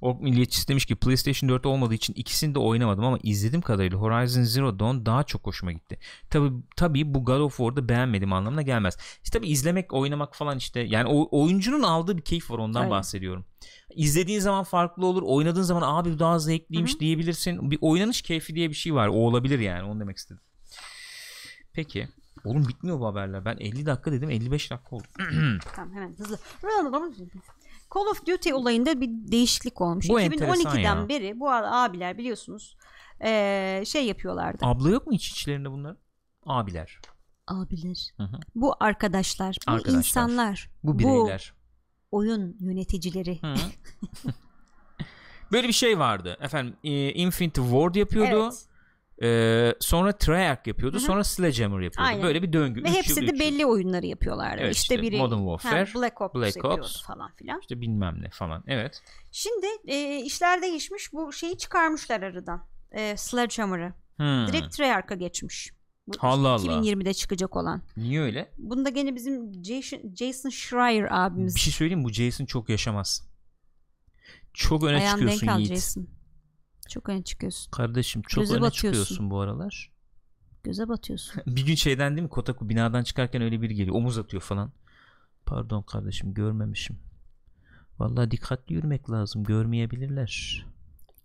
Ork Milliyetçisi demiş ki PlayStation 4 olmadığı için ikisini de oynamadım ama izledim kadarıyla Horizon Zero Dawn daha çok hoşuma gitti. Tabi tabi bu God of War'da beğenmedim anlamına gelmez. İşte tabi izlemek, oynamak falan işte yani o, oyuncunun aldığı bir keyif var ondan Aynen. bahsediyorum. İzlediğin zaman farklı olur. Oynadığın zaman abi daha zevkliymiş Hı-hı. diyebilirsin. Bir oynanış keyfi diye bir şey var. O olabilir yani. Onu demek istedim. Peki. Oğlum bitmiyor bu haberler. Ben 50 dakika dedim 55 dakika oldu. tamam hemen hızlı. Call of Duty olayında bir değişiklik olmuş. Bu 2012'den ya. beri bu abiler biliyorsunuz ee, şey yapıyorlardı. Abla yok mu hiç içlerinde bunlar? Abiler. Abiler. Hı hı. Bu arkadaşlar, bu arkadaşlar, insanlar, bu bireyler. Bu oyun yöneticileri. Böyle bir şey vardı. Efendim, e, Infinity Ward yapıyordu. Evet. Ee, sonra Treyarch yapıyordu. Hı-hı. Sonra Sledgehammer yapıyordu. Aynen. Böyle bir döngü. Ve üç hepsi yıl, de belli yıl. oyunları yapıyorlardı. Evet, işte, işte biri Modern Warfare, he, Black Ops, Black Ops falan filan. İşte bilmem ne falan. Evet. Şimdi e, işler değişmiş. Bu şeyi çıkarmışlar aradan. E, Sledgehammer'ı. Hmm. Direkt Treyarch'a geçmiş. Bu Allah işte 2020'de Allah. çıkacak olan. Niye öyle? Bunda gene bizim Jason, Jason Schreier abimiz. Bir şey söyleyeyim bu Jason çok yaşamaz. Çok öne Ayağın çıkıyorsun Yiğit. Jason. Çok öne çıkıyorsun. Kardeşim çok Göze öne batıyorsun. çıkıyorsun bu aralar. Göze batıyorsun. bir gün şeyden değil mi Kotaku binadan çıkarken öyle bir geliyor. Omuz atıyor falan. Pardon kardeşim görmemişim. Vallahi dikkatli yürümek lazım. Görmeyebilirler.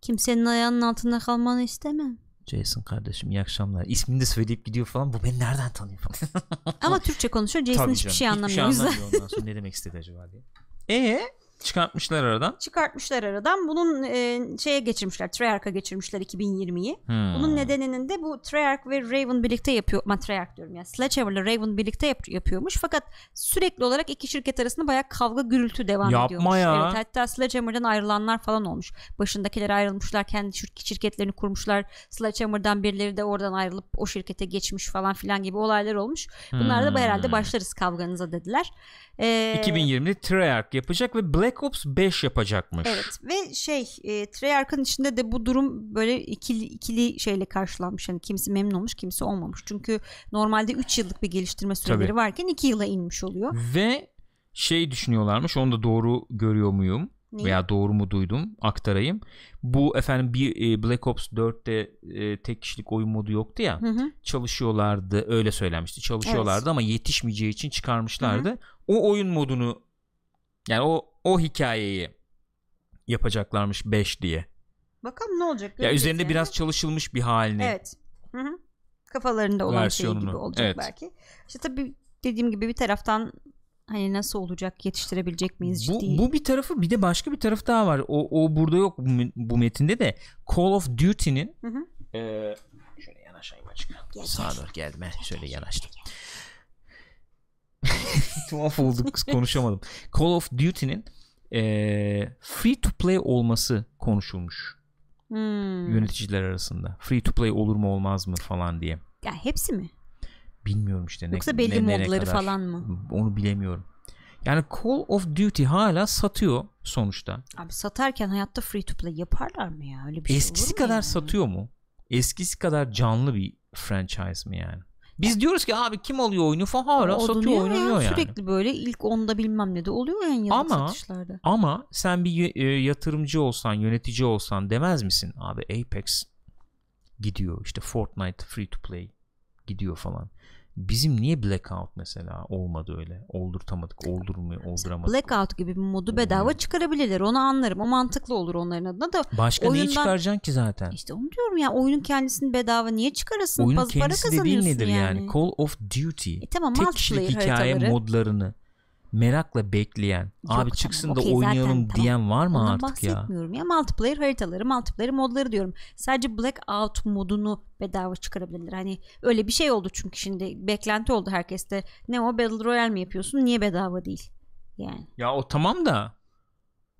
Kimsenin ayağının altında kalmanı istemem. Jason kardeşim iyi akşamlar. İsmini de söyleyip gidiyor falan. Bu beni nereden tanıyor falan. Ama Türkçe konuşuyor. Jason Tabii hiçbir canım, şey anlamıyor. Hiçbir şey anlamıyor ondan sonra ne demek istedi acaba diye. Eee? Çıkartmışlar aradan. Çıkartmışlar aradan. Bunun e, şeye geçirmişler. Treyarch'a geçirmişler 2020'yi. Hmm. Bunun nedeninin de bu Treyarch ve Raven birlikte yapıyor. Ben Treyarch diyorum ya, Sledgehammer ile Raven birlikte yap- yapıyormuş. Fakat sürekli olarak iki şirket arasında bayağı kavga gürültü devam Yapma ediyormuş. ya. Evet, hatta Sledgehammer'dan ayrılanlar falan olmuş. Başındakiler ayrılmışlar. Kendi şirketlerini kurmuşlar. Sledgehammer'dan birileri de oradan ayrılıp o şirkete geçmiş falan filan gibi olaylar olmuş. Bunlar hmm. da herhalde hmm. başlarız kavganıza dediler. Ee, 2020'de Treyarch yapacak ve Black Black Ops 5 yapacakmış. Evet ve şey e, Treyarch'ın içinde de bu durum böyle ikili, ikili şeyle karşılanmış. yani kimisi memnun olmuş kimisi olmamış. Çünkü normalde 3 yıllık bir geliştirme süreleri Tabii. varken 2 yıla inmiş oluyor. Ve şey düşünüyorlarmış onu da doğru görüyor muyum? Niye? Veya doğru mu duydum aktarayım. Bu efendim bir e, Black Ops 4'te e, tek kişilik oyun modu yoktu ya. Hı hı. Çalışıyorlardı öyle söylenmişti. Çalışıyorlardı evet. ama yetişmeyeceği için çıkarmışlardı. Hı hı. O oyun modunu yani o o hikayeyi yapacaklarmış 5 diye. Bakalım ne olacak. Ya üzerinde yani. biraz çalışılmış bir halini. Evet. Hı hı. Kafalarında olan Versiyonunu. şey gibi olacak evet. belki. İşte tabii dediğim gibi bir taraftan hani nasıl olacak yetiştirebilecek miyiz ciddi? Bu, bu bir tarafı bir de başka bir taraf daha var. O, o burada yok bu metinde de Call of Duty'nin hı hı. E, şöyle yanaşayım açık. Sağa doğru geldim. Şöyle yanaştım. Gel, gel. Tuhaf olduk konuşamadım. Call of Duty'nin e, free to play olması konuşulmuş. Hmm. Yöneticiler arasında. Free to play olur mu olmaz mı falan diye. Ya hepsi mi? Bilmiyorum işte. Ne, Yoksa belli ne, modları kadar. falan mı? Onu bilemiyorum. Yani Call of Duty hala satıyor sonuçta. Abi satarken hayatta free to play yaparlar mı ya? Öyle bir Eskisi şey olur mu kadar yani? satıyor mu? Eskisi kadar canlı bir franchise mi yani? Biz diyoruz ki abi kim alıyor oyunu Fahara o satıyor oynanıyor ya, yani. Sürekli böyle ilk onda bilmem ne de oluyor en yıllık ama, satışlarda. Ama sen bir e, yatırımcı olsan yönetici olsan demez misin abi Apex gidiyor işte Fortnite free to play gidiyor falan. Bizim niye Blackout mesela olmadı öyle? Oldurtamadık, oldurmuyor, olduramadık. Blackout gibi bir modu bedava Olmuyor. çıkarabilirler. Onu anlarım. O mantıklı olur onların adına da. Başka oyundan... neyi çıkaracaksın ki zaten? İşte onu diyorum ya. Oyunun kendisini bedava niye çıkarasın? Oyunun Pas kendisi para kazanıyorsun dediğin nedir yani? yani? Call of Duty. E, tamam, tek kişilik hikaye haritaları. modlarını merakla bekleyen Yok, abi çıksın tamam, da okay, oynayalım zaten, tamam. diyen var mı Ondan artık bahsetmiyorum ya? bahsetmiyorum ya multiplayer haritaları multiplayer modları diyorum sadece blackout modunu bedava çıkarabilirler hani öyle bir şey oldu çünkü şimdi beklenti oldu herkeste ne o battle royale mi yapıyorsun niye bedava değil yani. Ya o tamam da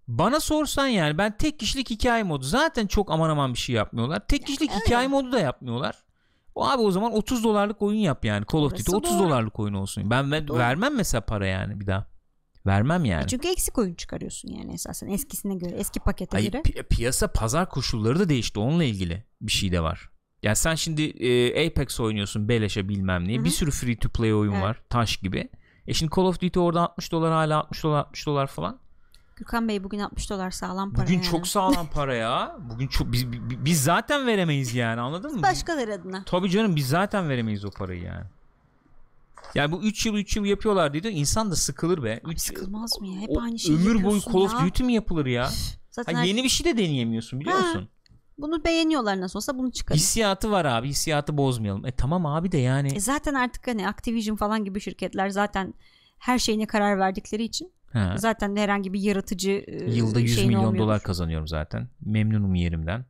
bana sorsan yani ben tek kişilik hikaye modu zaten çok aman aman bir şey yapmıyorlar. Tek kişilik evet. hikaye modu da yapmıyorlar. Abi o zaman 30 dolarlık oyun yap yani Call of Duty 30 dolarlık oyun olsun. Ben ver, vermem mesela para yani bir daha. Vermem yani. E çünkü eksik oyun çıkarıyorsun yani esasen eskisine göre eski pakete Hayır, göre. Pi- piyasa pazar koşulları da değişti onunla ilgili bir şey de var. Yani sen şimdi e, Apex oynuyorsun beleşe bilmem ne. Bir sürü free to play oyun evet. var taş gibi. E şimdi Call of Duty orada 60 dolar hala 60 dolar 60 dolar falan. Gürkan Bey bugün 60 dolar sağlam para. Bugün yani. çok sağlam para ya. Bugün çok biz, biz zaten veremeyiz yani anladın mı? Başkaları adına. Tabii canım biz zaten veremeyiz o parayı yani. Yani bu 3 yıl 3 yıl yapıyorlar diyor. insan da sıkılır be. Abi üç, sıkılmaz mı ya? Hep o, aynı şeyi Ömür boyu Call of Duty mi yapılır ya? zaten ha, her... yeni bir şey de deneyemiyorsun biliyor ha. musun? Bunu beğeniyorlar nasıl olsa bunu çıkar. Hissiyatı var abi hissiyatı bozmayalım. E tamam abi de yani. E zaten artık hani Activision falan gibi şirketler zaten her şeyine karar verdikleri için He. Zaten herhangi bir yaratıcı e, Yılda 100 milyon dolar kazanıyorum zaten. Memnunum yerimden.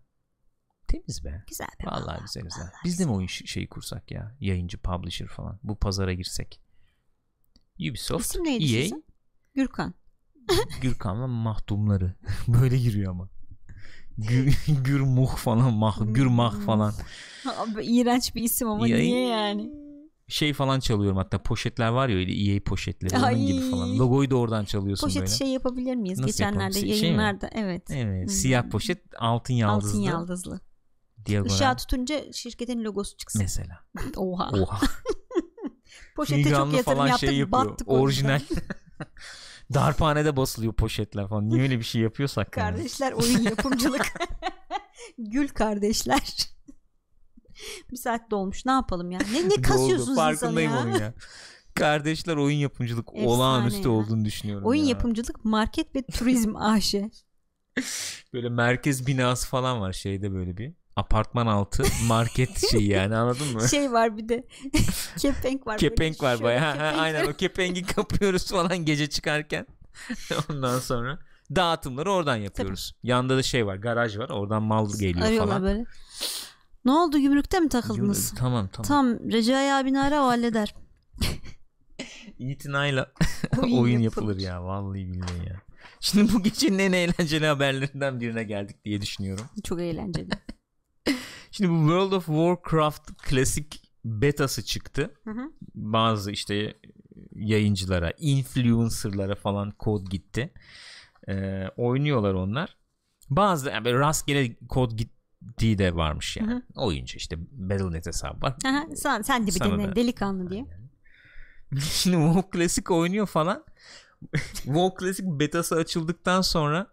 Temiz be. Güzel be. Vallahi, vallahi güzeliz. Vallahi Biz güzel. de mi oyun şeyi kursak ya? Yayıncı, publisher falan. Bu pazara girsek. Ubisoft, İsim neydi EA. Sizin? Gürkan. Gürkan'la mahdumları. Böyle giriyor ama. Gür, gür muh falan mah gür mah falan. Abi, iğrenç bir isim ama Yayın, e niye yani? şey falan çalıyorum hatta poşetler var ya öyle EA poşetleri Ay. onun gibi falan logoyu da oradan çalıyorsun poşet böyle. şey yapabilir miyiz Nasıl geçenlerde yapalım? yayınlarda şey mi? evet, evet hmm. siyah poşet altın yaldızlı altın yaldızlı Diagonal. ışığa tutunca şirketin logosu çıksın mesela oha, oha. poşete Figanlı çok yatırım falan şey yaptık şey yapıyor. battık orijinal darphanede basılıyor poşetler falan niye öyle bir şey yapıyorsak kardeşler yani. oyun yapımcılık gül kardeşler bir saat dolmuş ne yapalım ya. Ne, ne kasıyorsunuz Doğru, farkındayım ya? onun ya. Kardeşler oyun yapımcılık Efsane olağanüstü ya. olduğunu düşünüyorum. Oyun ya. yapımcılık market ve turizm AŞ. böyle merkez binası falan var şeyde böyle bir apartman altı market şey yani anladın mı? Şey var bir de kepenk var. Kepenk var baya aynen o kepengi kapıyoruz falan gece çıkarken ondan sonra dağıtımları oradan yapıyoruz. Tabii. Yanda da şey var garaj var oradan mal geliyor Arıyorlar falan. böyle. Ne oldu gümrükte mi takıldınız? Gümrük, tamam tamam. Tam Recai abi nara o halleder. İtinayla oyun, oyun yapılır. yapılır ya vallahi billahi ya. Şimdi bu gecenin en eğlenceli haberlerinden birine geldik diye düşünüyorum. Çok eğlenceli. Şimdi bu World of Warcraft klasik betası çıktı. Hı hı. Bazı işte yayıncılara, influencerlara falan kod gitti. Ee, oynuyorlar onlar. Bazı yani rastgele kod git, de varmış yani. Hı-hı. Oyuncu işte Battle.net hesabı var. Sen, sen de bir dene da... delikanlı diye. Şimdi WoW Classic oynuyor falan. WoW Classic betası açıldıktan sonra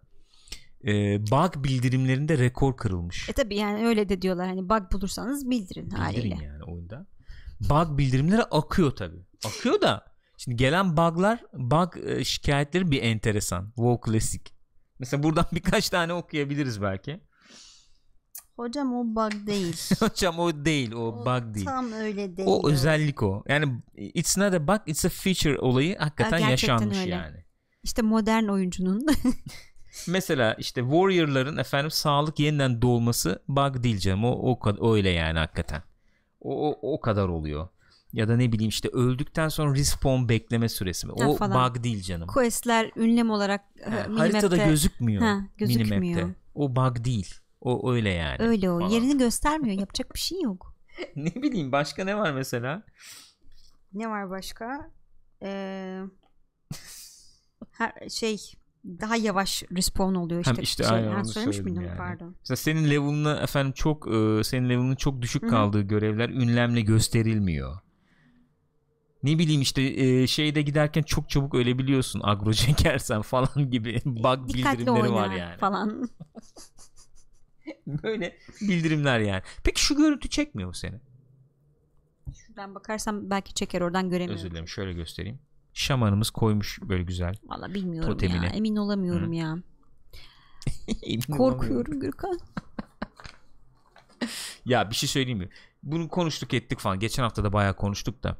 e, bug bildirimlerinde rekor kırılmış. E tabi yani öyle de diyorlar hani bug bulursanız bildirin, bildirin haliyle. yani oyunda. Bug bildirimleri akıyor tabi. Akıyor da şimdi gelen buglar bug e, şikayetleri bir enteresan. WoW Classic. Mesela buradan birkaç tane okuyabiliriz belki. Hocam o bug değil. Hocam o değil o, o bug değil. Tam öyle değil. O özellik o. Yani it's not a bug it's a feature olayı hakikaten ya, yaşanmış öyle. yani. İşte modern oyuncunun. Mesela işte Warrior'ların efendim sağlık yeniden doğması bug değil canım. O, o öyle yani hakikaten. O, o, o kadar oluyor. Ya da ne bileyim işte öldükten sonra respawn bekleme süresi mi? O falan. bug değil canım. Quest'ler ünlem olarak e, ha, minimap'te. haritada gözükmüyor. Ha, gözükmüyor. O bug değil. O öyle yani. Öyle o. Falan. Yerini göstermiyor. Yapacak bir şey yok. ne bileyim başka ne var mesela? Ne var başka? Ee, her şey daha yavaş respawn oluyor işte. Hem işte şey, aynen onu söylemiş miydim yani. pardon. Mesela senin level'ına efendim çok e, senin level'ının çok düşük Hı-hı. kaldığı görevler ünlemle gösterilmiyor. Ne bileyim işte e, şeyde giderken çok çabuk ölebiliyorsun agro çekersen falan gibi bug Dikkatli bildirimleri var yani. falan. Böyle bildirimler yani. Peki şu görüntü çekmiyor mu seni? Şuradan bakarsam belki çeker oradan göremiyorum. Özür dilerim şöyle göstereyim. Şamanımız koymuş böyle güzel. Valla bilmiyorum totemini. ya. Emin olamıyorum Hı. ya. Emin Korkuyorum Gürkan. ya bir şey söyleyeyim mi? Bunu konuştuk ettik falan. Geçen hafta da bayağı konuştuk da.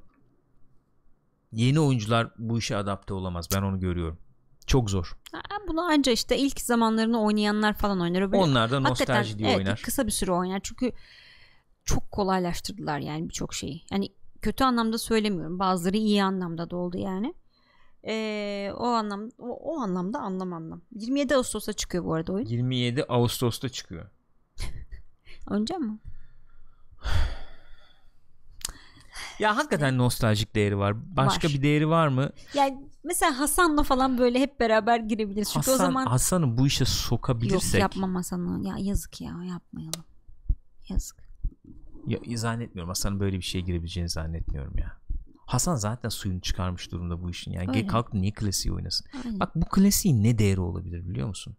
Yeni oyuncular bu işe adapte olamaz. Ben onu görüyorum. Çok zor. Ha, bunu anca işte ilk zamanlarını oynayanlar falan oynar. Böyle Onlar da nostalji diye evet, oynar. Kısa bir süre oynar. Çünkü çok kolaylaştırdılar yani birçok şeyi. Yani kötü anlamda söylemiyorum. Bazıları iyi anlamda da oldu yani. Ee, o anlam o, o anlamda anlam anlam. 27 Ağustos'ta çıkıyor bu arada oyun. 27 Ağustos'ta çıkıyor. Önce mi? ya hakikaten nostaljik değeri var. Başka var. bir değeri var mı? Yani Mesela Hasan'la falan böyle hep beraber girebiliriz. Çünkü Hasan, o zaman Hasan'ı bu işe sokabilirsek. Yok yapmam Hasan'ı. Ya yazık ya yapmayalım. Yazık. Ya, zannetmiyorum Hasan'ın böyle bir şeye girebileceğini zannetmiyorum ya. Hasan zaten suyunu çıkarmış durumda bu işin. Yani Öyle. kalk niye klasiği oynasın? Aynen. Bak bu klasiğin ne değeri olabilir biliyor musun?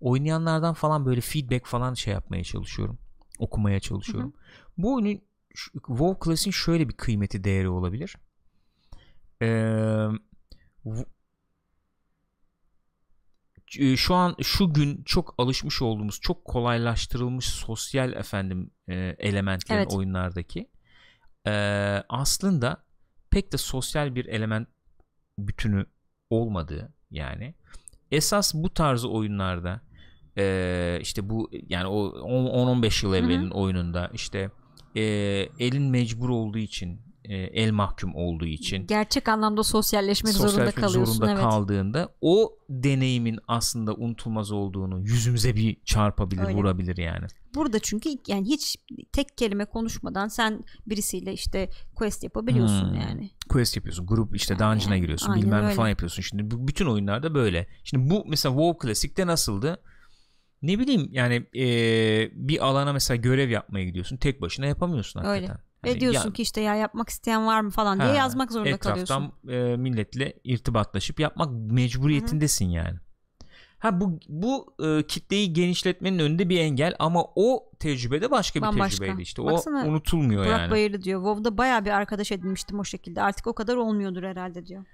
Oynayanlardan falan böyle feedback falan şey yapmaya çalışıyorum. Okumaya çalışıyorum. Hı-hı. Bu oyunun WoW klasiğin şöyle bir kıymeti değeri olabilir. Eee e, şu an şu gün çok alışmış olduğumuz çok kolaylaştırılmış sosyal efendim e, elementlerin evet. oyunlardaki e, aslında pek de sosyal bir element bütünü olmadığı yani esas bu tarzı oyunlarda e, işte bu yani o 10-15 yıl evvelin Hı-hı. oyununda işte e, elin mecbur olduğu için e, el mahkum olduğu için gerçek anlamda sosyalleşmek, sosyalleşmek zorunda kalıyorsun. zorunda evet. kaldığında o deneyimin aslında unutulmaz olduğunu yüzümüze bir çarpabilir, Öyle. vurabilir yani. Burada çünkü yani hiç tek kelime konuşmadan sen birisiyle işte quest yapabiliyorsun hmm. yani. Quest yapıyorsun. Grup işte yani dungeon'a yani. giriyorsun. Aynen bilmem öyle. falan yapıyorsun. Şimdi bu, bütün oyunlarda böyle. Şimdi bu mesela WoW Classic'te nasıldı? Ne bileyim yani e, bir alana mesela görev yapmaya gidiyorsun. Tek başına yapamıyorsun hakikaten. Öyle. Hani e, diyorsun ya, ki işte ya yapmak isteyen var mı falan diye he, yazmak zorunda etraftan kalıyorsun. Etraftan milletle irtibatlaşıp yapmak mecburiyetindesin Hı-hı. yani. Ha bu bu e, kitleyi genişletmenin önünde bir engel ama o tecrübede başka bir Bambaşka. tecrübeydi işte. Baksana, o unutulmuyor Burak yani. Burak Bayırlı diyor. WoW'da baya bir arkadaş edinmiştim o şekilde. Artık o kadar olmuyordur herhalde diyor.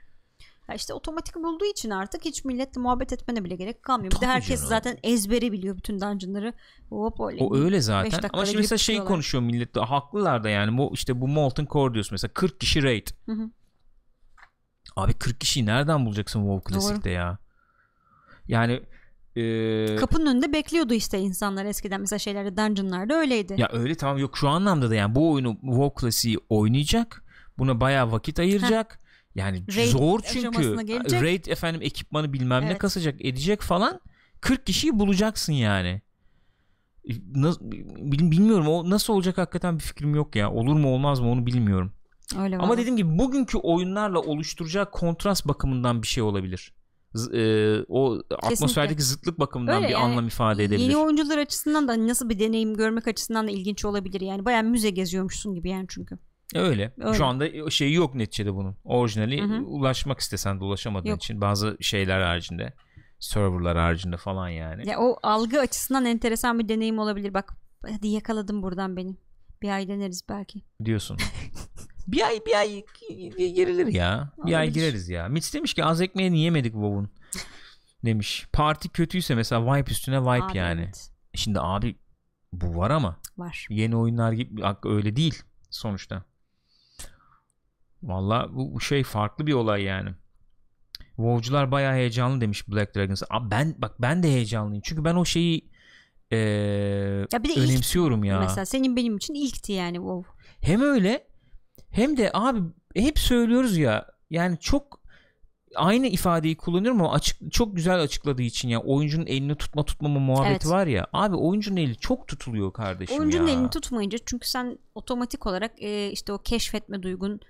Ya işte otomatik bulduğu için artık hiç milletle muhabbet etmene bile gerek kalmıyor. bir de herkes canım. zaten ezbere biliyor bütün dungeon'ları. Hop öyle. O öyle zaten. Ama şimdi mesela şey konuşuyor millette, haklılar da yani bu işte bu Molten Core diyorsun mesela 40 kişi raid. Hı hı. Abi 40 kişiyi nereden bulacaksın WoW Classic'te ya? Yani ee... Kapının önünde bekliyordu işte insanlar eskiden mesela şeylerde dungeonlarda öyleydi. Ya öyle tamam yok şu anlamda da yani bu oyunu WoW Classic'i oynayacak. Buna bayağı vakit ayıracak. Heh yani raid zor çünkü raid efendim ekipmanı bilmem evet. ne kasacak edecek falan 40 kişiyi bulacaksın yani. E, bilmiyorum o nasıl olacak hakikaten bir fikrim yok ya. Olur mu olmaz mı onu bilmiyorum. Öyle Ama var. dediğim gibi bugünkü oyunlarla oluşturacağı kontrast bakımından bir şey olabilir. Z, e, o Kesinlikle. atmosferdeki zıtlık bakımından Öyle bir yani, anlam ifade edebilir. Yeni oyuncular açısından da nasıl bir deneyim görmek açısından da ilginç olabilir. Yani bayağı müze geziyormuşsun gibi yani çünkü. Öyle. Öyle. Şu anda e, şeyi yok neticede bunun. Orijinali Hı-hı. ulaşmak istesen de ulaşamadığın yok. için bazı şeyler haricinde serverlar haricinde falan yani. Ya o algı açısından enteresan bir deneyim olabilir. Bak hadi yakaladım buradan benim. Bir ay deneriz belki. Diyorsun. bir ay bir ay girilir ya. Bir ay gireriz ya. Mitch demiş ki az ekmeğini yemedik WoW'un. demiş. Parti kötüyse mesela wipe üstüne wipe abi, yani. Evet. Şimdi abi bu var ama. Var. Yeni oyunlar gibi öyle değil sonuçta. Valla bu şey farklı bir olay yani. WoW'cular bayağı heyecanlı demiş Black Dragons. Abi ben bak ben de heyecanlıyım. Çünkü ben o şeyi ee, ya bir de önemsiyorum ilk, ya. Mesela senin benim için ilkti yani WoW. Hem öyle hem de abi hep söylüyoruz ya yani çok aynı ifadeyi kullanıyorum ama açık çok güzel açıkladığı için ya oyuncunun elini tutma tutmama muhabbeti evet. var ya abi oyuncunun eli çok tutuluyor kardeşim oyuncunun ya. elini tutmayınca çünkü sen otomatik olarak e, işte o keşfetme duygun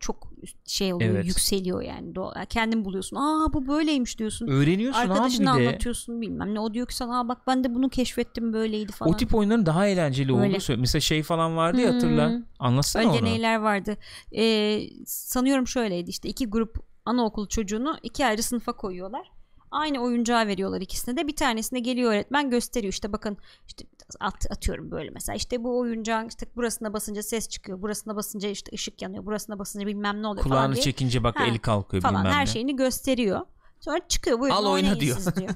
çok şey oluyor evet. yükseliyor yani kendin buluyorsun aa bu böyleymiş diyorsun öğreniyorsun arkadaşına abi de. anlatıyorsun bilmem ne o diyor ki sana aa bak ben de bunu keşfettim böyleydi falan o tip oyunların daha eğlenceli Öyle. olduğu mesela şey falan vardı ya hmm. hatırla anlatsana Öyle onu deneyler vardı ee, sanıyorum şöyleydi işte iki grup anaokul çocuğunu iki ayrı sınıfa koyuyorlar Aynı oyuncağı veriyorlar ikisine de. Bir tanesine geliyor öğretmen gösteriyor. işte bakın işte at, atıyorum böyle mesela. işte bu oyuncağın işte burasına basınca ses çıkıyor. Burasına basınca işte ışık yanıyor. Burasına basınca bilmem ne oluyor Kulağını falan diye. çekince bak ha, eli kalkıyor falan, bilmem Her ne. şeyini gösteriyor. Sonra çıkıyor buyurun Al oyna diyor. diyor.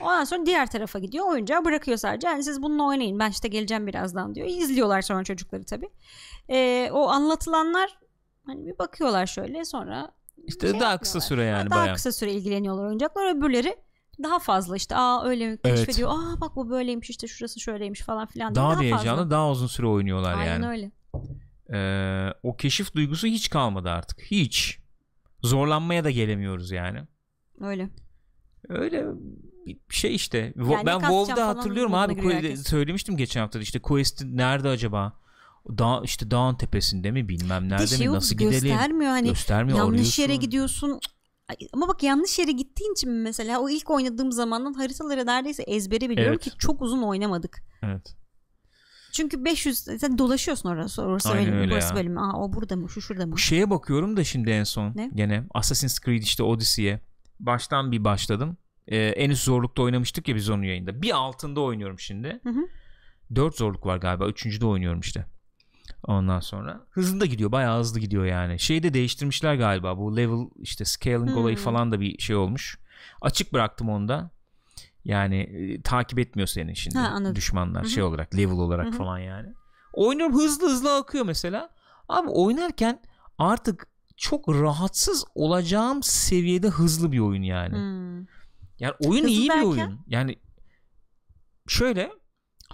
Ondan sonra diğer tarafa gidiyor. Oyuncağı bırakıyor sadece. Yani siz bununla oynayın. Ben işte geleceğim birazdan diyor. izliyorlar sonra çocukları tabi Ee, o anlatılanlar hani bir bakıyorlar şöyle sonra işte şey daha kısa şey süre yani daha bayağı. kısa süre ilgileniyorlar oyuncaklar öbürleri daha fazla işte aa öyle mi keşfediyor evet. aa bak bu böyleymiş işte şurası şöyleymiş falan filan daha, daha fazla. heyecanlı daha uzun süre oynuyorlar Aynen yani. Aynen öyle. Ee, o keşif duygusu hiç kalmadı artık hiç zorlanmaya da gelemiyoruz yani. Öyle. Öyle bir şey işte. Yani ben WoW'da hatırlıyorum abi söylemiştim geçen hafta işte Quest nerede acaba? Dağ, işte dağın tepesinde mi bilmem nerede şey mi nasıl göstermiyor, gidelim göstermiyor hani göstermiyor, yanlış arıyorsun. yere gidiyorsun ama bak yanlış yere gittiğin için mesela o ilk oynadığım zamandan haritaları neredeyse ezbere biliyorum evet. ki çok uzun oynamadık. Evet. Çünkü 500 sen dolaşıyorsun orası orası Aynen bölüm, öyle burası ya. Aa o burada mı? Şu şurada mı? Şeye bakıyorum da şimdi en son ne? gene Assassin's Creed işte Odyssey'e baştan bir başladım. Ee, en üst zorlukta oynamıştık ya biz onu yayında. Bir altında oynuyorum şimdi. Hı hı. Dört zorluk var galiba. Üçüncüde oynuyorum işte. Ondan sonra hızında gidiyor bayağı hızlı gidiyor yani. Şeyi de değiştirmişler galiba bu level işte scaling hmm. olayı falan da bir şey olmuş. Açık bıraktım onda. Yani e, takip etmiyor seni şimdi ha, düşmanlar Hı-hı. şey olarak level olarak Hı-hı. falan yani. Oynuyorum hızlı hızlı akıyor mesela. Abi oynarken artık çok rahatsız olacağım seviyede hızlı bir oyun yani. Hmm. Yani oyun hızlı iyi derken? bir oyun. Yani şöyle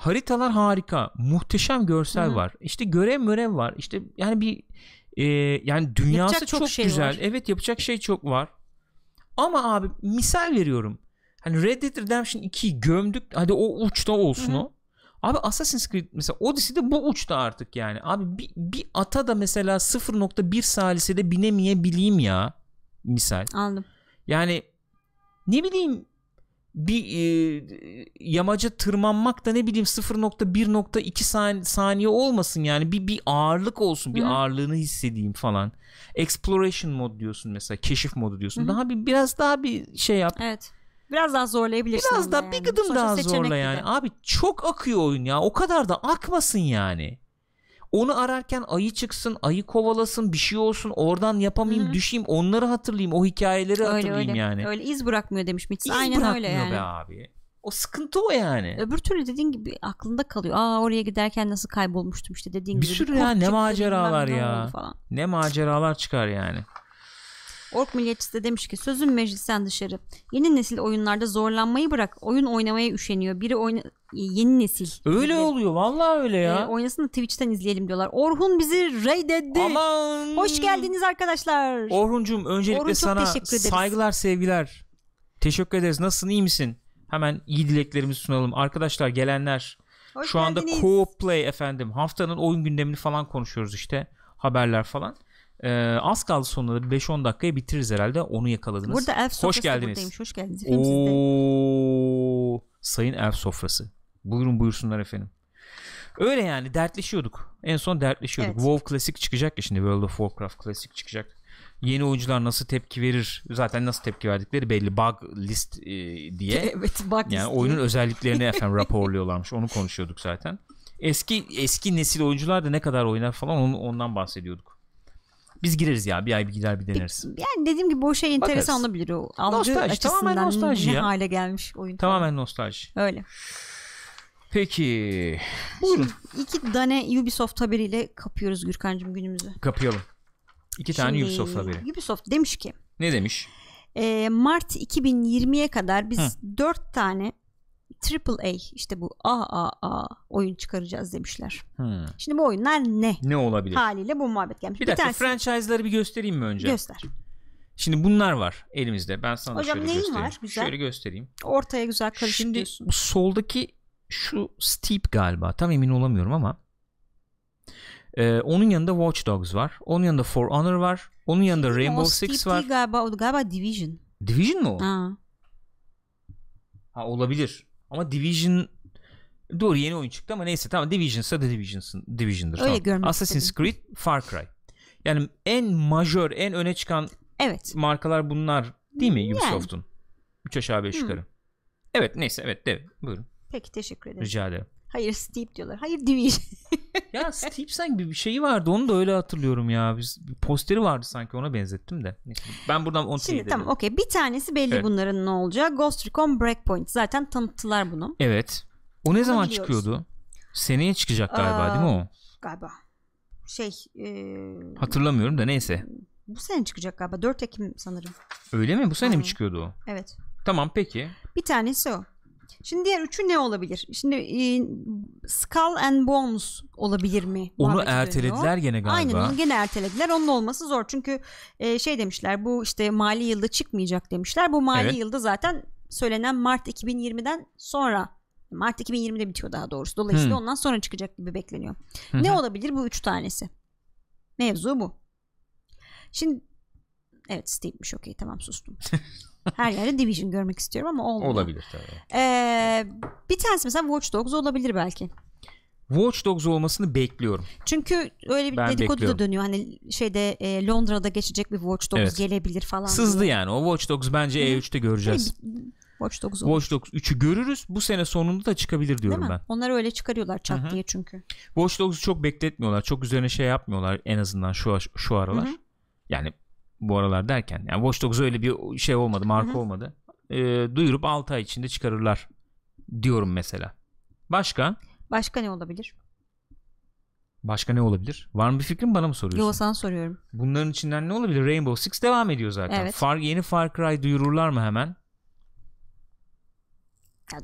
haritalar harika. Muhteşem görsel Hı-hı. var. İşte görev mörev var. İşte yani bir e, yani dünyası yapacak çok, şey güzel. Var. Evet yapacak şey çok var. Ama abi misal veriyorum. Hani Red Dead Redemption 2'yi gömdük. Hadi o uçta olsun Hı-hı. o. Abi Assassin's Creed mesela Odyssey de bu uçta artık yani. Abi bir, bir ata da mesela 0.1 salisede binemeyebileyim ya. Misal. Anladım. Yani ne bileyim bir e, yamaca tırmanmak da ne bileyim 0.1.2 saniye, saniye olmasın yani bir bir ağırlık olsun bir Hı-hı. ağırlığını hissedeyim falan. Exploration mod diyorsun mesela keşif modu diyorsun. Hı-hı. Daha bir biraz daha bir şey yap. Evet. Biraz daha zorlayabilirsin. Biraz daha yani. bir gıdım Sonuçta daha zorla yani. Abi çok akıyor oyun ya. O kadar da akmasın yani. Onu ararken ayı çıksın, ayı kovalasın, bir şey olsun, oradan yapamayayım, Hı-hı. düşeyim, onları hatırlayayım, o hikayeleri öyle, hatırlayayım öyle. yani. Öyle iz bırakmıyor demiş Mitz. İz Aynen bırakmıyor öyle yani. be abi. O sıkıntı o yani. Öbür türlü dediğin gibi aklında kalıyor. Aa oraya giderken nasıl kaybolmuştum işte dediğin bir gibi. Bir sürü ya ne maceralar ya. Falan. Ne maceralar çıkar yani. Ork Milliyetçisi de demiş ki sözüm meclisten dışarı. Yeni nesil oyunlarda zorlanmayı bırak. Oyun oynamaya üşeniyor. Biri oyna yeni nesil. Öyle Biri... oluyor vallahi öyle ya. E, oynasın da Twitch'ten izleyelim diyorlar. Orhun bizi raid etti. Aman. Hoş geldiniz arkadaşlar. Orhuncum öncelikle Orhun, sana saygılar sevgiler. Teşekkür ederiz. Nasılsın iyi misin? Hemen iyi dileklerimizi sunalım. Arkadaşlar gelenler Hoş şu geldiniz. anda Co-Play efendim. Haftanın oyun gündemini falan konuşuyoruz işte. Haberler falan. Ee, az kaldı sonunda 5-10 dakikaya bitiririz herhalde. Onu yakaladınız. Burada elf sofrası Hoş geldiniz. Hoş geldiniz. Efendim Oo, sayın elf sofrası. Buyurun buyursunlar efendim. Öyle yani dertleşiyorduk. En son dertleşiyorduk. Evet. WoW Classic çıkacak ya şimdi World of Warcraft Classic çıkacak. Yeni oyuncular nasıl tepki verir? Zaten nasıl tepki verdikleri belli. Bug list e, diye. Evet, bug yani list oyunun diye. özelliklerini efendim raporluyorlarmış. Onu konuşuyorduk zaten. Eski eski nesil oyuncular da ne kadar oynar falan onu, ondan bahsediyorduk. Biz gireriz ya bir ay bir gider bir deneriz. Yani dediğim gibi o şey enteresan Bakarız. olabilir o algı nostalji, tamamen nostalji ne ya. hale gelmiş oyun. Tamamen falan. nostalji. Öyle. Peki. Buyurun. Şimdi iki tane Ubisoft haberiyle kapıyoruz Gürkan'cığım günümüzü. Kapayalım. İki Şimdi, tane Ubisoft haberi. Ubisoft demiş ki. Ne demiş? E, Mart 2020'ye kadar biz dört tane Triple A işte bu AAA oyun çıkaracağız demişler. Hmm. Şimdi bu oyunlar ne? Ne olabilir? Haliyle bu muhabbet gelmiş. Bir, bir dakika tanesi... franchise'ları bir göstereyim mi önce? Göster. Şimdi bunlar var elimizde. Ben sana Hocam şöyle neyin göstereyim. var? Güzel. Şöyle göstereyim. Ortaya güzel karışık Şimdi diyorsun. bu soldaki şu Steep galiba. Tam emin olamıyorum ama. Ee, onun yanında Watch Dogs var. Onun yanında For Honor var. Onun yanında Şimdi Rainbow o Six var. Değil galiba, o galiba Division. Division mi o? Ha. Ha olabilir. Ama Division Doğru yeni oyun çıktı ama neyse tamam Division'sa da Division'sın, Division'dır. Öyle tamam. görmek Assassin's istedim. Creed, Far Cry. Yani en majör, en öne çıkan evet. markalar bunlar değil mi Ubisoft'un? Yani. 3 aşağı 5 yukarı. Hmm. Evet neyse evet de buyurun. Peki teşekkür ederim. Rica ederim. Hayır Steep diyorlar. Hayır Dewey. ya Steep sanki bir şeyi vardı. Onu da öyle hatırlıyorum ya. Biz bir posteri vardı sanki ona benzettim de. Ben buradan onu Şimdi tamam okey. Bir tanesi belli evet. bunların ne olacağı. Ghost Recon Breakpoint. Zaten tanıttılar bunu. Evet. O ne onu zaman biliyoruz. çıkıyordu? Seneye çıkacak galiba ee, değil mi o? Galiba. Şey e... hatırlamıyorum da neyse. Bu sene çıkacak galiba. 4 Ekim sanırım. Öyle mi? Bu sene hmm. mi çıkıyordu o? Evet. Tamam peki. Bir tanesi o. Şimdi diğer üçü ne olabilir? Şimdi e, Skull and Bones olabilir mi? Onu ertelediler gene galiba. Aynen onu gene ertelediler. Onun olması zor. Çünkü e, şey demişler bu işte mali yılda çıkmayacak demişler. Bu mali evet. yılda zaten söylenen Mart 2020'den sonra Mart 2020'de bitiyor daha doğrusu. Dolayısıyla hmm. ondan sonra çıkacak gibi bekleniyor. Hmm. Ne olabilir bu üç tanesi? Mevzu bu. Şimdi evet Steve'miş okey tamam sustum. Her yerde Division görmek istiyorum ama olmuyor. Olabilir tabii. Ee, bir tanesi mesela Watch Dogs olabilir belki. Watch Dogs olmasını bekliyorum. Çünkü öyle bir ben dedikodu bekliyorum. da dönüyor. Hani şeyde e, Londra'da geçecek bir Watch Dogs evet. gelebilir falan. Sızdı diye. yani. O Watch Dogs bence Hı. E3'te göreceğiz. Hani Watch Dogs, olur. Watch Dogs 3'ü görürüz. Bu sene sonunda da çıkabilir diyorum Değil mi? ben. Onları öyle çıkarıyorlar çat Hı-hı. diye çünkü. Watch Dogs'u çok bekletmiyorlar. Çok üzerine şey yapmıyorlar en azından şu şu aralar. Hı-hı. Yani bu aralar derken. Yani Watch Dogs öyle bir şey olmadı, marka Hı-hı. olmadı. E, duyurup 6 ay içinde çıkarırlar diyorum mesela. Başka? Başka ne olabilir? Başka ne olabilir? Var mı bir fikrin bana mı soruyorsun? Yok sana soruyorum. Bunların içinden ne olabilir? Rainbow Six devam ediyor zaten. Evet. Far, yeni Far Cry duyururlar mı hemen?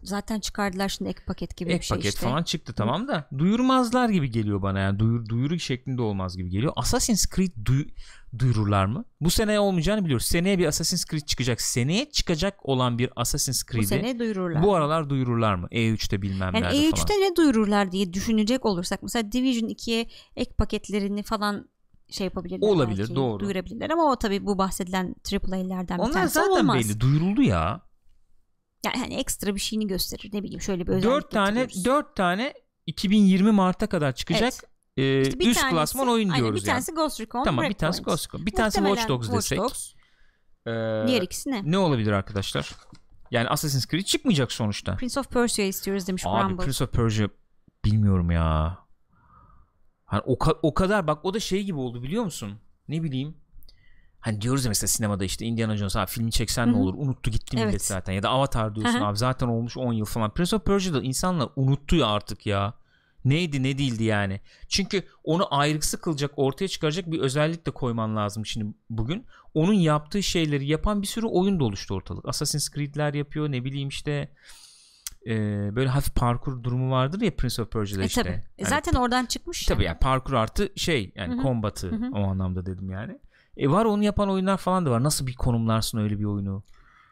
zaten çıkardılar şimdi ek paket gibi ek bir şey paket işte. falan çıktı tamam da duyurmazlar gibi geliyor bana yani duyur, duyuru şeklinde olmaz gibi geliyor. Assassin's Creed duy, duyururlar mı? Bu sene olmayacağını biliyoruz. Seneye bir Assassin's Creed çıkacak. Seneye çıkacak olan bir Assassin's Creed'i bu sene duyururlar. Bu aralar duyururlar mı? E3'te bilmem yani nerede E3'te falan. E3'te ne duyururlar diye düşünecek olursak mesela Division 2'ye ek paketlerini falan şey yapabilirler. Olabilir belki, doğru. Duyurabilirler ama o tabii bu bahsedilen AAA'lerden bir Onlar tanesi zaten belli duyuruldu ya. Yani hani ekstra bir şeyini gösterir. Ne bileyim şöyle bir özellik 4 tane getiriyoruz. 4 tane 2020 Mart'a kadar çıkacak. Evet. E, işte üst tanesi, klasman oyun aynen, bir yani. Tanesi Ghost Recon, tamam bir tanesi Ghost Recon. Bir tanesi Watch Dogs Watch desek. Dogs. E, Diğer ikisi ne? Ne olabilir arkadaşlar? Yani Assassin's Creed çıkmayacak sonuçta. Prince of Persia istiyoruz demiş Abi, Bramble. Prince of Persia bilmiyorum ya. Hani o, ka- o kadar bak o da şey gibi oldu biliyor musun? Ne bileyim Hani diyoruz ya mesela sinemada işte Indiana Jones abi filmi çeksen Hı-hı. ne olur unuttu gitti evet. millet zaten ya da Avatar diyorsun hı abi zaten olmuş 10 yıl falan. Prince of Persia'da insanlar unuttu ya artık ya. Neydi ne değildi yani. Çünkü onu ayrıksı kılacak ortaya çıkaracak bir özellik de koyman lazım şimdi bugün. Onun yaptığı şeyleri yapan bir sürü oyun da oluştu ortalık. Assassin's Creed'ler yapıyor ne bileyim işte böyle hafif parkur durumu vardır ya Prince of Persia'da e, işte. Tabii. Yani, e, Zaten oradan çıkmış. Tabii yani, yani parkur artı şey yani Hı-hı. kombatı Hı-hı. o anlamda dedim yani. E var onu yapan oyunlar falan da var. Nasıl bir konumlarsın öyle bir oyunu?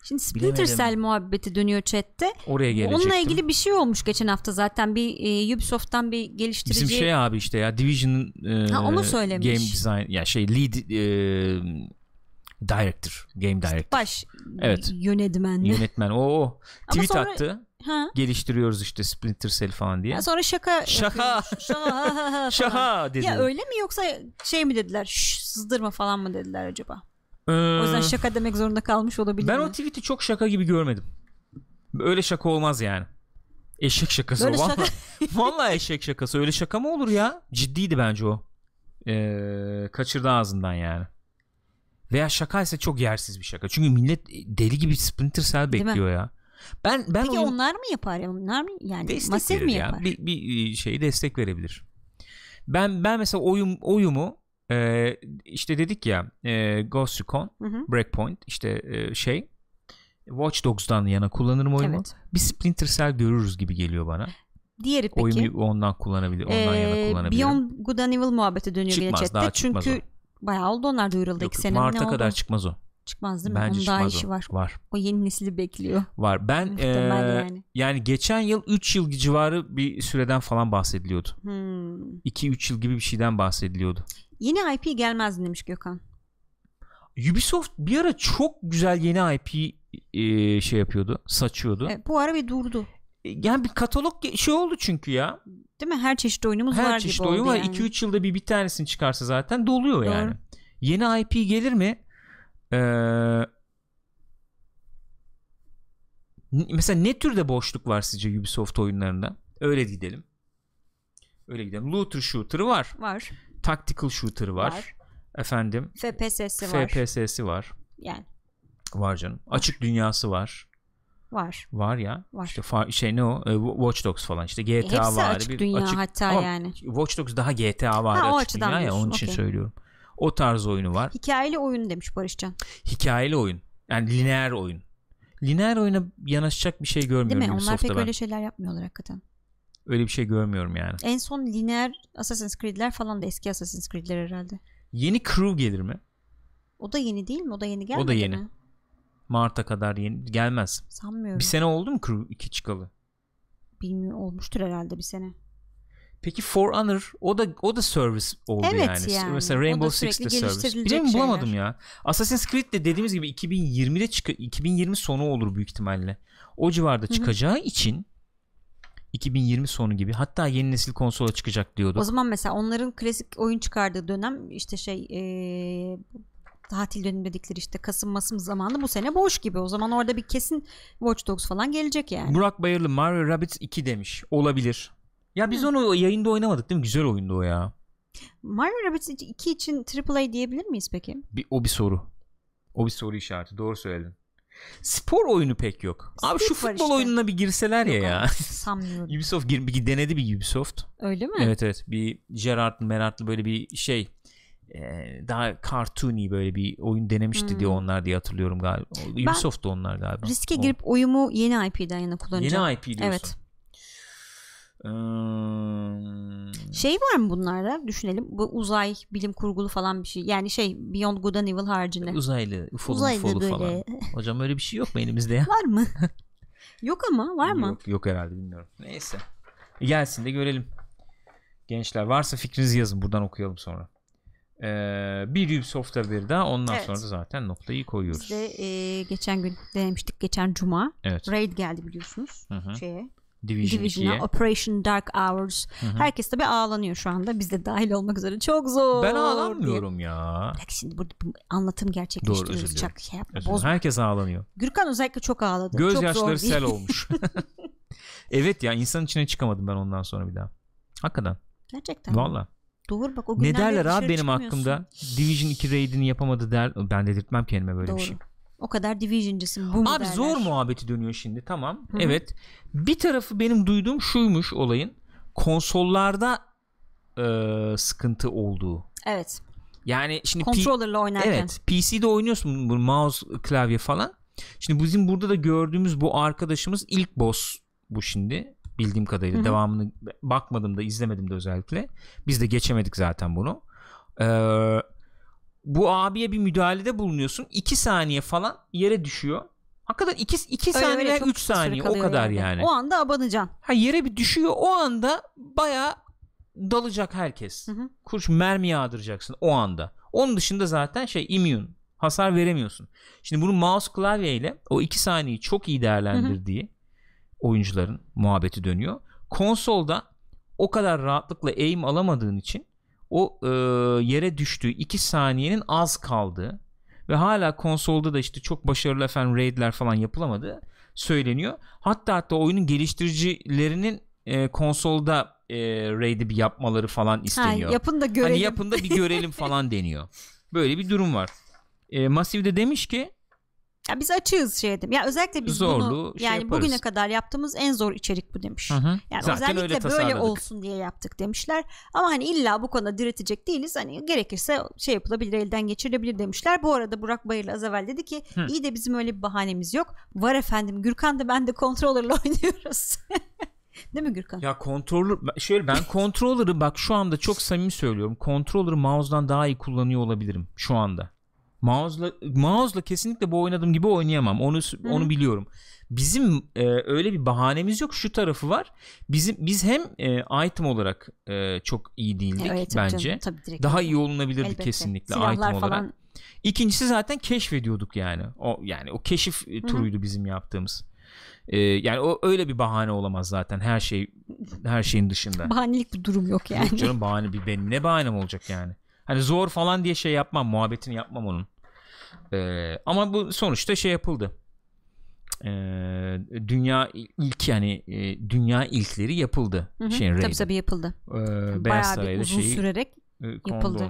Şimdi Splinter Cell muhabbeti dönüyor chatte. Oraya gelecektim. Onunla ilgili bir şey olmuş geçen hafta zaten bir e, Ubisoft'tan bir geliştirici. Bizim şey abi işte ya Division e, ha, onu söylemiş. Game Design ya şey lead e, director, game director. baş evet. yönetmen. Yönetmen. O o. Tweet sonra, attı. Ha? Geliştiriyoruz işte Splinter Cell falan diye. Ya sonra şaka. Şaka. Şaka. şaka dedi. Ya öyle mi yoksa şey mi dediler? Şş, sızdırma falan mı dediler acaba? Ee, o yüzden şaka demek zorunda kalmış olabilir Ben mi? o tweet'i çok şaka gibi görmedim. Öyle şaka olmaz yani. Eşek şakası Böyle o. Şaka... Vallahi, eşek şakası. Öyle şaka mı olur ya? Ciddiydi bence o. Ee, kaçırdı ağzından yani. Veya şaka ise çok yersiz bir şaka. Çünkü millet deli gibi Splinter Cell bekliyor ya. Ben ben Peki oyun... onlar mı yapar? Onlar mı yani masif mi ya. yapar? Bir, bir e, şey destek verebilir. Ben ben mesela oyun oyumu ee, işte dedik ya e, Ghost Recon, hı hı. Breakpoint işte e, şey Watch Dogs'dan yana kullanırım oyunu. Evet. Bir Splinter Cell görürüz gibi geliyor bana. Diğeri peki. Oyunu ondan kullanabilir, ondan ee, yana kullanabilir. Beyond Good and Evil muhabbeti dönüyor çıkmaz, diye chatte. Daha çıkmaz Çünkü o. bayağı oldu onlar duyuruldu Yok, iki sene. Mart'a ne kadar oldu? çıkmaz o. Çıkmaz değil mi? Bence Onun çıkmaz daha işi o. var. Var. O yeni nesli bekliyor. Var. Ben ee, yani. yani geçen yıl 3 yıl civarı bir süreden falan bahsediliyordu. 2-3 hmm. yıl gibi bir şeyden bahsediliyordu. Yeni IP gelmez demiş Gökhan. Ubisoft bir ara çok güzel yeni IP e, şey yapıyordu, saçıyordu. E, bu ara bir durdu. E, yani bir katalog şey oldu çünkü ya. Değil mi? Her çeşit oyunumuz Her var gibi Her çeşit oyun var. Yani. 2-3 yılda bir bir tanesini çıkarsa zaten doluyor Doğru. yani. Yeni IP gelir mi? Eee mesela ne türde boşluk var sizce Ubisoft oyunlarında? Öyle gidelim. Öyle gidelim. Looter shooter var. Var. Tactical Shooter var. var. Efendim. FPS'si var. FPS'si var. Yani. Var canım. Var. Açık dünyası var. Var. Var ya. Var. İşte fa- şey ne o? E, Watch Dogs falan işte GTA Hepsi var. açık bir dünya açık, hatta Ama yani. Watch Dogs daha GTA var ha, açık dünya ya onun için okay. söylüyorum. O tarz oyunu var. Hikayeli oyun demiş Barışcan. Hikayeli oyun. Yani lineer oyun. Lineer oyuna yanaşacak bir şey görmüyorum Değil mi? Ubisoft'ta Onlar pek ben. öyle şeyler yapmıyorlar hakikaten öyle bir şey görmüyorum yani. En son lineer Assassin's Creed'ler falan da eski Assassin's Creed'ler herhalde. Yeni Crew gelir mi? O da yeni değil mi? O da yeni gelmedi O da yeni. Mi? Mart'a kadar yeni gelmez. Sanmıyorum. Bir sene oldu mu Crew 2 çıkalı? Bilmiyorum olmuştur herhalde bir sene. Peki For Honor o da o da service oldu evet yani. yani. Mesela Rainbow Six de service. Bilmiyorum bulamadım ya. Assassin's Creed de dediğimiz gibi 2020'de çık 2020 sonu olur büyük ihtimalle. O civarda Hı-hı. çıkacağı için 2020 sonu gibi hatta yeni nesil konsola çıkacak diyordu. O zaman mesela onların klasik oyun çıkardığı dönem işte şey ee, tatil dönemi dedikleri işte Kasım Masım zamanı bu sene boş gibi. O zaman orada bir kesin Watch Dogs falan gelecek yani. Burak Bayırlı Mario Rabbit 2 demiş. Olabilir. Ya biz Hı. onu yayında oynamadık değil mi? Güzel oyundu o ya. Mario Rabbit 2 için AAA diyebilir miyiz peki? Bir, o bir soru. O bir soru işareti. Doğru söyledin. Spor oyunu pek yok. Split Abi şu futbol işte. oyununa bir girseler yok ya ya. Sanmıyorum. Ubisoft gir, bir denedi bir Ubisoft. Öyle mi? Evet evet. Bir Gerard Merard'lı böyle bir şey e, daha cartoony böyle bir oyun denemişti hmm. diye onlar diye hatırlıyorum galiba. Ubisoft da onlar galiba. Riske girip oyumu yeni IP'den yana kullanacağım. Yeni IP diyorsun. Evet. Şey var mı bunlarda? Düşünelim. Bu uzay, bilim kurgulu falan bir şey. Yani şey Beyond Good and Evil haricinde. Uzaylı, ufolu, Uzaylı ufolu böyle. falan. Hocam öyle bir şey yok mu elimizde ya? var mı? yok ama var mı? Yok, yok herhalde bilmiyorum. Neyse. E, gelsin de görelim. Gençler varsa fikrinizi yazın. Buradan okuyalım sonra. Ee, bir Ubisoft haberi daha ondan evet. sonra da zaten noktayı koyuyoruz. Biz de e, geçen gün denemiştik geçen cuma. Evet. Raid geldi biliyorsunuz. Hı hı. Şeye, Division, Division'a, Operation Dark Hours. Hı-hı. Herkes tabi ağlanıyor şu anda. Biz de dahil olmak üzere. Çok zor. Ben ağlamıyorum ya. Bak şimdi burada anlatım gerçekleştiriyoruz. Doğru, Çak, şey yap, boz... Herkes ağlanıyor. Gürkan özellikle çok ağladı. Göz çok yaşları sel olmuş. evet ya insan içine çıkamadım ben ondan sonra bir daha. Hakikaten. Gerçekten. Valla. Doğru bak o Ne derler abi benim hakkımda Division 2 raidini yapamadı der. Ben dedirtmem kendime böyle Doğru. bir şey. O kadar Division'cısın. Abi derler. zor muhabbeti dönüyor şimdi tamam. Hı-hı. Evet. Bir tarafı benim duyduğum şuymuş olayın. Konsollarda e, sıkıntı olduğu. Evet. Yani şimdi controller'la oynarken. Evet. PC'de oynuyorsun bu mouse klavye falan. Şimdi bizim burada da gördüğümüz bu arkadaşımız ilk boss bu şimdi bildiğim kadarıyla Hı-hı. devamını bakmadım da izlemedim de özellikle. Biz de geçemedik zaten bunu. Eee bu abiye bir müdahalede bulunuyorsun. 2 saniye falan yere düşüyor. Hakikaten 2 2 saniye 3 saniye o kadar yani. yani. O anda abanacaksın. Ha yere bir düşüyor. O anda baya dalacak herkes. Hı hı. Kurş mermi yağdıracaksın o anda. Onun dışında zaten şey immune hasar veremiyorsun. Şimdi bunu mouse ile o 2 saniyeyi çok iyi değerlendirdiği hı hı. oyuncuların muhabbeti dönüyor. Konsolda o kadar rahatlıkla aim alamadığın için o e, yere düştüğü 2 saniyenin az kaldığı ve hala konsolda da işte çok başarılı efendim raidler falan yapılamadı söyleniyor. Hatta hatta oyunun geliştiricilerinin e, konsolda e, raid'i bir yapmaları falan isteniyor. Ha, yapın da hani görelim. Hani yapın da bir görelim falan deniyor. Böyle bir durum var. E, Masif de demiş ki ya biz açığız şey dedim. Ya özellikle biz Zorlu bunu şey yani yaparız. bugüne kadar yaptığımız en zor içerik bu demiş. Hı hı. Yani Zaten özellikle öyle böyle olsun diye yaptık demişler. Ama hani illa bu konuda diretecek değiliz. Hani gerekirse şey yapılabilir, elden geçirilebilir demişler. Bu arada Burak Bayırlı az evvel dedi ki hı. iyi de bizim öyle bir bahanemiz yok. Var efendim Gürkan da ben de kontrolörle oynuyoruz. Değil mi Gürkan? Ya kontroller şöyle ben kontrolleri bak şu anda çok samimi söylüyorum. Kontrolleri mouse'dan daha iyi kullanıyor olabilirim şu anda. Mouse'la mouse'la kesinlikle bu oynadığım gibi oynayamam. Onu Hı-hı. onu biliyorum. Bizim e, öyle bir bahanemiz yok. Şu tarafı var. Bizim biz hem e, item olarak e, çok iyi değildik evet, bence. Canım, tabii Daha iyi olunabilirdik Elbette. kesinlikle Silahlar item falan... olarak. İkincisi zaten keşfediyorduk yani. O yani o keşif Hı-hı. turuydu bizim yaptığımız. E, yani o öyle bir bahane olamaz zaten her şey her şeyin dışında. Bahanelik bir durum yok yani. Yok canım bahane bir ben ne bahanem olacak yani. Hani zor falan diye şey yapmam, muhabbetini yapmam onun. Ee, ama bu sonuçta şey yapıldı. Ee, dünya ilk yani e, dünya ilkleri yapıldı. Hı hı, tabii tabii yapıldı. Ee, Beyaz Bayağı bir uzun şeyi sürerek e, yapıldı.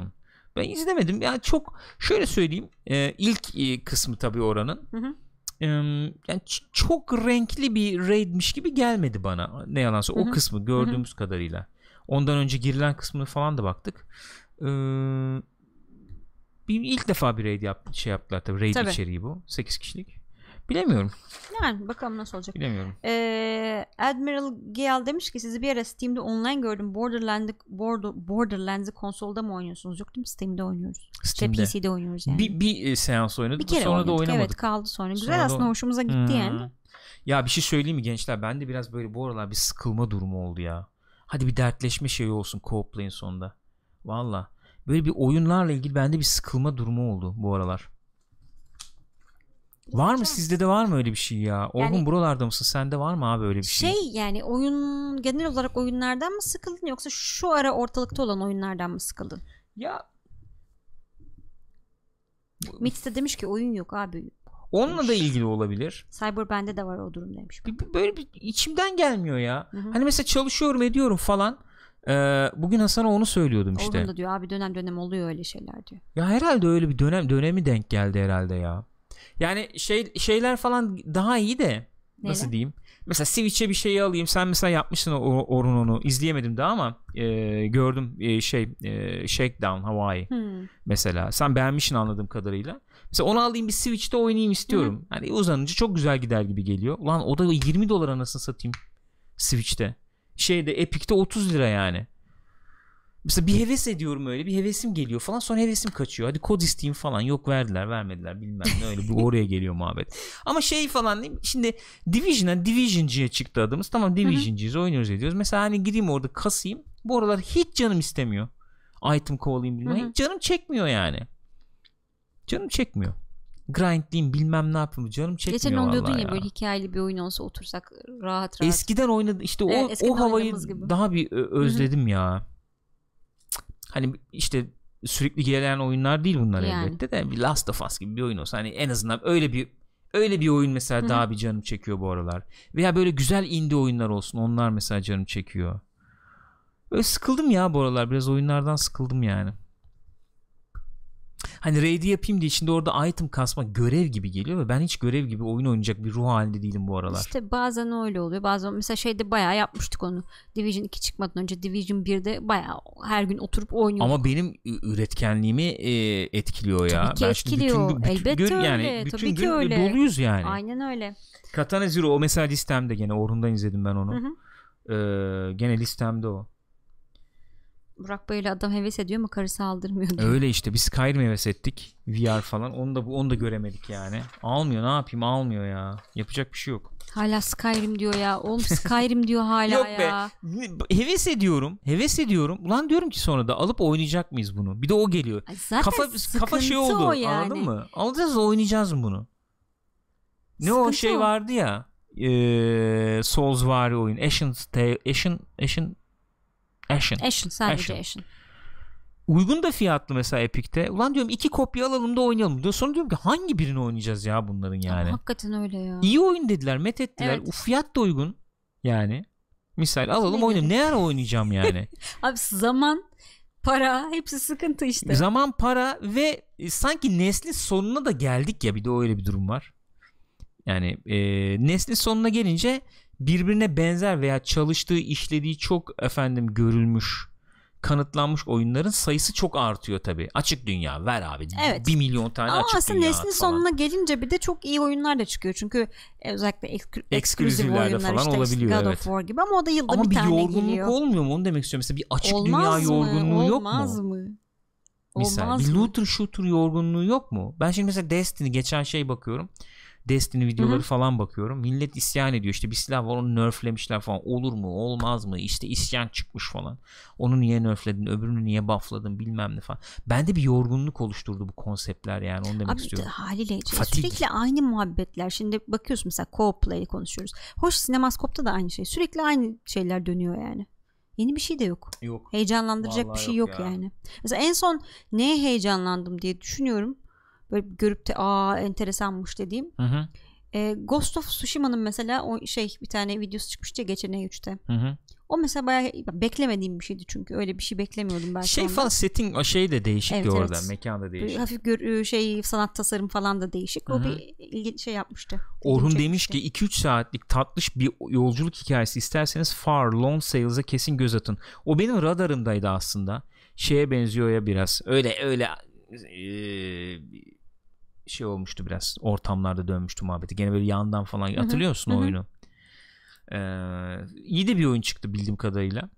Ben izlemedim. Yani çok şöyle söyleyeyim. E, ilk e, kısmı tabii oranın. Hı hı. yani çok renkli bir raidmiş gibi gelmedi bana. Ne yalansa o kısmı gördüğümüz kadarıyla. Ondan önce girilen kısmını falan da baktık. Ee, bir, ilk defa bir raid yap, şey yaptılar tabii. Raid tabii. içeriği bu. 8 kişilik. Bilemiyorum. Yani bakalım nasıl olacak. Bilemiyorum. Ee, Admiral Gial demiş ki sizi bir ara Steam'de online gördüm. Borderlands, Borderlands'ı konsolda mı oynuyorsunuz? Yok değil mi? Steam'de oynuyoruz. Steam'de. İşte PC'de oynuyoruz yani. Bir, bir e, seans oynadık. Bir kere sonra oynadık. da oynamadık. Evet kaldı sonra. Güzel sonra aslında da... hoşumuza gitti hmm. yani. Ya bir şey söyleyeyim mi gençler? Ben de biraz böyle bu aralar bir sıkılma durumu oldu ya. Hadi bir dertleşme şeyi olsun co-play'in sonunda. Valla böyle bir oyunlarla ilgili bende bir sıkılma durumu oldu bu aralar. Var mı sizde de var mı öyle bir şey ya? Orhun yani, buralarda mısın? Sende var mı abi öyle bir şey? Şey yani oyun genel olarak oyunlardan mı sıkıldın yoksa şu ara ortalıkta olan oyunlardan mı sıkıldın? Ya Mitch de demiş ki oyun yok abi. Onunla demiş. da ilgili olabilir. Cyber bende de var o durum demiş. Böyle bir içimden gelmiyor ya. Hı hı. Hani mesela çalışıyorum ediyorum falan. Ee, bugün Hasan'a onu söylüyordum işte. Orhun da diyor abi dönem dönem oluyor öyle şeyler diyor. Ya herhalde öyle bir dönem dönemi denk geldi herhalde ya. Yani şey şeyler falan daha iyi de Neyle? nasıl diyeyim? Mesela Switch'e bir şey alayım. Sen mesela yapmışsın o Orun onu. İzleyemedim daha ama e, gördüm e, şey e, Shakedown Hawaii hmm. mesela. Sen beğenmişsin anladığım kadarıyla. Mesela onu alayım bir Switch'te oynayayım istiyorum. Hı. Hani uzanınca çok güzel gider gibi geliyor. Lan o da 20 dolara nasıl satayım Switch'te şeyde Epic'te 30 lira yani. Mesela bir heves ediyorum öyle bir hevesim geliyor falan sonra hevesim kaçıyor. Hadi kod isteyeyim falan yok verdiler vermediler bilmem ne öyle bu oraya geliyor muhabbet. Ama şey falan değil mi? şimdi Division'a Division'cıya çıktı adımız tamam Division'cıyız oynuyoruz ediyoruz. Mesela hani gireyim orada kasayım bu aralar hiç canım istemiyor. Item kovalayayım bilmem canım çekmiyor yani. Canım çekmiyor grindleyeyim bilmem ne yapayım canım çekmiyor Geçen onu diyordun ya, ya böyle hikayeli bir oyun olsa otursak rahat rahat. Eskiden oynadı işte o, evet, o havayı daha bir özledim Hı-hı. ya. Hani işte sürekli gelen oyunlar değil bunlar yani. elbette de bir Last of Us gibi bir oyun olsa hani en azından öyle bir öyle bir oyun mesela Hı-hı. daha bir canım çekiyor bu aralar. Veya böyle güzel indie oyunlar olsun onlar mesela canım çekiyor. Böyle sıkıldım ya bu aralar biraz oyunlardan sıkıldım yani hani raid'i yapayım diye içinde orada item kasma görev gibi geliyor ve ben hiç görev gibi oyun oynayacak bir ruh halinde değilim bu aralar. İşte bazen öyle oluyor. Bazen mesela şeyde bayağı yapmıştık onu. Division 2 çıkmadan önce Division 1'de bayağı her gün oturup oynuyorduk. Ama benim üretkenliğimi e, etkiliyor ya. Tabii ki ben etkiliyor. Bütün, bütün Elbette gün, öyle. Yani bütün Tabii gün ki öyle. doluyuz yani. Aynen öyle. Katana Zero o mesela listemde gene Orhun'dan izledim ben onu. Hı hı. Ee, gene listemde o. Burak Bey ile adam heves ediyor mu karısı aldırmıyor. Diye. Öyle işte biz Skyrim heves ettik. VR falan. Onu da bu onu da göremedik yani. Almıyor ne yapayım almıyor ya. Yapacak bir şey yok. Hala Skyrim diyor ya. Oğlum Skyrim diyor hala yok ya. Yok be. Heves ediyorum. Heves ediyorum. Ulan diyorum ki sonra da alıp oynayacak mıyız bunu? Bir de o geliyor. zaten kafa kafa şey oldu. Yani. Anladın mı? Alacağız oynayacağız mı bunu? Ne sıkıntı o şey o. vardı ya. Ee, Souls var oyun. Ashen Tale, Ashen, Ashen Ashen. Ashen sadece Ashen. Uygun da fiyatlı mesela Epic'te. Ulan diyorum iki kopya alalım da oynayalım. Diyor. Sonra diyorum ki hangi birini oynayacağız ya bunların yani. Ya, hakikaten öyle ya. İyi oyun dediler, met ettiler. Evet. fiyat da uygun yani. Misal alalım oynayalım. Ne ara oynayacağım yani? Abi zaman para hepsi sıkıntı işte. Zaman para ve e, sanki neslin sonuna da geldik ya bir de öyle bir durum var. Yani e, neslin sonuna gelince birbirine benzer veya çalıştığı işlediği çok efendim görülmüş kanıtlanmış oyunların sayısı çok artıyor tabi. Açık dünya ver abi. Evet. Bir milyon tane Ama açık aslında dünya neslin sonuna gelince bir de çok iyi oyunlar da çıkıyor. Çünkü e, özellikle eksklu- oyunlar falan işte olabiliyor. God evet. of War gibi ama o da yılda ama bir, bir tane geliyor. Ama bir yorgunluk olmuyor mu? Onu demek istiyorum. Mesela bir açık Olmaz dünya mı? yorgunluğu Olmaz yok mu? Olmaz mı? Misal Olmaz bir looter shooter yorgunluğu yok mu? Ben şimdi mesela Destiny geçen şey bakıyorum. Destiny videoları Hı-hı. falan bakıyorum. Millet isyan ediyor. İşte bir silah var onu nerflemişler falan. Olur mu? Olmaz mı? İşte isyan çıkmış falan. Onu niye nerfledin? Öbürünü niye buffladın? Bilmem ne falan. Bende bir yorgunluk oluşturdu bu konseptler yani. Onu demek Abi, istiyorum. Haliyle sürekli aynı muhabbetler. Şimdi bakıyoruz mesela co-op'la konuşuyoruz. Hoş sinemaskopta da aynı şey. Sürekli aynı şeyler dönüyor yani. Yeni bir şey de yok. Yok. Heyecanlandıracak Vallahi bir şey yok, yok ya. yani. Mesela en son neye heyecanlandım diye düşünüyorum böyle görüp de aa enteresanmış dediğim. Hı hı. E, Ghost of Tsushima'nın mesela o şey bir tane videosu çıkmıştı ya geçen E3'te. Hı hı. O mesela bayağı beklemediğim bir şeydi çünkü öyle bir şey beklemiyordum belki. Şey ondan. setting o şey de değişik evet, orada evet. mekan da değişik. Hafif gör, ıı, şey sanat tasarım falan da değişik. Hı-hı. O bir ilginç şey yapmıştı. Orhun demiş ki 2-3 saatlik tatlış bir yolculuk hikayesi isterseniz Far Long Sails'a kesin göz atın. O benim radarımdaydı aslında. Şeye benziyor ya biraz. Öyle öyle şey olmuştu biraz ortamlarda dönmüştü muhabbeti gene böyle yandan falan Hı-hı. hatırlıyor Hı-hı. oyunu ee, iyi de bir oyun çıktı bildiğim kadarıyla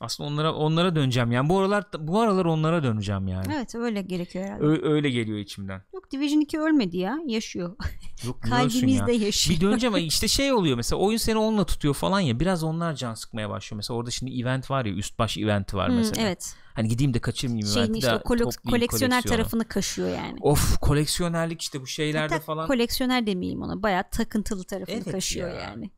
aslında onlara onlara döneceğim yani bu aralar bu aralar onlara döneceğim yani evet öyle gerekiyor herhalde Ö- öyle geliyor içimden yok Division 2 ölmedi ya yaşıyor yok, kalbimizde ya. yaşıyor bir döneceğim ama işte şey oluyor mesela oyun seni onunla tutuyor falan ya biraz onlar can sıkmaya başlıyor mesela orada şimdi event var ya üst baş eventi var mesela hmm, evet Hani gideyim de kaçırmayayım. Şeyin işte o kolek- koleksiyoner tarafını kaşıyor yani. Of koleksiyonerlik işte bu şeylerde Hatta falan. Koleksiyoner demeyeyim ona bayağı takıntılı tarafını evet kaşıyor ya. yani.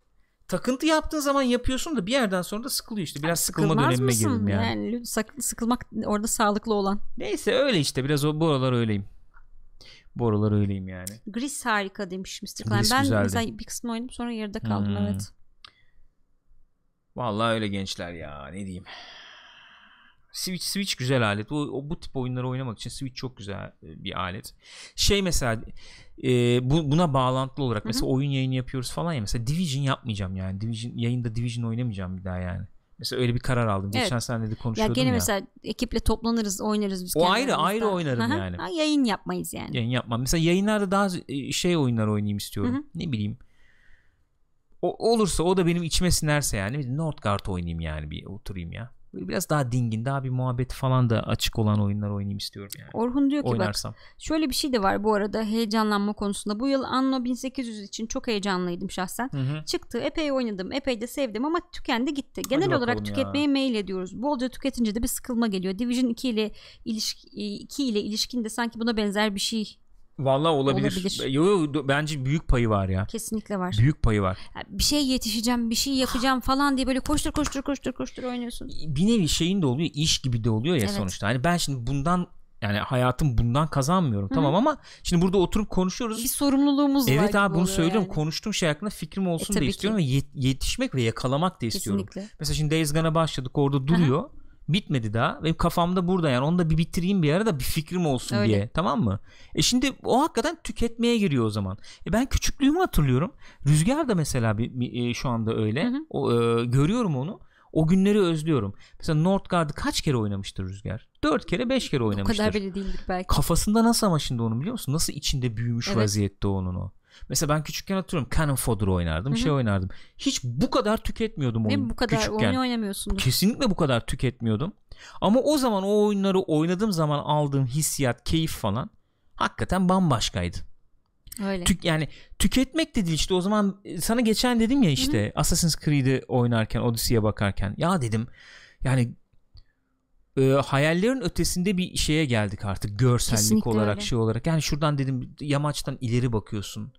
Takıntı yaptığın zaman yapıyorsun da bir yerden sonra da sıkılıyor işte. Biraz yani sıkılma dönemine girdim yani. yani. Sıkılmak orada sağlıklı olan. Neyse öyle işte biraz o bu aralar öyleyim. Bu aralar öyleyim yani. Gris harika demiş Mr. Klein. ben güzeldi. mesela bir kısmını oynadım sonra yarıda kaldım hmm. evet. Vallahi öyle gençler ya ne diyeyim. Switch Switch güzel alet. Bu bu tip oyunları oynamak için Switch çok güzel e, bir alet. Şey mesela e, bu, buna bağlantılı olarak mesela Hı-hı. oyun yayını yapıyoruz falan ya mesela Division yapmayacağım yani. Division yayında Division oynamayacağım bir daha yani. Mesela öyle bir karar aldım. Evet. Geçen sene de konuşuyordum ya. Gene ya. mesela ekiple toplanırız, oynarız biz. O ayrı ayrı daha. oynarım Hı-hı. yani. Ha, yayın yapmayız yani. Yayın yapmam. Mesela yayınlarda daha e, şey oyunlar oynayayım istiyorum. Hı-hı. Ne bileyim o, olursa o da benim içime sinerse yani Northgard oynayayım yani bir oturayım ya. Böyle biraz daha dingin, daha bir muhabbet falan da açık olan oyunlar oynayayım istiyorum yani. Orhun diyor ki Oynarsam. bak şöyle bir şey de var bu arada heyecanlanma konusunda. Bu yıl Anno 1800 için çok heyecanlıydım şahsen. Hı hı. Çıktı, epey oynadım, epey de sevdim ama tükendi gitti. Genel olarak tüketmeye ya. meyil ediyoruz. Bolca tüketince de bir sıkılma geliyor. Division 2 ile ilişki e, 2 ile ilişkin de sanki buna benzer bir şey Valla olabilir. olabilir. Yo, yo, bence büyük payı var ya. Kesinlikle var. Büyük payı var. bir şey yetişeceğim, bir şey yapacağım falan diye böyle koştur koştur koştur koştur oynuyorsun. E, bir nevi şeyin de oluyor, iş gibi de oluyor ya evet. sonuçta. Hani ben şimdi bundan yani hayatım bundan kazanmıyorum Hı-hı. tamam ama şimdi burada oturup konuşuyoruz. Bir sorumluluğumuz evet var. Evet abi bunu söylüyorum. Yani. Konuştuğum şey hakkında fikrim olsun e, da istiyorum ki. ve yetişmek ve yakalamak da istiyorum. Kesinlikle. Mesela şimdi Days Gone'a başladık orada duruyor. Hı-hı. Bitmedi daha. Benim kafamda burada yani. Onu da bir bitireyim bir ara da bir fikrim olsun Öyle. diye. Tamam mı? E şimdi o hakikaten tüketmeye giriyor o zaman. E ben küçüklüğümü hatırlıyorum. Rüzgar da mesela bir, bir, e, şu anda öyle. Hı hı. O, e, görüyorum onu. O günleri özlüyorum. Mesela Northgard'ı kaç kere oynamıştır Rüzgar? Dört kere beş kere oynamıştır. O kadar bile değildir belki. Kafasında nasıl ama şimdi onu biliyor musun? Nasıl içinde büyümüş evet. vaziyette onun o. Mesela ben küçükken hatırlıyorum Cannon Fodder oynardım, Hı-hı. şey oynardım. Hiç bu kadar tüketmiyordum oyunu. bu kadar küçükken. oyun oynamıyorsun. Kesinlikle bu kadar tüketmiyordum. Ama o zaman o oyunları oynadığım zaman aldığım hissiyat, keyif falan hakikaten bambaşkaydı. Öyle. Tük, yani tüketmek de değil işte o zaman e, sana geçen dedim ya işte Hı-hı. Assassin's Creed'i oynarken Odyssey'e bakarken ya dedim yani e, hayallerin ötesinde bir şeye geldik artık görsellik Kesinlikle olarak öyle. şey olarak yani şuradan dedim yamaçtan ileri bakıyorsun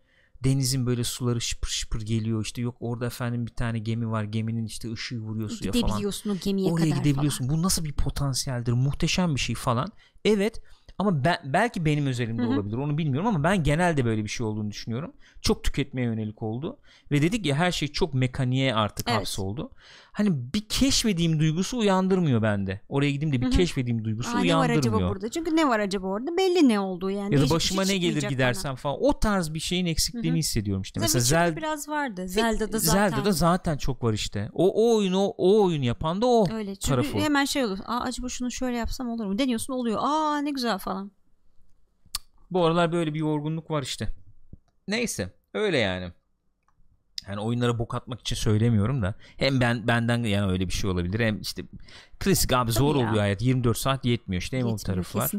denizin böyle suları şıpır şıpır geliyor işte yok orada efendim bir tane gemi var geminin işte ışığı vuruyor suya falan. Gidebiliyorsun o gemiye Oraya kadar gidebiliyorsun. Falan. Bu nasıl bir potansiyeldir muhteşem bir şey falan. Evet ama ben, belki benim özelimde Hı-hı. olabilir onu bilmiyorum ama ben genelde böyle bir şey olduğunu düşünüyorum çok tüketmeye yönelik oldu. Ve dedik ya her şey çok mekaniğe artık evet. hapsoldu. Hani bir keşfediğim duygusu uyandırmıyor bende. Oraya gideyim de bir Hı-hı. keşfediğim duygusu Aa, uyandırmıyor. Ne var acaba burada? Çünkü ne var acaba orada? Belli ne olduğu yani. Ya da şey başıma ne gelir gidersen bana. falan. O tarz bir şeyin eksikliğini Hı-hı. hissediyorum işte. Tabii Mesela Zelda biraz vardı. Zelda'da zaten. Zelda'da zaten çok var işte. O, o oyunu o, o oyunu yapan da o Öyle. Çünkü tarafı. hemen şey olur. Aa acaba şunu şöyle yapsam olur mu? Deniyorsun oluyor. Aa ne güzel falan. Bu aralar böyle bir yorgunluk var işte. Neyse öyle yani. Yani oyunlara bok atmak için söylemiyorum da hem ben benden yani öyle bir şey olabilir hem işte Klasik abi zor Tabii oluyor hayat. 24 saat yetmiyor işte hem Yetmiyor, o taraf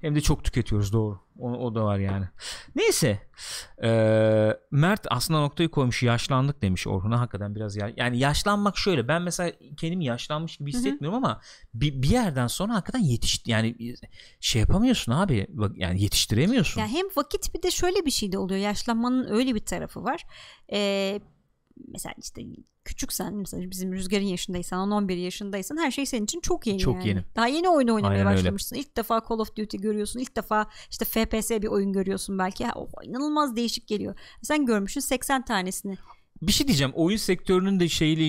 Hem de çok tüketiyoruz doğru. O, o da var yani. Neyse. Ee, Mert aslında noktayı koymuş. Yaşlandık demiş Orhun'a. Hakikaten biraz ya, yani yaşlanmak şöyle. Ben mesela kendimi yaşlanmış gibi hissetmiyorum Hı-hı. ama bir, bir yerden sonra hakikaten yetiş yani şey yapamıyorsun abi. Yani yetiştiremiyorsun. Yani hem vakit bir de şöyle bir şey de oluyor. Yaşlanmanın öyle bir tarafı var. Ee, mesela işte küçüksen mesela bizim Rüzgar'ın yaşındaysan 10-11 yaşındaysan her şey senin için çok yeni çok yani. yeni daha yeni oyun oynamaya Aynen başlamışsın öyle. ilk defa Call of Duty görüyorsun ilk defa işte FPS bir oyun görüyorsun belki oh, inanılmaz değişik geliyor sen görmüşsün 80 tanesini bir şey diyeceğim oyun sektörünün de şeyle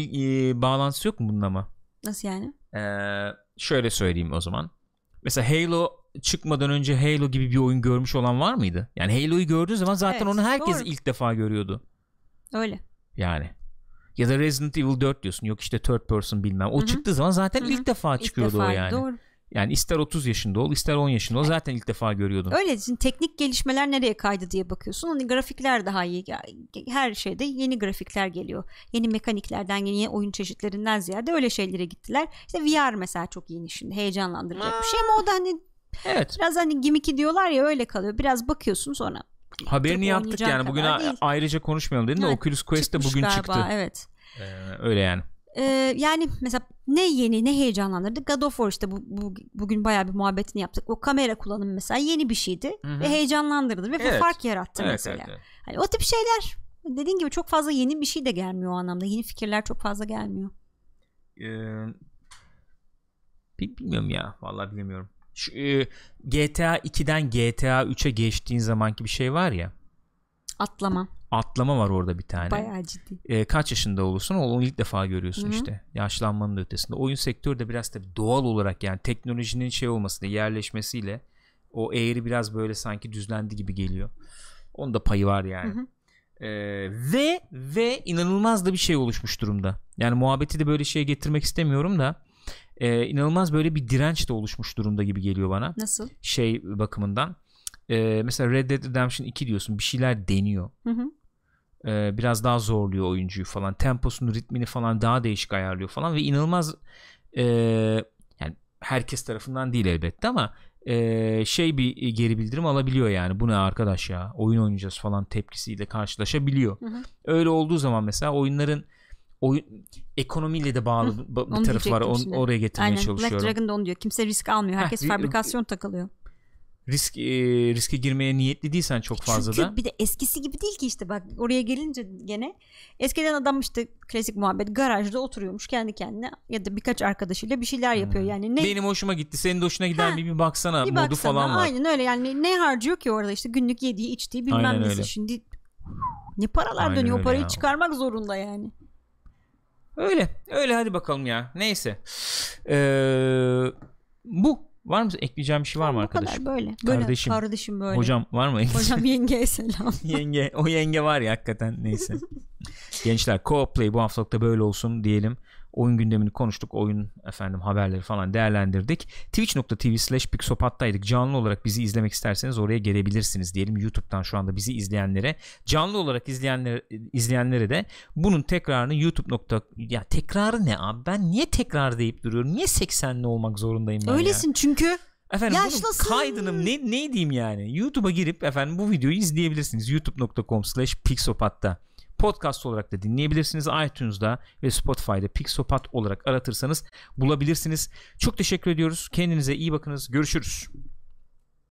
e, bağlantısı yok mu bununla mı nasıl yani ee, şöyle söyleyeyim o zaman mesela Halo çıkmadan önce Halo gibi bir oyun görmüş olan var mıydı? Yani Halo'yu gördüğün zaman zaten evet, onu herkes doğru. ilk defa görüyordu. Öyle. Yani ya da Resident Evil 4 diyorsun. Yok işte third person bilmem. O Hı-hı. çıktığı zaman zaten Hı-hı. ilk defa çıkıyordu ilk defa, o yani. Doğru. Yani ister 30 yaşında ol ister 10 yaşında ol zaten ilk defa görüyordum. Öyle şimdi teknik gelişmeler nereye kaydı diye bakıyorsun. Hani grafikler daha iyi. Her şeyde yeni grafikler geliyor. Yeni mekaniklerden yeni oyun çeşitlerinden ziyade öyle şeylere gittiler. İşte VR mesela çok yeni şimdi heyecanlandıracak bir şey ama o da hani Evet. Biraz hani gimmick'i diyorlar ya öyle kalıyor. Biraz bakıyorsun sonra Haberini yaptık yani bugün değil. ayrıca konuşmayalım dedin de yani, Oculus Quest de bugün galiba, çıktı. Evet. Ee, öyle yani. Ee, yani mesela ne yeni ne heyecanlandırdı God of War işte bu, bu bugün bayağı bir muhabbetini yaptık o kamera kullanımı mesela yeni bir şeydi Hı-hı. ve heyecanlandırdı ve evet. fark yarattı evet, mesela evet, evet. Hani o tip şeyler dediğin gibi çok fazla yeni bir şey de gelmiyor o anlamda yeni fikirler çok fazla gelmiyor ee, bilmiyorum ya vallahi bilmiyorum şu, e, GTA 2'den GTA 3'e geçtiğin zamanki bir şey var ya. Atlama. Atlama var orada bir tane. Bayağı ciddi. E, kaç yaşında olursun onu ilk defa görüyorsun Hı-hı. işte. Yaşlanmanın ötesinde. Oyun sektörü de biraz tabii doğal olarak yani teknolojinin şey olmasıyla yerleşmesiyle o eğri biraz böyle sanki düzlendi gibi geliyor. Onun da payı var yani. Hı hı. Ee, ve ve inanılmaz da bir şey oluşmuş durumda. Yani muhabbeti de böyle şeye getirmek istemiyorum da e, inanılmaz böyle bir direnç de oluşmuş durumda gibi geliyor bana. Nasıl? Şey bakımından. E, mesela Red Dead Redemption 2 diyorsun bir şeyler deniyor. Hı hı. E, biraz daha zorluyor oyuncuyu falan. Temposunu, ritmini falan daha değişik ayarlıyor falan ve inanılmaz e, yani herkes tarafından değil elbette ama e, şey bir geri bildirim alabiliyor yani. Bu ne arkadaş ya? Oyun oynayacağız falan tepkisiyle karşılaşabiliyor. Hı hı. Öyle olduğu zaman mesela oyunların oyun ekonomiyle de bağlı Hı, bir tarafı var. On, oraya getirmeye Aynen. çalışıyorum. Black da onu diyor. Kimse risk almıyor. Herkes ha, fabrikasyon takılıyor. Risk e, riske girmeye niyetli değilsen çok fazla Çünkü da. Çünkü bir de eskisi gibi değil ki işte bak oraya gelince gene eskiden adam işte klasik muhabbet garajda oturuyormuş kendi kendine ya da birkaç arkadaşıyla bir şeyler yapıyor hmm. yani. Ne... Benim hoşuma gitti. Senin de hoşuna gider bir, bir baksana bir modu baksana, falan var. Aynen öyle yani ne harcıyor ki orada işte günlük yediği içtiği bilmem nesi. Şimdi ne paralar Aynen dönüyor o parayı ya. çıkarmak zorunda yani. Öyle. Öyle hadi bakalım ya. Neyse. Ee, bu. Var mı ekleyeceğim bir şey var mı arkadaşım? Bu kadar böyle. böyle. Kardeşim. Kardeşim böyle. Hocam var mı? Hocam yengeye selam. yenge. O yenge var ya hakikaten neyse. Gençler co-play bu haftalıkta böyle olsun diyelim oyun gündemini konuştuk. Oyun efendim haberleri falan değerlendirdik. Twitch.tv slash Pixopat'taydık. Canlı olarak bizi izlemek isterseniz oraya gelebilirsiniz diyelim. YouTube'dan şu anda bizi izleyenlere. Canlı olarak izleyenler, izleyenlere de bunun tekrarını YouTube. Ya tekrarı ne abi? Ben niye tekrar deyip duruyorum? Niye 80'li olmak zorundayım ben Öylesin ya? çünkü. Efendim Yaşlasın. bunun kaydını ne, ne diyeyim yani? YouTube'a girip efendim bu videoyu izleyebilirsiniz. youtube.com slash Pixopat'ta. Podcast olarak da dinleyebilirsiniz iTunes'da ve Spotify'da Pixopat olarak aratırsanız bulabilirsiniz. Çok teşekkür ediyoruz. Kendinize iyi bakınız. Görüşürüz.